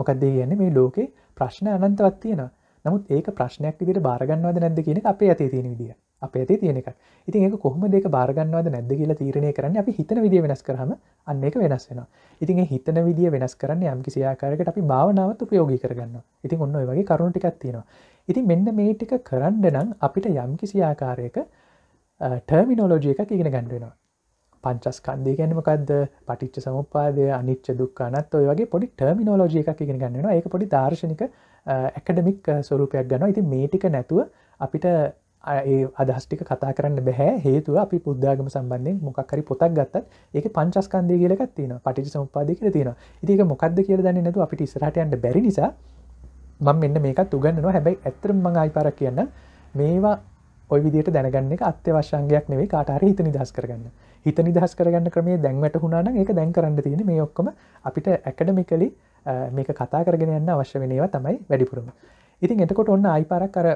මොකක්දේ කියන්නේ මේ ලෝකේ ප්‍රශ්න අනන්තවත් තියෙනවා නමුත් ඒක ප්‍රශ්නයක් විදිට බාරගන්නවද නැද කියන අපේ ඇති තියෙන විදිිය අප ඇති තියෙනක ඉතින් ඒක කොහොම දෙක බාරගන්නවද නැද කියලා තීරණය කරන්න අපි හිතන විදිිය වෙනස් කරහම අන්න එක වෙනස් වෙන ඉතින් හිතන විදිිය වෙනස් කරන්න යම්කිසියාකාරකට අපි භාවනාවත් උපයෝගී කරගන්න ඉතින් ඔන්න වගේ කරුණටිකක් තියෙනවා ඉතින් මෙන්න මේ ටික කරන්න නම් අපිට යම්කිසි ආකාරයක ටර්මිනෝලෝජය එකක් ඉගෙන ගන්ඩුවෙනවා පංචස් කන්දය ගැනමකක්ද පටිච්ච සමුපාදය අනිච්ච දුක්කානත් ඔය වගේ පොඩි ටර්මිනෝලෝජය එකක් ඉගෙන ගන්නවා ඒ පොඩි දර්ශනික ඇකඩමික් ස්වරූපයක් ගන්න ඉති මේටික නැතුව අපිට අදහස්ටික කතා කරන්න බැහැ හේතුව අපි පුද්ධාගම සම්බන්ධෙන් මොක්කරි පොතක් ගත්තත් ඒක පංචස්කන්දය කියලක් තින පටි සම්පාදය කියල තියෙන ඒක මොකක්ද කියල දන්න නැතු අපිට ස්රටයන්ට බැරි නිසා මං මෙන්න මේකත් උගන්නවා හැබැයි ඇතරම් මං අයිපාර කියන්න මේවා ඔය විදියට දැනගන්න එක අත්‍යවශ්‍යංගයක් නෙවේ කාටහර හිත නිදහස් කරගන්න හිත නිදහස් කරගන්න ක්‍රමේ දැන්වට හුණන එක දැන් කරන්න තියෙන මේ ඔක්කම අපිට ඇකඩමිකලි මේක කතා කරගෙන යන්න අවශ්‍ය වෙනවා තමයි වැඩිපුරම ඉතින් එතකොට ඔන්න අයිපාරක් අර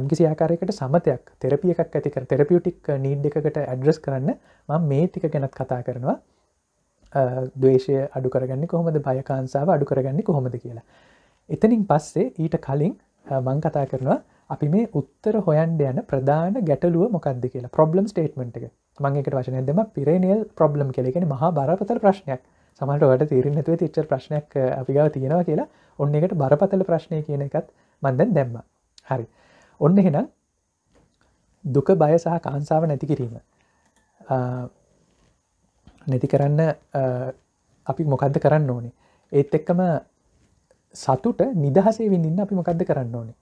යම්කිසි ආකාරයකට සමතයක් තෙරපියක් ඇතික තෙරපියටික් නීඩ් එකකට ඇඩ්‍රස් කරන්න මං මේ ටික ගැනත් කතා කරනවා දේශය අඩු කරගන්න කොහොමද භයකාන්සාව අඩු කරගන්න කොහොමද කියලා එතනින් පස්සේ ඊට කලින් මං කතා කරනවා අපි මේ උත්තර හොයන්ඩ යන ප්‍රධාන ගැටලුව මොකක්ද කියලා ප්‍රබ්ලම් ස්ටේට්මට එක මං එකට වශනයදම පිරේනියල් ප්‍රබ්ලම් කෙලෙගෙන මහා බරපතර ප්‍රශ්නයක් සමට තීරෙන් නැතුව තිච්ච ප්‍රශ්නයක් අපිගාව තියෙනවා කියලා ඔන්න එකට බරපතල ප්‍රශ්නය කියන එකත් මන්දැන් දැම්ම හරි ඔන්න එහෙනම් දුක බය සහ කාන්සාව නැති කිරීම නැති කරන්න අපි මොකක්ද කරන්න ඕනේ ඒත් එක්කම සතුට නිදහසේ විඳින්න අපි මොකක්ද කරන්න ඕනේ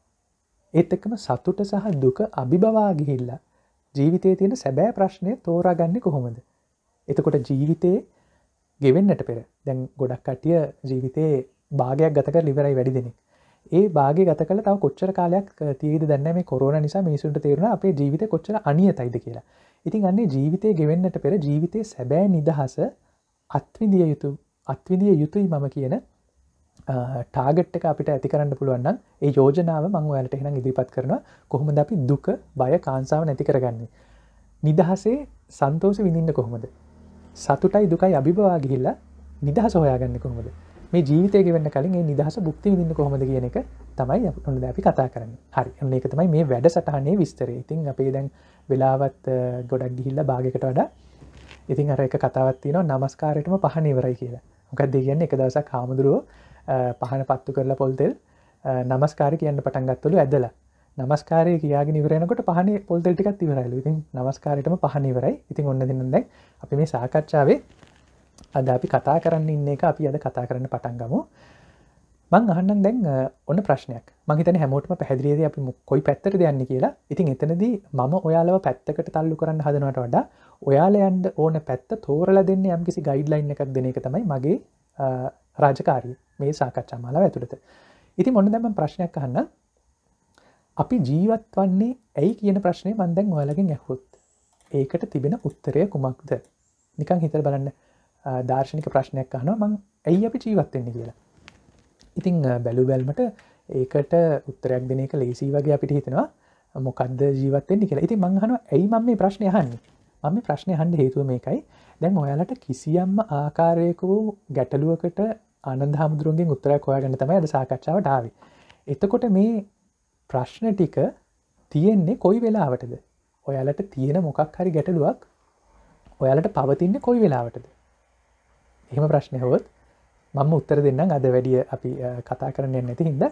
ඒත් එක්කම සතුට සහ දුක අභිබවාගිහිල්ලා ජීවිතය තියෙන සැබෑ ප්‍රශ්නය තෝරාගන්න කොහොමද එතකොට ජීවිතයේ ගෙවෙන්නට පෙර දැන් ගොඩක් කටිය ජීවිතයේ භාගයක් ගතක ලිවරයි වැඩිදෙනෙක් ඒ භාග ගත කල තව කොච්චර කාලයක් තීද දැන්න මේ කොරන නිසා මිනිසුන්ට තේරුණ අපේ ජීවිත කොච්චර අනිය තයිද කියලා ඉතින් අන්නේ ජීවිතය ගෙවෙන්නට පෙර ජීවිතය සැබෑ නිදහස අත්විදිය යුතු අත්විදිය යුතුයි මම කියන ටාගට් එක අපිට ඇති කරන්න පුළුවන්න්න ඒ යෝජනාව මං ඔයාලට එහෙනම් ඉදිරිපත් කරන කොහොමද අපි දුක බය කාන්සාව නැති කරගන්නේ නිදහසේ සන්තෝස විඳින්න කොහොමද සතුටයි දුකයි අභිභවා ගිහිල්ලා නිදහස හොයාගන්න කොහොමද මේ ජීවිතය ගෙවන්න කලින් ඒ නිදහස භුක්ති විඳින්න කොහොමද කියන එක තමයි ඔන්න අපි කතා කරන්න හරි එන්න එක තමයි මේ වැඩ සටහනේ විස්තර ඉතින් අපේ දැන් වෙලාවත් ගොඩක් ගිහිල්ල භාගකට වඩා ඉතින් අර එක කතාවත්තින නමස්කාරයටම පහනිවරයි කියලා මොකක් දෙගන්න එක දවසක් හාමුදුරුව පහන පත්තු කරලා පොල්තෙල් නමස්කාර කියන්න පටන්ගත්තුළු ඇදලා නමස්කාරය කියගෙන වරනකොට පහන පොල්තෙල්ටිකක් තිවරයිල ඉතින් නමස්කාරයටම පහනිවරයි ඉතින් ඔන්න දෙන්න දැන් අපි මේ සාකච්ඡාවේ අද අපි කතා කරන්න ඉන්න එක අපි අද කතා කරන්න පටන්ගමු මං අහන්න දැන් ඔන්න ප්‍රශ්නයක් මහිතන හැමෝටම පැදිරියද අපි කොයි පැත්තර දෙයන්න කියලා ඉතින් එතනදී මම ඔයාලව පැත්තකට තල්ලු කරන්න හදනට වඩා ඔයාලයන්ට ඕන පැත්ත තෝරල දෙන්න යම්කිසි ගයිඩ්ලයින් එකක් දෙන එක තමයි මගේ රාජකාරී මේ සාකච්ඡාමාලාව ඇතුළත ඉති මොන්න දැම ප්‍රශ්නයක් කහන්න අපි ජීවත් වන්නේ ඇයි කියන ප්‍රශ්නය මන්දැන් ඔයාලගෙන් ඇහුත් ඒකට තිබෙන උත්තරය කුමක්ද නිකං හිතර බලන්න දර්ශනික ප්‍රශ්නයක් අහනවා මං ඇයි අපි ජීවත්වෙන්නේ කියලා ඉතිං බැලු බැල්මට ඒකට උත්තරයක් දෙන එක ලේසි වගේ අපිට හිතෙනවා මොකක්ද ජීවත්වෙන්නේ කියලා ඉති මංහන ඇයි මම මේ ප්‍රශ්නය හන්න මම ප්‍රශ්නය හන්ඩ හේතුව මේකයි දැන් ඔයාලට කිසියම්ම ආකාරයකූ ගැටලුවකට අනන්දහාමුදුරුවන්ගේ උත්තරයක් හොයාගන්න තමයි අද සාකච්ඡාවට ආවේ එතකොට මේ ප්‍රශ්න ටික තියෙන්නේ කොයි වෙලාවටද ඔයාලට තියෙන මොකක් හරි ගැටලුවක් ඔයාලට පවතින්න කොයි වෙලාවටද එහෙම ප්‍රශ්නයහොත් මම උත්තර දෙන්නම් අද වැඩිය අපි කතා කරන්නේ නැති හිද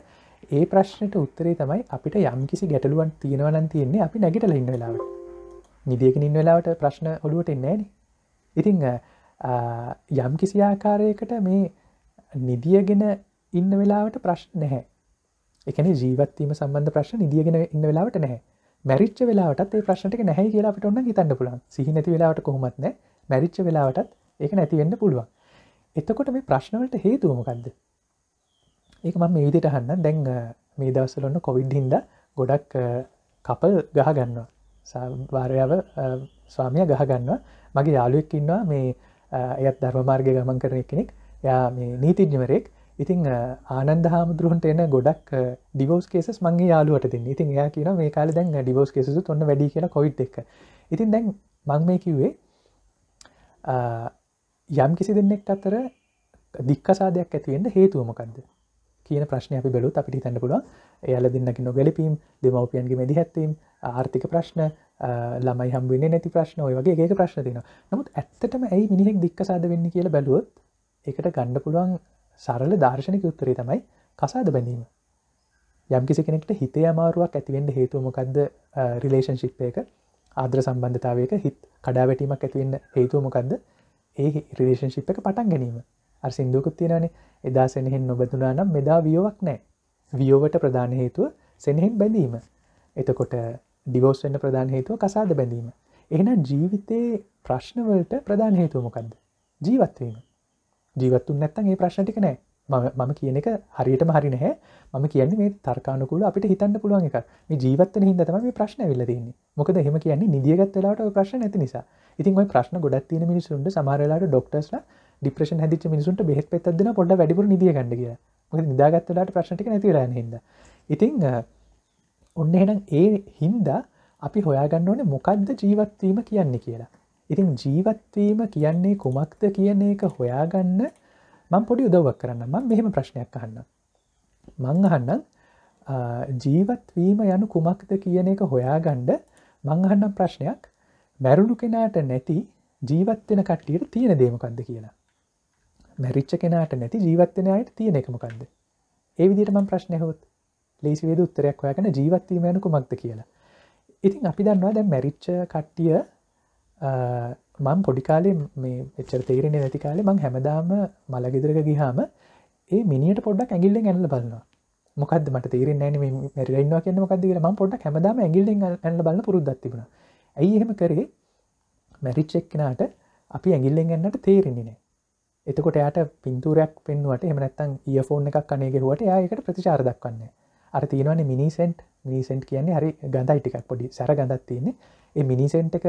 ඒ ප්‍රශ්නයට උත්තරේ තමයි අපිට යම් කිසි ගැටලුවන් තියෙනවනන් තියෙන්නේ අපි නැගිටල ඉන්න වෙලාවට නිදියක ඉන්න වෙලාවට ප්‍රශ්න ඔලුවට එන්නේන ඉතිං යම් කිසි ආකාරයකට මේ නිදියගෙන ඉන්න වෙලාවට ප්‍රශ්න නැහැ එකන ජීවත්වීම සම්බන්ධ ප්‍රශ්න නිදියගෙන ඉන්න වෙලාවට නැහැ මැරිච්ච වෙලාටත් ඒ ප්‍රශ්නට නැහැ කියලාට ඔන්න හිතන්න පුලන් සිහිනැති වෙලාට කොහොමත්න මැරිච්ච වෙලාටත් ඒක නැතිවෙන්න පුළුවන් එතකොට මේ ප්‍රශ්නවලට හේතුවමකක්ද ඒක මම විදිට හන්න දැන් මේ දවසලොන්න කොවිඩ්හින්ද ගොඩක් කපල් ගහගන්නවා සවාරයාව ස්වාමිය ගහගන්නවා මගේ යාලුවෙක් ඉන්නවා මේ එයත් ධර්මමාර්ගය ගමන් කරන කෙනෙක් යා මේ නීතිජ්‍යමරෙක් ඉතිං ආනන්ද හාමුදුරුවන්ට එන ගොඩක් ඩිවෝස් කේස මගේ යාලුවට තින් ඉතින් යා කියන මේ කාල දැන් ඩිවෝස් කේසු ඔන්න වැඩි කියලා කොයිට් එක් ඉතින් දැන් මං මේ කිව්වේ යම් කිසි දෙන්නෙක් අතර දික්කසාදයක් ඇතිවෙන්න හේතුවමකක්ද කියන ප්‍රශ්නය අපි බැලුත් අපිට හිතන්න පුළුවන් එයාල දෙන්නකි නොගැලපීම් දෙමවපියන්ගේ මැදි හැත්වීම් ආර්ථික ප්‍රශ්න ළමයි හම්බුවෙන නැති ප්‍රශ්න ඔය වගේ ඒක ප්‍රශ්න තියෙන නමුත් ඇත්තටම ඇයි මිනිහෙක් දික්කසාද වෙන්න කියලා බැලුවොත් එකට ගණ්ඩ පුළුවන් සරල දර්ශනික උත්තරේ තමයි කසාද බැඳීම යම්කිසි කෙනෙක්ට හිතේ අමාරුවක් ඇතිවෙන්ඩ හේතුවමකක්ද රිලේෂන්ශිප්යක ආද්‍ර සම්බන්ධතාවයක හිත් කඩාවැටීමක් ඇතිවෙන්න හේතුවමකක්ද ඒ රිලේෂන්ශිප් එක පටන් ගැනීම අර සිින්දුකුත් තියෙනනේ එදා සෙනෙහෙන් නොබැතුනා නම් මෙදා වියෝවක් නෑ වියෝවට ප්‍රධාන හේතුව සෙනෙහෙන් බැඳීම එතකොට ඩිවෝස් වන්න ප්‍රධාන හේතුව කසාද බැඳීම එන ජීවිතයේ ප්‍රශ්නවලට ප්‍රධාන හේතුවමකක්ද ජීවත්වීම ජීවත්තුන් නැත්තන් ඒ ප්‍රශ්න ටික නෑ මම කියන එක හරියටම හරි නැහැ මම කියන්නේ මේ තර්කානුකූල අපිට හිතන්න පුළුවන් එක මේ ජීවත්තන හින්ද තමයි මේ ප්‍රශ්න ඇවිල්ලා තියෙන්නේ මොකද එහෙම කියන්නේ නිදියගත් වෙලාවට ඔය ප්‍රශ්න නැති නිසා ඉතින් ওই ප්‍රශ්න ගොඩක් තියෙන මිනිස්සුන්ට සමහර වෙලාවට ඩොක්ටර්ස්ලා ඩිප්‍රෙෂන් හැදිච්ච මිනිස්සුන්ට බෙහෙත් පෙත්තක් දෙනවා පොඩ්ඩක් වැඩිපුර නිදිය ගන්න කියලා මොකද නිදාගත් වෙලාවට ප්‍රශ්න ටික නැති වෙලා යන හින්දා ඉතින් ඔන්න එහෙනම් ඒ හින්දා අපි හොයාගන්න ඕනේ මොකද්ද ජීවත් වීම කියන්නේ කියලා ඉතින් ජීවත්වීම කියන්නේ කුමක්ද කියන එක හොයාගන්න මං පොඩි උදව්වක් කරන්න මං මෙහෙම ප්‍රශ්නයක් අහන්න මං අහන්නම් ජීවත්වීම යනු කුමක්ද කියන එක හොයාගණ්ඩ මංහන්නම් ප්‍රශ්නයක් මැරුණු කෙනාට නැති ජීවත්වෙන කට්ටියට තියෙන දේමකක්ද කියලා මැරිච්ච කෙනට නැති ජීවත්වෙන අයට තියෙන එකමකක්ද ඒ විදිටම ප්‍රශ්නයහොත් ලේසිවේද උත්තරයක් හොයගෙන ජීවත්වීම යනු කුමක්ද කියලා ඉතින් අපි දන්නවා දැ මැරිච්ච කට්ටිය මං පොඩිකාලේ මේ එච්චර තේරෙන නැති කාලේ මං හැමදාම මළගෙදරක ගිහාම ඒ මිනිට පොඩක් ඇගිල්ලෙන් ඇල්ල බලන්නවා මොකද මට තේරෙන් න රන්න කියන්න මොකදර ම පොඩක් හැමදාම ඇගිල්ලෙන් ඇල්ල බල පුරුද්දත්තිබුණ ඇයි එහෙම කරේ මැරිච්චෙක්කෙනට අපි ඇගිල්ලෙන් ගන්නට තේරෙන්නේ නෑ එතකොට යට පින්තුරයක් පෙන්නුවට එමනත්තන් ඒ ෆෝන් එකක් කනයගෙරුවට යකට ප්‍රතිචාර දක්වන්නේ අර තියෙනවන්නේ මිනිසෙන්ට් මිනිසෙන්ට් කියන්නේ හරි ගඳයි ටිකක් පොඩි සැර ගඳත් තියන්නේ ඒ මිනිසෙන්ට් එක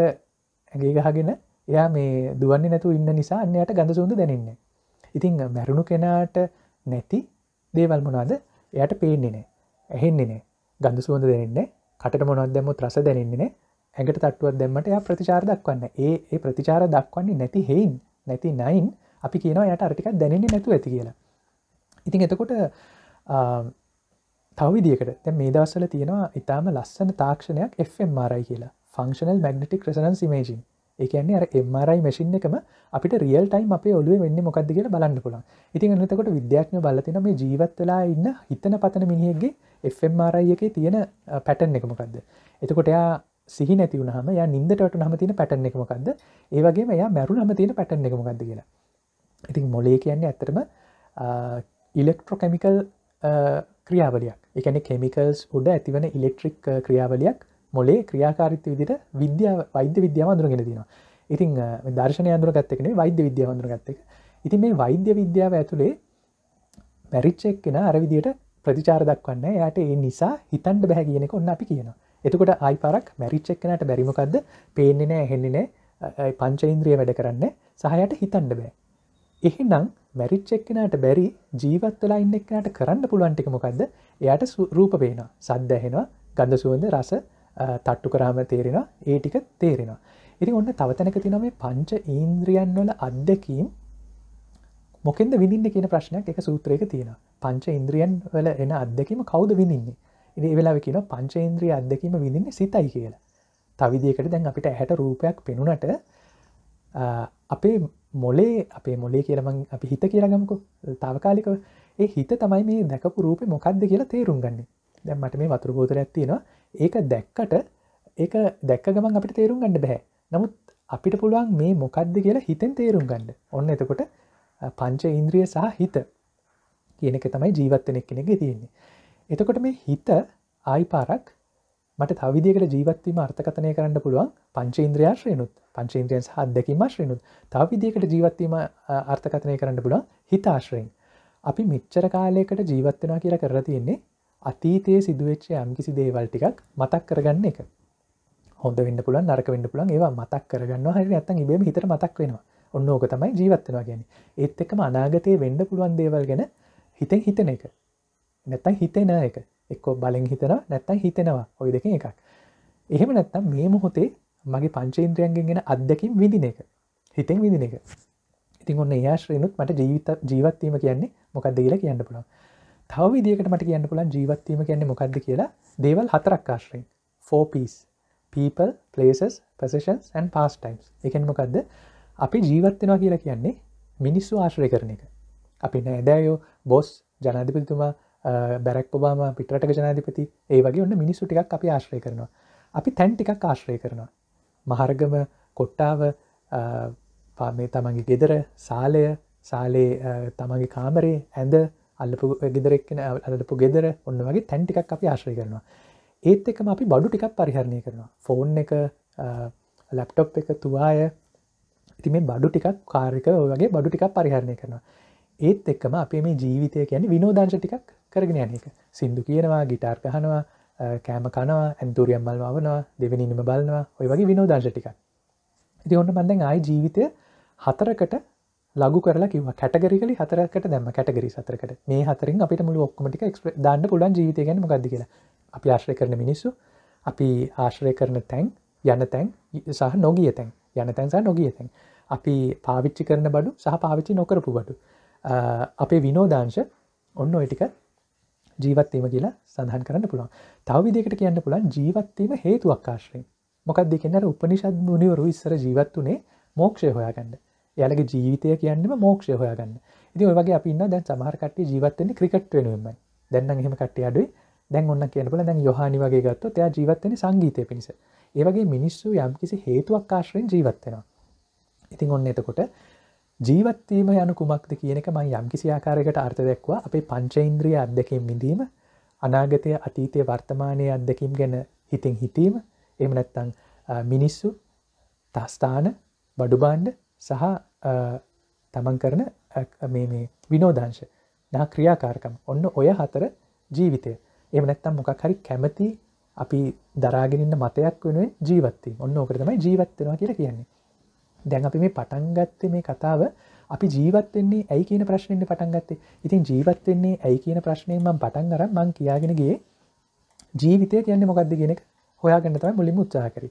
ඇගේ ගහගෙන එයා මේ දුවන්නේ නැතු ඉන්න නිසා අන්නයට ගඳ සුඳ දැනන්න ඉතිං මැරුණු කෙනාට නැති දේවල් මොනාද එයට පේන්නේනේ ඇහෙන්නේනේ ගඳ සුවඳ දෙන්නේ කට මොනොත් දැම ත්‍රස දැනන්නේ ඇඟට තටුවත් දැම්මට එයා ප්‍රතිචාර දක්වන්න ඒ ඒ ප්‍රතිචාර දක්වන්නේ නැති හෙයින් නැති නයින් අපි කියනවා යට අරටිකක් දැනන්නේ නැතු ඇති කියලා ඉතින් එතකොට තවවිදිකට තැ මේ දවස්සල තියෙනවා ඉතාම ලස්සන තාක්ෂණයක් FMRයි කියලා ෆංක්ෂනල් මැගනටික් රෙසනන් සිමේජින් එකන්නේ අර එමරයි මැසින් එකම අපිට රියල් ටයිම් අප ඔලුව වෙන්න මොකක්ද කියල බලන්න පුළන් ඉතින් අනතකොට විද්‍යාඥ බලතින මේ ජීවත් වෙලා ඉන්න හිතන පතන මිනිියගේ එFMRයි එක තියෙන පැටන් එකමකක්ද එතකොටයා සිහි නැති වුණහම ය නින්දටට නම තින පැටන එකමකක්ද ඒවගේ මෙයා මැරු නම තියෙන පැටන එකමකක්ද කියලා ඉතින් මොලේ කියන්නේ ඇත්තරම ඉලෙක්ට්‍රෝ කැමිකල් ක්‍රියාවලයක් එකන කෙමිකල්ස් උඩ ඇතිවන ඉලෙක්ට්‍රික් ක්‍රියාවලයක් මොලේ ක්‍රියාකාරිත්ත විදිට විද්‍යා වෛද්‍ය විද්‍යාවන්දුර ගෙන තින ඉතින් දර්ශනය අන්දුර ගත්තකන වෛද්‍ය විද්‍යාවන්දුර ගත්තක ඉතින් මේ වෛද්‍ය විද්‍යාව ඇතුළේ මැරිච්චෙක් කෙන අරවිදියට ප්‍රතිචාර දක්වන්න යට ඒ නිසා හිතන්ට බැහැ කියනෙක ඔන්න අපි කියන එතකොට අයි පරක් මැරිච්චෙක්නට බැරිමකක්ද පේන්නේ නෑ හෙන්නෙනෑ පංච ඉන්ද්‍රිය වැඩ කරන්න සහයට හිතන්ඩ බෑ එහෙනම් මැරිච්චෙක්කෙනට බැරි ජීවත්වලා ඉන්නෙක්නට කරන්න පුළුවන්ටික මොකක්ද එයට රූප පේන සද්ධහෙනවා ගඳ සුවඳ රස තට්ටු කරාම තේරෙන ඒ ටික තේරෙනවා ඉරි ඔන්න තවතැනක තින මේ පංච ඉන්ද්‍රියන් වල අත්දැකීම් මොකෙන්ද විඳින්න කියන ප්‍රශ්නයක් එක සූත්‍රයක තියෙන පංච ඉන්ද්‍රියන් වල එන අත්දැකීම කවුද විඳින්නේ ඒ වෙලා කියන පංච ඉන්ද්‍රිය අත්දැකීම විඳින්න සිතයි කියලා තවිදිකට දැන් අපිට ඇහැට රූපයක් පෙනුනට අපේ මොලේ අපේ මොලේ කියලමං අපි හිත කියලගමකු තාවකාලිකව ඒ හිත තමයි මේ දැකපු රූපය මොකක්ද කියලා තේරුම් ගන්න දැම්මට මේ වතුර බෝතර ඇත්තිෙනවා ඒක දැක්කට ඒක දැක්ක ගමන් අපිට තේරුම් ගන්න බැහැ නමුත් අපිට පුළුවන් මේ මොකක්ද කියලා හිතෙන් තේරුම් ගන්න ඔන්න එතකොට පංච ඉන්ද්‍රිය සහ හිත කියනක තමයි ජීවත්තනෙක් කෙනෙක තියෙන්නේ එතකොට මේ හිත ආයිපාරක් මට තවිදිකට ජීවත්වීම අර්ථකතනය කරන්න පුළුවන් පංච ඉන්ද්‍රයාශ්‍රයනුත් පංචේන්ද්‍රයන් හදදැකීම ශ්‍රයනුත් තවිදිකට ජීවත්වීම අර්ථකතනය කරන්න පුළුවන් හිතාශ්‍රයෙන් අපි මිච්චර කාලයකට ජීවත්වෙනවා කියලා කර තියෙන්නේ අතීතයේ සිදුවච්ච යම්කිසි දේවල් ටිකක් මතක් කරගන්න එක හොඳ වෙන්න පුළන් නරක වෙන්න පුළන් ඒවා මතක් කරගන්න හරි ඇත්තන් ඉබේ හිතර මතක් වෙනවා ඔන්න ඕක තමයි ජීවත්වෙනවා ගැන ඒත් එකම අනාගතය වෙන්ඩ පුළුවන් දේවල් ගැන හිතෙන් හිතන එක නැත්තන් හිතෙන එක එක්කෝ බලෙන් හිතන නැත්තන් හිතෙනවා ඔය දෙක එකක් එහෙම නැත්තම් මේ මොහොතේ මගේ පංචේන්ද්‍රයන්ගෙන් ගෙන අත්දැකින් විදින එක හිතෙන් විදින එක ඉතින් ඔන්න යාශ්‍රයනුත් මට ජීවිත ජීවත්වීම කියන්නේ මොකක් දෙල කියන්න පුළුවන් තව විදිකට මට කියන්න පුළන් ජීවත්වීම කියන්නේ මොකක්ද කියලා දේවල් හතරක් ආශ්‍රයෙන් 4පිස් people places positions and past times එකෙන් මොකක්ද අපි ජීවත්වෙනවා කියලා කියන්නේ මිනිස්සු ආශ්‍රය කරන එක අපි නෑදෑයෝ බොස් ජනාධිපතිතුමා බැරක් ඔබාම පිටරට ජනාධිපති ඒ වගේ ඔන්න මිනිස්සු ටිකක් අපි ආශ්‍රය කරනවා අපි තැන් ටිකක් ආශ්‍රය කරනවා මහරගම කොට්ටාව පාමේ තමන්ගේ ගෙදර සාලය සාලේ තමන්ගේ කාමරේ ඇඳ අල්ලපු ගෙදරක්න අලපු ගෙදර ඔන්න වගේ තැන්ටිකක් අපි ආශ්‍රය කරනවා ඒත් එකම අපි බඩු ටිකක් පරිහරණය කරනවා ෆෝන් එක ලැප්ටොප් එක තුවාය ඉති මේ බඩු ටිකක් කාර්ික වගේ බඩු ටිකක් පරිහරණය කරනවා ඒත් එක්කම අපේ මේ ජීවිතය කියන්නේ විනෝදංශ ටිකක් කරගෙන යන එක සින්දු කියනවා ගිටාර් කහනවා කෑම කනවා ඇන්තුරියම් මල්මවනවා දෙවැනිනිම බලනවා ඔය වගේ විනෝදංශ ටිකක් ඉති ඔන්න බඳෙන් ආයි ජීවිතය හතරකට ලගු කරලා කිව කැටගරිකල හතරකට දැම කැටගරි සතරකට මේ හතරින් අපිට මුළු ඔක්කමටික එක්ේ දන්න පුලන් ජීවිතය ගැන ගද කියලා අපි ආශ්‍රය කරන මිනිස්සු අපි ආශ්‍රය කරන තැන් යන තැන් සහ නොගිය තැන් යන තැන්සා නොගිය තැන් අපි පාවිච්චි කරන බඩු සහ පාවිච්චි නොකරපු බඩු අපේ විනෝදාංශ ඔන්න ඔටික ජීවත්වීම කියලා සඳහන් කරන්න පුළුවන් තව විදිකට කියන්න පුළන් ජීවත්වීම හේතුවක් ආශ්‍රයෙන් මොකක් දෙකෙන්නර උපනිෂත් මුනිවරු ඉස්සර ජීවත් වනේ මෝක්ෂය හොයාගන්න යාලගේ ජීවිතය කියන්නම මෝක්ෂය හොයාගන්න ඉති ඔයගේ අපින්න දැන් සමහරකට ජීවත්තෙන ක්‍රිකට් වෙනුවම දැන්න හෙම කට්ට අඩුයි දැන් ඔන්න කියනපල දැන් යොහනි වගේ ගත්ත තයා ජීවත්තන සංගීතය පිණිස ඒවගේ මිනිස්සු යම්කිසි හේතුවක් කාශ්‍රයෙන් ජීවත්වෙනවා ඉතින් ඔන්න එතකොට ජීවත්වීම යන කුමක්ද කියනක මයි යම්කිසි ආකාරයකට අර්ථ දැක්වා අපේ පංචෛන්ද්‍රිය අත්දැකින් මිඳීම අනාගතය අතීතය වර්තමානය අත්දැකීම් ගැන හිතින් හිතීම එම නැත්තං මිනිස්සු තස්ථාන බඩුබාන්්ඩ සහ තමන් කරන මේ විනෝදංශ දහ ක්‍රියාකාරකම් ඔන්න ඔය හතර ජීවිතය එම නැත්තම් මොකක් හරි කැමති අපි දරාගෙනන්න මතයක් වෙන ජීවත්තේ ඔන්න ඕකරතමයි ජීවත්වෙනවා කියලා කියන්නේ දැන් අපි මේ පටන්ගත්ත මේ කතාව අපි ජීවත්වෙන්නේ ඇයි කියන ප්‍රශ්නෙන්ට පටන්ගත්තේ ඉතින් ජීවත්වෙන්නේ ඇයි කියන ප්‍රශ්නයෙන් ම පටන් අර මං කියාගෙනගේ ජීවිතය කියන්නේ මොකක්ද කියෙනෙක් හොයාගන්න තම මුලින් උත්සාහකරි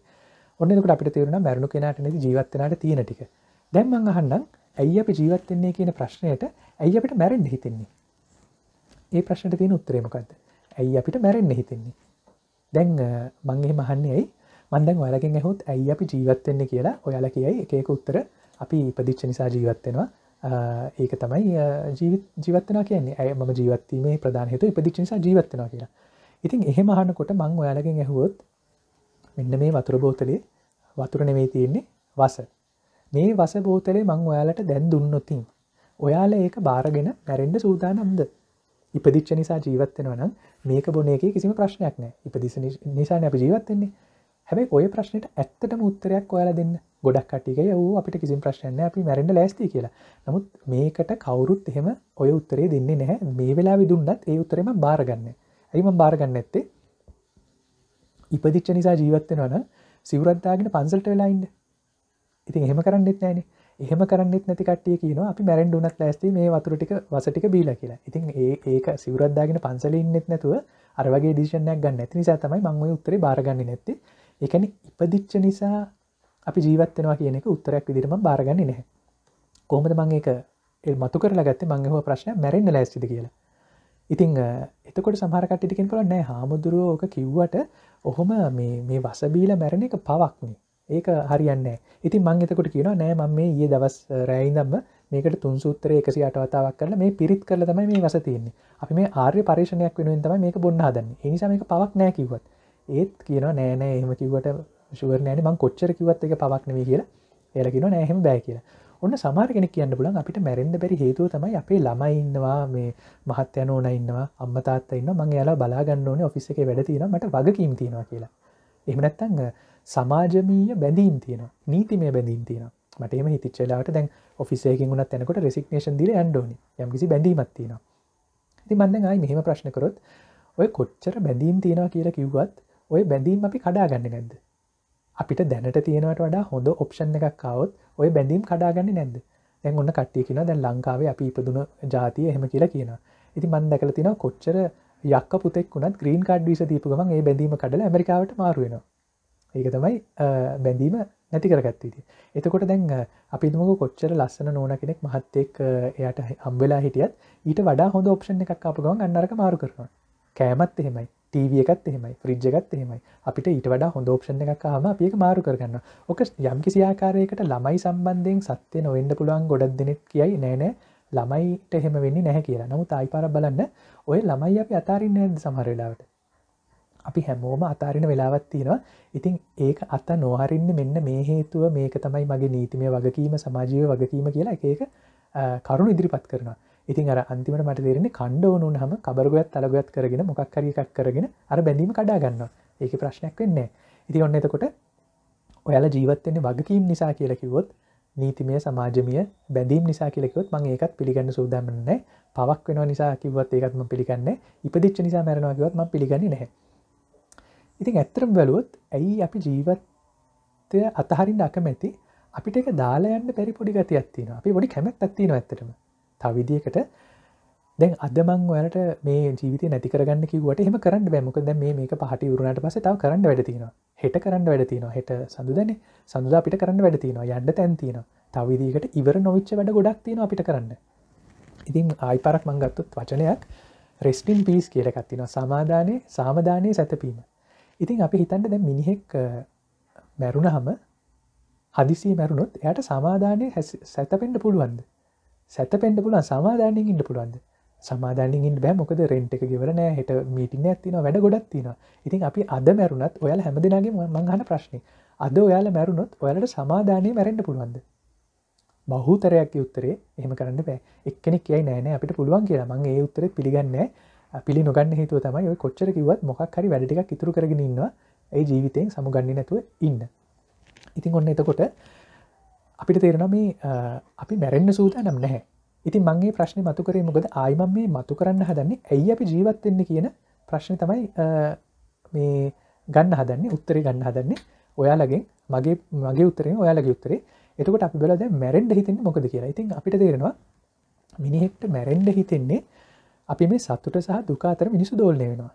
ඔන්නකට අපිට තේරුණ මැරුණු කෙනට ජීවත්වනට තියෙන ටික දැන් මං අහන්නම් ඇයි අපි ජීවත් වෙන්නේ කියන ප්‍රශ්නයට ඇයි අපිට මැරෙන්න හිතෙන්නේ? ඒ ප්‍රශ්නට තියෙන උත්තරේ මොකද්ද? ඇයි අපිට මැරෙන්න හිතෙන්නේ? දැන් මං එහෙම අහන්නේ ඇයි? මං දැන් ඔයාලගෙන් ඇහුවොත් ඇයි අපි ජීවත් වෙන්නේ කියලා ඔයාලා කියයි එක එක උත්තර අපි ඉපදිච්ච නිසා ජීවත් වෙනවා. ඒක තමයි ජීවත් වෙනවා කියන්නේ. ඇයි මම ජීවත් වීමේ ප්‍රධාන හේතුව ඉපදිච්ච නිසා ජීවත් වෙනවා කියලා. ඉතින් එහෙම අහනකොට මං ඔයාලගෙන් ඇහුවොත් මෙන්න මේ වතුර බෝතලේ වතුර නෙමෙයි තියෙන්නේ වස. මේ වස බෝතලේ මං ඔයාලට දැන් දුන්නොතින් ඔයාල ඒක බාරගෙන නැරෙන්ඩ සූදානම්ද ඉපදිච්ච නිසා ජීවත්වෙනවනම් මේක බොන එක කිසිම ප්‍රශ්නයක් නෑ ඉපදිස නිසා නැප ජීවත්වෙන්නේ හැබයි ඔය ප්‍රශ්නයට ඇත්තට මුත්තරයක් ඔයාල දෙන්න ගොඩක් කටිකය වූ අපිට කිසි ප්‍රශ්නය අපි මැරෙන්ඩ ලැස්ති කියලා නමුත් මේකට කවුරුත් එහෙම ඔය උත්තරේ දෙන්නේ නැහැ මේ වෙලා විදුන්නත් ඒ උත්තරම බාරගන්න ඇයිම බාරගන්න ඇත්තේ ඉපදිච්ච නිසා ජීවත්වෙනවන සිවරත්දාගෙන පන්සල්ට වෙලායින්ඩ ඉතින් එහෙම කරන්නෙත් නෑන එහෙම කරන්නෙත් නැතිකටිය කියන අපි මැරෙන්ඩුනත් ලැස්ති මේ වතුරටික වසටික බීල කියලා ඉතින් ඒ ඒක සිවරද්දාගෙන පන්සලින්න්නෙත් නැතුව අරවගේ දේශනයක් ගන්න ඇති නිසා තමයි මංව උත්තරේ බාරගන්න නැති එකන ඉපදිච්ච නිසා අපි ජීවත්වෙනවා කියන එක උත්තරයක් විදිරම බාරගන්න නැහැ කොහමද මං එක එල් මතු කරලා ගත්ත මංගහෝ ප්‍රශ්න මැරෙන්න්න ලැස්තිද කියලා ඉතින් එතකොට සමහරකටටිකෙන් කළ නෑ හාමුදුරුවෝක කිව්වට ඔහොම මේ වසබීල මැරණ එක පවක්නේ ඒක හරියන්න ඉති මංගතකොට කියන නෑ ම මේ ඒ දවස් රෑයිදම්ම මේකට තුන් සූත්‍ර එකසි අටවතාවක් කරල මේ පිරිත් කරල තමයි මේ වසතියන්නේ අපි මේ ආර්ය පර්ේෂණයක් වෙනුවෙන් තම මේක බොන්න හදන්න එනිසාමක පවක් නෑ කිවත් ඒත් කියන නෑනෑ එහම කිවට ශුවරණෑන මං කොච්චර කිවත් එක පවක්නව කියලා එලකින නෑහෙම බෑ කියලා ඔන්න සමාර්ගෙන කියන්න පුලන් අපිට මැරෙන්ද බැරි හේතුව තමයි අපේ ළමයිඉන්නවා මේ මහත්‍යන ඕන ඉන්නවා අම්මතාත්තන්න මං යාලා බලාගන්න ඕන ඔෆිස එක වැඩතින මට වගකීම් තියෙනවා කියලා එමනැත්තං සමාජමීය බැඳීම් තියෙන නීතිමය බැඳීම් තියෙන මටම හිතිච්චලාට දැන් ඔෆිසේකින් වුණත් තැනකොට රෙසික්නේෂන් දිල ඇන්ඩෝනි යම්කිසි බැඳීමත් තියෙන ති බන්ඳ අයි මෙහම ප්‍රශ්නකරොත් ඔය කොච්චර බැඳීම් තියෙන කියලා කිව්වත් ඔය බැඳීම් අපි කඩාගන්න නැද්ද අපිට දැනට තියෙනවට වඩා හොඳ ඔප්ෂන් එකක් කවත් ඔය බැඳීම් කඩාගන්න නැද දැන් ඔන්න කට්ටිය කියෙන දැන් ලංකාවේ අපි ඉපදුන ජාතිය එහෙම කියලා කියන ඉති මන් දැකල තින කොච්චර යක්ක පුතෙක් වුණත් ග්‍රීන් කාඩ් විස දීපුගම ඒ බැඳීම කඩල ඇමරිකාවට මාරුවෙනවා ඒක තමයි බැඳීම නැති කරගත්විති. එතකොට දැන් අපිතුමක කොච්චර ලස්සන නෝන කෙනෙක් මහත්තෙක් එයට හම්බවෙලා හිටියත් ඊට වඩා හොඳ ඔප්ෂන් එකක් අප ගොන් අන්නරක මාරු කරනවා කෑමත් එහෙමයි ටීවිය එකත් එහෙමයි ෆ්‍රිජ් එකත් එහෙමයි අපිට ඊට වඩා හොඳ ඔප්ෂන් එකක් හම අපික මාරු කරගන්න ඕක යම්කිසි ආකාරයකට ළමයි සම්බන්ධයෙන් සත්‍යය නොවෙන්ඩ පුළුවන් ගොඩක් දෙනෙක් කියයි නෑනෑ ළමයිට එහෙම වෙන්නේ නැහැ කියලා නමුත් අයිපාර බලන්න ඔය ළමයි අප අතාරින්න ඇද සමහරලාවට අපි හැමෝම අතාරණ වෙලාවත් තියෙනවා ඉතින් ඒක අත නොහරින්න මෙන්න මේ හේතුව මේක තමයි මගේ නීතිමය වගකීම සමාජීව වගකීම කියලා එක කරුණු ඉදිරිපත් කරනවා ඉතින් අර අන්තිමට මට දෙරන්නේ කණ්ඩ ඕනුන් හම කබරගොත් තලගොත් කරගෙන මොක්කරකක් කරගෙන අර බැඳීම කඩාගන්න ඒක ප්‍රශ්නයක් වෙන්නේ ඉති ඔන්න එතකොට ඔයාලා ජීවත්වෙන්නේ වගකීම් නිසා කියලකිවොත් නීතිමය සමාජමය බැඳීම් නිසා කියලෙකුත් මං ඒකත් පිළිගන්න සූදාමන්නේ පවක් වෙන නිසා කිවත් ඒකත්ම පිළිගන්න ඉපදිච්ච නිසා මැරෙනවාගවත් ම පිළිගන්නේ නැහැ ඉතින් ඇත්තරම් වැලුවොත් ඇයි අපි ජීවත්ය අතහරින් අකමැති අපිට එක දාලායන්න පැරි පොඩි ගති ඇත්තින අපි ොඩි කැමැත් ඇත්තින ඇතරම තවිදිකට දැන් අදමං වලට මේ ජීවිත නැතිකරගන්න කිවට එම කරන්න බැමකද මේ මේක පහට වරුණට පස තාව කරන්න වැඩතින හෙට කරන්න වැඩතින හෙට සඳුදන සඳුදා අපිට කරන්න වැඩතින යන්න තැන්තින තවිදිකට ඉවර නොවිච්ච වැඩ ගොඩක් තියෙන අපිට කරන්න ඉතින් ආයි පරක් මංගත්තුත් වචනයක් රෙස්ටින් පිස් කියලකත්තින සමාධානය සාමධානය සැතපීම ඉතින් අපි හිතන්ට දැ මිනිහෙක් මැරුණ හම හදිසි මැරුණොත් එයට සමාධානය සැතපෙන්ට පුළුවන්ද සැතපෙන්ට පුළුවන් සමාධානයෙන් ඉන්න පුළුවන්ද සමාධානින් බෑ මොකද රෙන්ට් එක ගෙවරනෑ හට මීටින ඇතින වැඩ ගොඩත් තින ඉතින් අපි අද මැරුණත් ඔයාල හැමදිනගේ මංහන ප්‍රශ්නය අද ඔයාල මැරුණොත් ඔයාලට සමාධානය මැරෙන්ට පුළුවන්ද බහුතරයක් යුත්තරේ එහම කරන්න බෑ එක්කෙනෙක් කියයි නෑනෑ අපිට පුළුවන් කියලා මං ඒ උත්තර පිළිගන්නෑ පිළි නොගන්න හිතුව තමයි ඔය කොච්චර කිවත් මොකක් හරි වැඩටික් ඉතුරු කරගෙන ඉන්නවා ඒ ජීවිතයෙන් සමුගන්න නැතුව ඉන්න ඉතින් ඔන්න එතකොට අපිට තේරෙන මේ අපි මැරෙන්න්න සූදා නම් නැහැ ඉති මගේ ප්‍රශ්න මතු කරේ මොකද ආයිම මේ මතු කරන්න හදන්නේ ඇයි අපි ජීවත්වෙන්නේ කියන ප්‍රශ්න තමයි මේ ගන්න හදන්නේ උත්තරේ ගන්න හදන්නේ ඔයාලගෙන් මගේ මගේ උත්තරේ ඔයාලගේ උත්තරේ එතකොට අපි බලද මැරෙන්ඩ හිතන්න මොකද කියලා ඉතින් අපිට තේරෙනවා මිනිහෙක්ට මැරෙන්ඩ හිතෙන්නේ අපි මේ සතුට සහ දුකාතර මිනිසු දෝල්ලය වෙනවා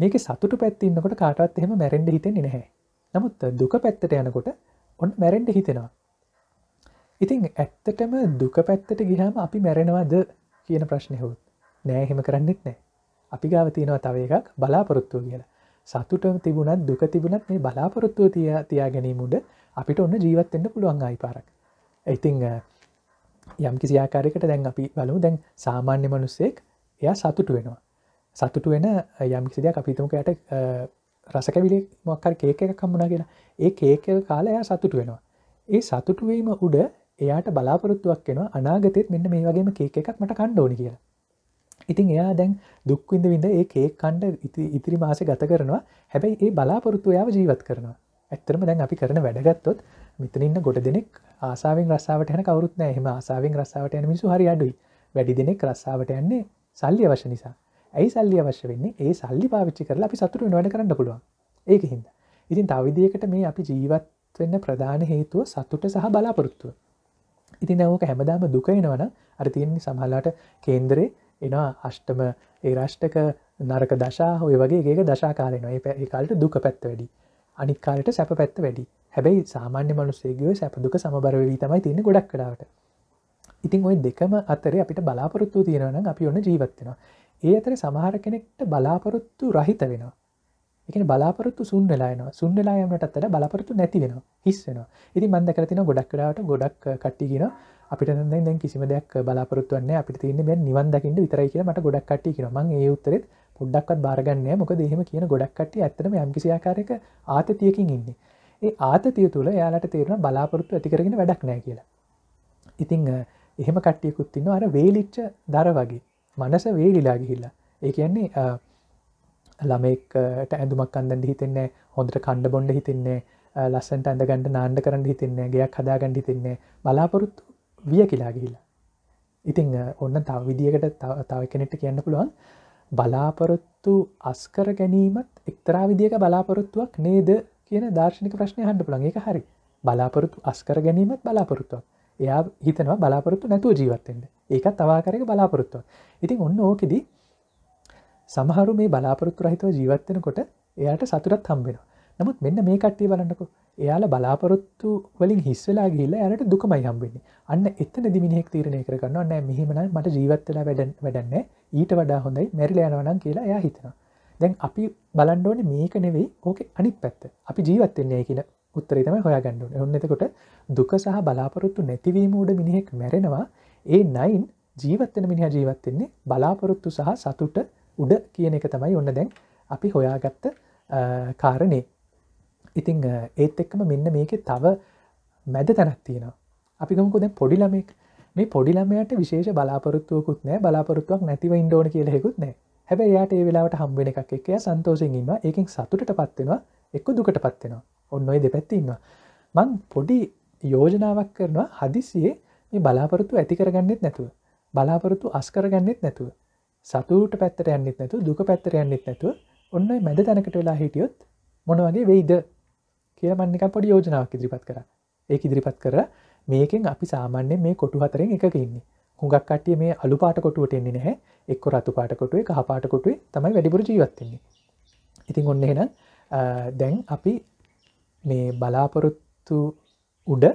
මේක සතුට පැත්තින්නකොට කාටත් එහෙම මැරෙන්ඩ හිතෙන්නේ නැහැ නමුත් දුක පැත්තට යනකොට ඔන්න මැරෙන්ඩ හිතෙනවා ඉතිං ඇත්තටම දුක පැත්තට ගිහාම අපි මැරෙනවාද කියන ප්‍රශ්නයහොත් නෑ එහෙම කරන්නෙත් නෑ අපි ගාව තියෙනවා තව එකක් බලාපොරොත්තුව කියලා සතුට තිබුණත් දුක තිබුණත් මේ බලාපොරොත්තුව තිය තියා ගැනීමුඩ අපිට ඔන්න ජීවත්වෙන්න පුළුවන් ආයිපාරක් ඉතිං යම් කිසි ආකාරයකට දැන් අපි බලමු දැන් සාමාන්‍ය මනුස්සෙක් එය සතුට වෙනවා සතුට වෙන යම් කිසිදයක් අපිතමකයට රසකැවිලි මොක්කර කේක කම්මුණ කියෙන ඒ කේක කාලය සතුට වෙනවා ඒ සතුටුවීම උඩ එයාට බලාපොරොත්තුවක් වෙන අනාගතයත් මෙන්න මේ වගේම කේක එකක් මට කණ්ඩෝන කියලා ඉතින් එයා දැන් දුක්විඳ විඳ ඒ ඒ කණ්ඩ ඉතිරි මාස ගත කරනවා හැබැයි ඒ බලාපොරොත්තු යාව ජීවත් කරනවා ඇත්තරම දැන් අපි කරන වැඩගත්තොත් මෙතනන්න ගොඩ දෙනෙක් ආසාාවෙන් රස්සාාවට යන කවරුත් නෑ හෙම ආසාාවෙන් රස්සාාවට යන මිසු හරි අඩුයි වැඩි දෙනෙක් රස්සාාවට යන්නේ සල්ලි අවශ්‍ය නිසා ඇයි සල්ලි අවශ්‍ය වෙන්නේ ඒ සල්ලි පාවිච්චි කරලා අපි සතුරු නොට කරන්න පුළුවන් ඒක හින්ද ඉතින් තවිදිකට මේ අපි ජීවත් වෙන්න ප්‍රධාන හේතුව සතුට සහ බලාපොරොත්තුව ඉතින් ඕක හැමදාම දුකයිනවන අර තියෙන්නේ සමහලාට කේන්දරේ එනවා අෂ්ටම ඒ රෂ්ටක නරක දශා හොය වගේ ඒක දශාකාලයනවා ඒ ඒකාලට දුක පැත්ත වැඩි අනිකාලට සැප පැත්ත වැඩි හැබැයි සාමාන්‍ය මනුස්සේගේ සැපදුක සමබරවී තමයි තියෙන ගොඩක් කඩාවට ඉතින් ඔය දෙකම අතර අපිට බලාපොරොත්තු තියෙනවන අපි ඔන්න ජීවත්වෙනවා ඒ අතර සමහර කෙනෙක්ට බලාපොරොත්තු රහිත වෙනවා එක බලාපොරොත්තු සුන්ඩලායන සුන්ඩලායමට අතර බලාපොරොත්තු නැති වෙන හිස් වෙන ඉති මන්දකර තින ගොඩක්රට ගොඩක් කට්ටිගෙන අපිට දැ කිසිම දෙයක් බලාපොරත්තුවන්න අපි තින්න මෙ නිවන්දකින්න විතරයි කිය මට ගොඩක් කට්ටි කියෙන මං ඒ උත්තරෙත් පොඩ්ඩක්වත් බාරගන්න මොක දෙහෙම කියන ගොඩක්ට ඇතම යම්කිසියාකාරක ආතතියකින් ඉන්න ඒ ආතතිය තුළ යාලට තේරෙන බලාපොරොත්තු ඇතිකරගෙන වැඩක් නෑ කියලා ඉතිං එහෙම කට්ටියකුත් ඉන්න අර වේලිච්ච දර වගේ මනස වේලිලා ගිහිල්ලා ඒ කියන්නේ ළමෙක්ට ඇඳුමක් අන්දන්න හිතෙන්නේ හොඳට කණ්ඩ බොන්ඩ හිතෙන්නේ ලස්සන්ට ඇඳ ගණඩ නාන්ඩ කරන්න හිතෙන්නේ ගයක් හදාගණඩ හිතෙන්නේ බලාපොරොත්තු විය කියලා ගිහිලා ඉතිං ඔන්න තව විදිකට තව කෙනෙට කියන්න පුළුවන් බලාපොරොත්තු අස්කර ගැනීමත් එක්තරා විදික බලාපොරොත්තුවක් නේද කියන දර්ශනික ප්‍රශ්නය හන්ඩ පුළන්ගේ හරි බලාපොරොත්තු අස්කර ගැනීමත් බලාපොරොත්තුවක් එයා හිතනවා බලාපොරොත්තු නැතුව ජීවත්තෙන්ට ඒකත් තවාකරක බලාපොරොත්තුව ඉතින් ඔන්න ඕකෙදී සමහරු මේ බලාපොරොත්තු රහිතව ජීවත්වෙනකොට එයාට සතුරත් හම්බෙනවා නමුත් මෙන්න මේ කට්ටේ බලන්නකු එයාල බලාපොරොත්තු වලින් හිස්වෙලා ගිල්ල යට දුකමයි හම්බෙන්නේ අන්න එතන දිමිනෙක් තීරණය කරන්න නෑ මෙහිමන මට ජීවත්තලා වැඩ වැඩන්නේ ඊට වඩා හොඳයි මැරිලයනවනම් කියලා එයා හිතනවා දැන් අපි බලන්ඩෝන මේක නෙවෙයි ඕක අනිත් පැත්ත අපි ජීවත්තෙන්නේ කියන උත්තරීතම හොයා ගණ්ඩුන් ඔන්නතකොට දුක සහ බලාපොරොත්තු නැතිවීම ූඩ මිනිහෙක් මැරෙනවා ඒ නයින් ජීවත්තෙන මිනිහ ජීවත්තෙන්නේ බලාපොරොත්තු සහ සතුට උඩ කියන එක තමයි ඔන්න දැන් අපි හොයාගත්ත කාරණය ඉතිං ඒත් එක්කම මෙන්න මේක තව මැද තැනක් තියෙන අපිකමකො දැ පොඩිලමෙක් මේ පොඩිලමයට විශේෂ බලාපොරොත්තුවකුත් නෑ බලාපොරොත්තුවක් නැතිව ඉන්ඩෝන කියලෙකුත් නෑ හැබැ යාට ඒ වෙලාට හම්බෙන එකක් එක සන්තෝසිෙන්ීම ඒකින් සතුට පත්වෙනවා එක්ක දුකට පත්වෙනවා ඔන්න ඔයි දෙපැත්තින්වා මං පොඩි යෝජනාවක් කරනවා හදිසියේ මේ බලාපොරතු ඇතිකරගන්නෙත් නැතුව බලාපොරතු අස්කරගන්නෙත් නැතුව සතුට පැත්තර යන්නෙත් නැතු දුක පැත්තර යන්නෙත් නැතුව ඔන්න මැද තැනකට වෙලා හිටියොත් මොනවගේ වෙයිද කියමන්නික පොඩි යෝජනාවක් ඉදිරිපත් කර ඒ ඉදිරිපත් කර මේකෙන් අපි සාමාන්‍ය මේ කොටු හතරෙන් එකක ඉන්නේ හුඟක් කටිය මේ අලු පාට කොටුවට එන්නේ නැහැ එක්ක රතු පාට කොටුවේ කහ පාට කොටුවේ තමයි වැඩිපුර ජීවත්වෙන්නේ. ඉතින් ඔන්න එහෙනම් දැන් අපි මේ බලාපොරොත්තු උඩ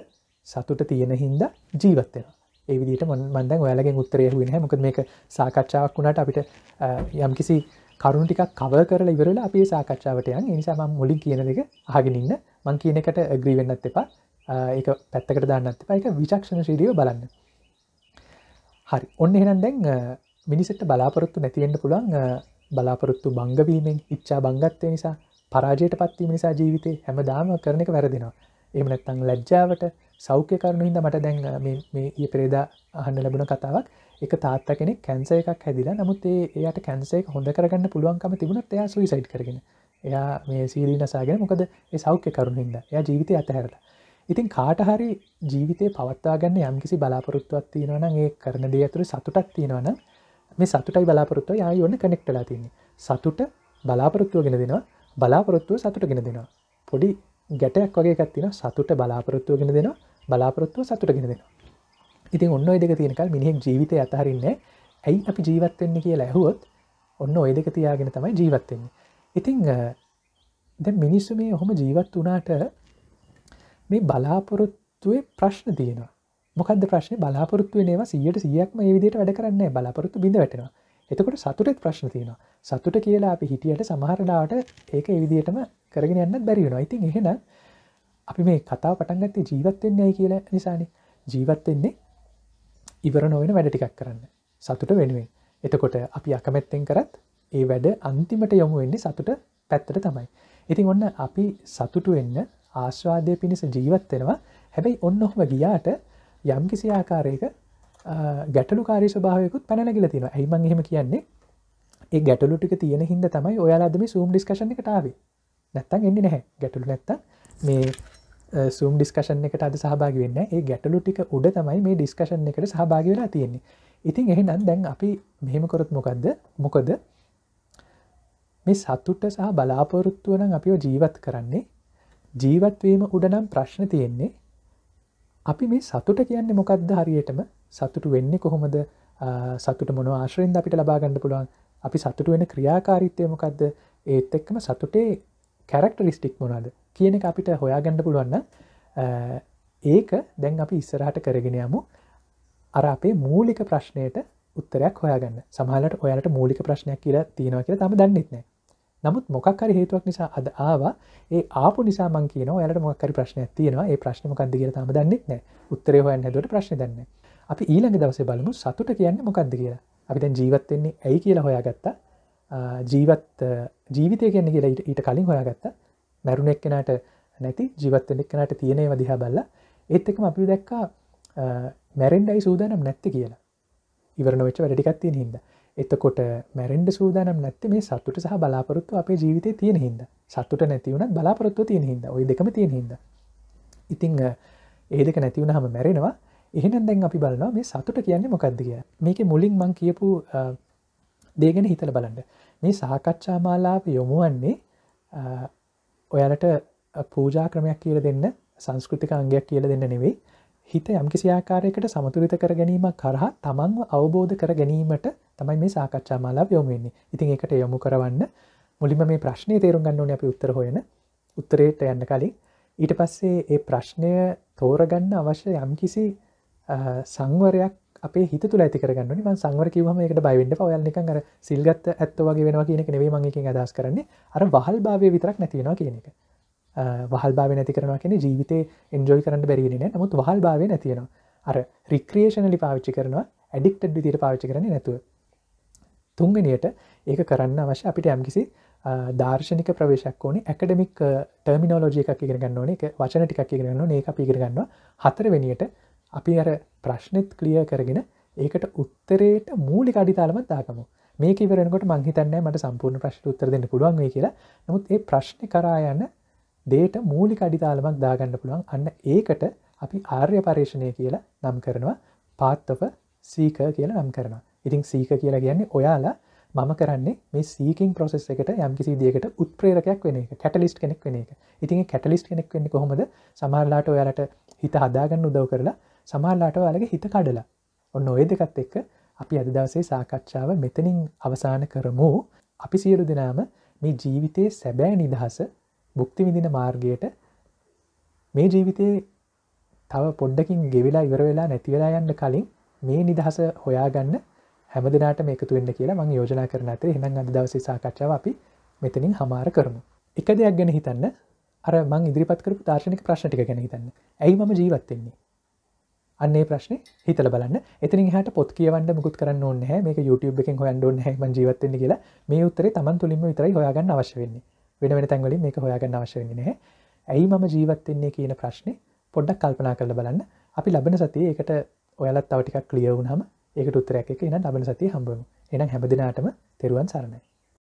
සතුට තියෙන හින්ද ජීවත්වෙනවා. ඒවිදිට මන්ද ඔයාලගෙන් උත්තරයහුවෙන මොකද මේක සාකච්ඡාවක් වුණට අපිට යම්කිසි කරුණ ටික කව කරලා ඉවරලා අපේ සාකච්ඡාවට යන් නිසාම මුලින් කියන දෙක අහගෙනන්න මං කියනකට ග්‍රීවෙන්නත් එපා ඒක පැත්තකට දාන්නත් එපා එක විචක්ෂණ ශීරියෝ බලන්න හරි ඔන්න එහෙනම් දැන් මිනිසට බලාපොරොත්තු නැතිවෙන්ට පුළුවන් බලාපොරොත්තු බංගවීමෙන් ඉච්චා බංගත්වය නිසා පරාජයට පත්වීම නිසා ජීවිතය හැමදාම කරන එක වැරදිනවා එම නැත්තං ලැජ්ජාවට සෞඛ්‍ය කරුණු හිද මට දැන් ඒ පෙරේදා අහන්න ලැබුණ කතාවක් එක තාත්ත කෙනෙක් කැන්ස එකක් හැදිලා නමුත් ඒයට කැන්සේක හොඳ කරගන්න පුළුවන්කම තිබුණත් එයා සුයිසයිට් කරගෙන එයා මේ සීලී නසාගෙන මොකද සෞඛ්‍ය කරුණු හිද එයා ජීවිතය අතහැරලා ඉතින් කාට හරි ජීවිතය පවත්තා ගන්න යම්කිසි බලාපොරොත්තුවත් තියෙනවන ඒ කරන දේ ඇතුර සතුටක් තියෙනවන මේ සතුටයි බලාපොරොත්තුව යා ඔන්න කනෙක්ටලා තින්නේ සතුට බලාපොරොත්තුව ගෙන දෙෙනවා බලාපොරොත්තුව සතුට ගෙන දෙෙනවා පොඩි ගැටයක් වගේ කත්තින සතුට බලාපොරොත්තුව ගෙන දෙෙන බලාපොරොත්තුව සතුට ගෙන දෙෙන ඉතින් ඔන්න දෙක තියෙනකල් මිනිහෙක් ජීවිතය අතහරන්න ඇයි අපි ජීවත්වෙන්නේ කියලා ඇහුවොත් ඔන්න ඔය දෙක තියාගෙන තමයි ජීවත්වෙන්නේ ඉතිං දැ මිනිස්සු මේ ඔහොම ජීවත් වනාට මේ බලාපොරොත්තුවේ ප්‍රශ්න තියෙනවා මොකද ප්‍රශ්න බලාපොරත්තුව නවා සියට සියක්ම විදිට වැඩ කරන්න බලාපොරත්තු බිඳ වැටෙනවා එතකොට සතුරෙත් ප්‍රශ්න තියෙනවා සතුට කියලා අපි හිටියට සමහරලාට ඒක එවිදිටම කරගෙන යන්න බැරිවෙනවා ඉතින් එහෙන අපි මේ කතා පටන්ගත්තේ ජීවත්වෙන්නේ කියලා නිසාන ජීවත්වෙන්නේ ඉවර නොවෙන වැඩ ටිකක් කරන්න සතුට වෙනුවෙන් එතකොට අපි අකමැත්තෙන් කරත් ඒ වැඩ අන්තිමට යොමු වෙන්නේ සතුට පැත්තට තමයි ඉතින් ඔන්න අපි සතුටු වෙන්න ආශ්වාදය පිණිස ජීවත් වෙනවා හැබැයි ඔන්න ඔහම ගියාට යම් කිසි ආකාරයක ගැටලු කාරය ස්භාවයකුත් පැනැගිල තින ඇයිමං හෙම කියන්නේ ඒ ගැටලු ටික තියෙන හිද තමයි ඔයාලාදම සූම් ඩිස්කශණ එකටාව නැත්තන් එන්න නැහැ ගැටලු නැත්ත මේ සූම් ඩිස්කශන් එකට අද සහභාගි වෙන්න ඒ ගැටලු ටික උඩ තමයි මේ ඩිස්කශන් එකට සහභාගි වෙලා තියෙන්නේ ඉතින් එහෙනම් දැන් අපි මෙහෙමකොරොත් මොකක්ද මොකද මේ සතුට සහ බලාපොරොත්තුවන අපිෝ ජීවත් කරන්නේ ජීවත්වීම උඩනම් ප්‍රශ්න තියෙන්නේ අපි මේ සතුට කියන්නේ මොකක්ද හරියටම සතුටු වෙන්නේ කොහොමද සතුට මොන ආශ්‍රයෙන් අපිට ලබාගන්න පුළුවන් අපි සතුට වෙන ක්‍රියාකාරිත්තය මොකක්ද ඒත් එක්කම සතුටේ කැරක්ටරිස්ටික් මොනාද කියන එක අපිට හොයාගන්න පුළුවන්න ඒක දැන් අපි ඉස්සරහට කරගෙන යමු අර අපේ මූලික ප්‍රශ්නයට උත්තරයක් හොයාගන්න සමහලට ඔයාලට මූලික ප්‍රශ්නයක් කියලා තියෙනවා කියලා තම දන්නෙත්නෑ නමුත් මොකක්කරි හේතුවක් නිසා අද ආවා ඒ ආපු නිසා මං කියන යාලට මොක්කරි ප්‍රශ්නයක් තියෙනවා ඒ ප්‍රශ්නමකක්ද කියර තම දන්නෙත් නෑ උත්තරය හොයන් හැදට ප්‍රශ්න දන්න අපි ඊළඟ දවස බලමු සතුට කියන්නේ මොකක්ද කියලා අපි දැන් ජීවත්වෙන්නේ ඇයි කියලා හොයාගත්තා ජීවත් ජීවිතය කියන්නේ කියලා ඊට කලින් හොයාගත්තා මැරුණෙක් කෙනට නැති ජීවත්තෙනෙක් කෙනට තියෙනේ වදිහා බල්ලා ඒත් එකම අපි දැක්කා මැරෙන්ඩයි සූදානම් නැත්ති කියලා ඉවරන වෙච්ච වැඩිකත්තිය හිද එතකොට මැරෙන්ඩ සූදානම් නැත්ති මේ සතුට සහ බලාපොරොත්තු අපේ ජීවිතය තියෙන හිද සත්තුට නැතිවුණත් බලාපොරොත්තු තියෙන හිද ඔය දෙකම තියෙන හිද ඉතිං ඒ දෙක නැතිවුණ හම මැරෙනවා එහෙනම් දැන් අපි බලවා මේ සතුට කියන්නේ මොකක්දගිය මේක මුලින් මං කියපු දේගෙන හිතල බලන්ඩ මේ සාකච්ඡා මාලාප යොමුවන්නේ ඔයාලට පූජා ක්‍රමයක් කියල දෙන්න සංස්කෘතික අංගයක් කියල දෙන්න නෙවෙයි හිත යම්කිසි ආකාරයකට සමතුරිත කර ගැනීමක් කරහ තමන්ව අවබෝධ කර ගැනීමට තමයි මේ සාකච්ඡා මාලාව යොමුවෙන්නේ ඉතින් එකට යොමු කරවන්න මුලිම මේ ප්‍රශ්නය තේරුම් ගන්නඕන අපි උත්තර හොයන උත්තරයට යන්න කලින් ඊට පස්සේ ඒ ප්‍රශ්නය තෝරගන්න අවශ්‍ය යම්කිසි සංවරයක් අපේ හිත තුළ ඇති කරගන්න වන් සංවර කිවම එකට බයිවෙන්ඩ පවයල්නික අර සිල්ගත්ත ඇත්ත වගේ වෙනවා කියනක නෙවේ මංකින් අදස් කරන්නේ අර වහල් භාවය විතරක් නැතිෙනවා කියන එක වහල් භාව නැති කරනවා කියෙන ජීවිත එන්ජෝයි කරන්න බැරිගෙන නමුත් වහල් භාව නැතියෙන අර රික්‍රේෂණලි පාවිච්චි කරනවා ඇඩික්ටඩ් විදිර පාවිච්චි කරන නැතුව තුන්ගෙනයට ඒක කරන්න අවශ්‍ය අපිට යම්කිසි දර්ශනික ප්‍රවේශක් ඕනේ ඇකඩමික් ටර්මිනෝලෝජිය එකක් ඉගරගන්න ඕනේ එක වචන ටිකක් ඉගරගන්න ඒක පිගරගන්නවා හතර වෙනියට අපි අර ප්‍රශ්නෙත් කලිය කරගෙන ඒකට උත්තරයට මූලි අඩිතාලමත් දාකමු මේක වරනකොට මංහිතන්න මට සම්පූර්ණ ප්‍රශ්ට උත්තර දෙන්න පුළුවන් වේ කියලා නමුත් ඒ ප්‍රශ්න කරායන්න දේට මූලි අඩිතාලමක් දාගන්න පුළුවන් අන්න ඒකට අපි ආර්ය පර්ේෂණය කියලා නම් කරනවා පාත්තව සීක කියලා නම් කරනවා ඉතිං සීක කියලා කියන්නේ ඔයාලා මම කරන්නේ මේ සීකින් පොසෙස් එකට යම්කිසි දියකට උත්ප්‍රේරකයක් වෙන එක කැටලිස්් කෙනෙක් වෙන එක ඉතින් කැටලිස්් කෙනෙක් වෙන්නේ කොහොමද සමාල්ලාට ඔයාලට හිත හදාගන්න උදව කරලා සමාල්ලාට ඔයාලගේ හිත කඩලා ඔන්න ඔය දෙකත් එක්ක අපි අද දවසේ සාකච්ඡාව මෙතනින් අවසාන කරමු අපි සියලු දෙනාම මේ ජීවිතයේ සැබෑ නිදහස බුක්ති විඳින මාර්ගයට මේ ජීවිතයේ තව පොඩ්ඩකින් ගෙවිලා ඉවර වෙලා නැතිවෙලා යන්න කලින් මේ නිදහස හොයාගන්න හැම දෙනාට මේකතු වෙන්න කියලා මං යෝජනා කරන අතේ හෙනම් අද දවසේ සාකච්ඡාව අපි මෙතනින් හමාර කරමු. එක දෙයක් ගැන හිතන්න අර මං ඉදිරිපත් කරපු තාර්ශනික ප්‍රශ්ටික ගැන හිතන්න ඇයි ම ජීවත්වෙන්නේ අන්නේ ප්‍රශ්න හිතල බලන්න එතන හට පොත් කියවන්න මුකුත් කරන්න ඕන්න මේ YouTube එකෙන් හොයන්න ඕන්න හැ ජීවත්වෙන්නේ කියලා මේ උත්තරේ තමන් තුළින්ම විතරයි හොයාගන්න අවශ්‍ය වෙන්නේ වෙන වෙන තැන්වලින් මේක හොයාගන්න අවශ්‍ය වෙන්නේ නැහැ. ඇයි මම ජීවත් වෙන්නේ කියන ප්‍රශ්නේ පොඩ්ඩක් කල්පනා කරලා බලන්න. අපි ලබන සතියේ ඒකට ඔයාලත් තව ටිකක් ක්ලියර් වුණාම ඒකට උත්තරයක් එක එන ලබන සතියේ හම්බ වෙනවා. එහෙනම් හැම දිනාටම තෙරුවන් සරණයි.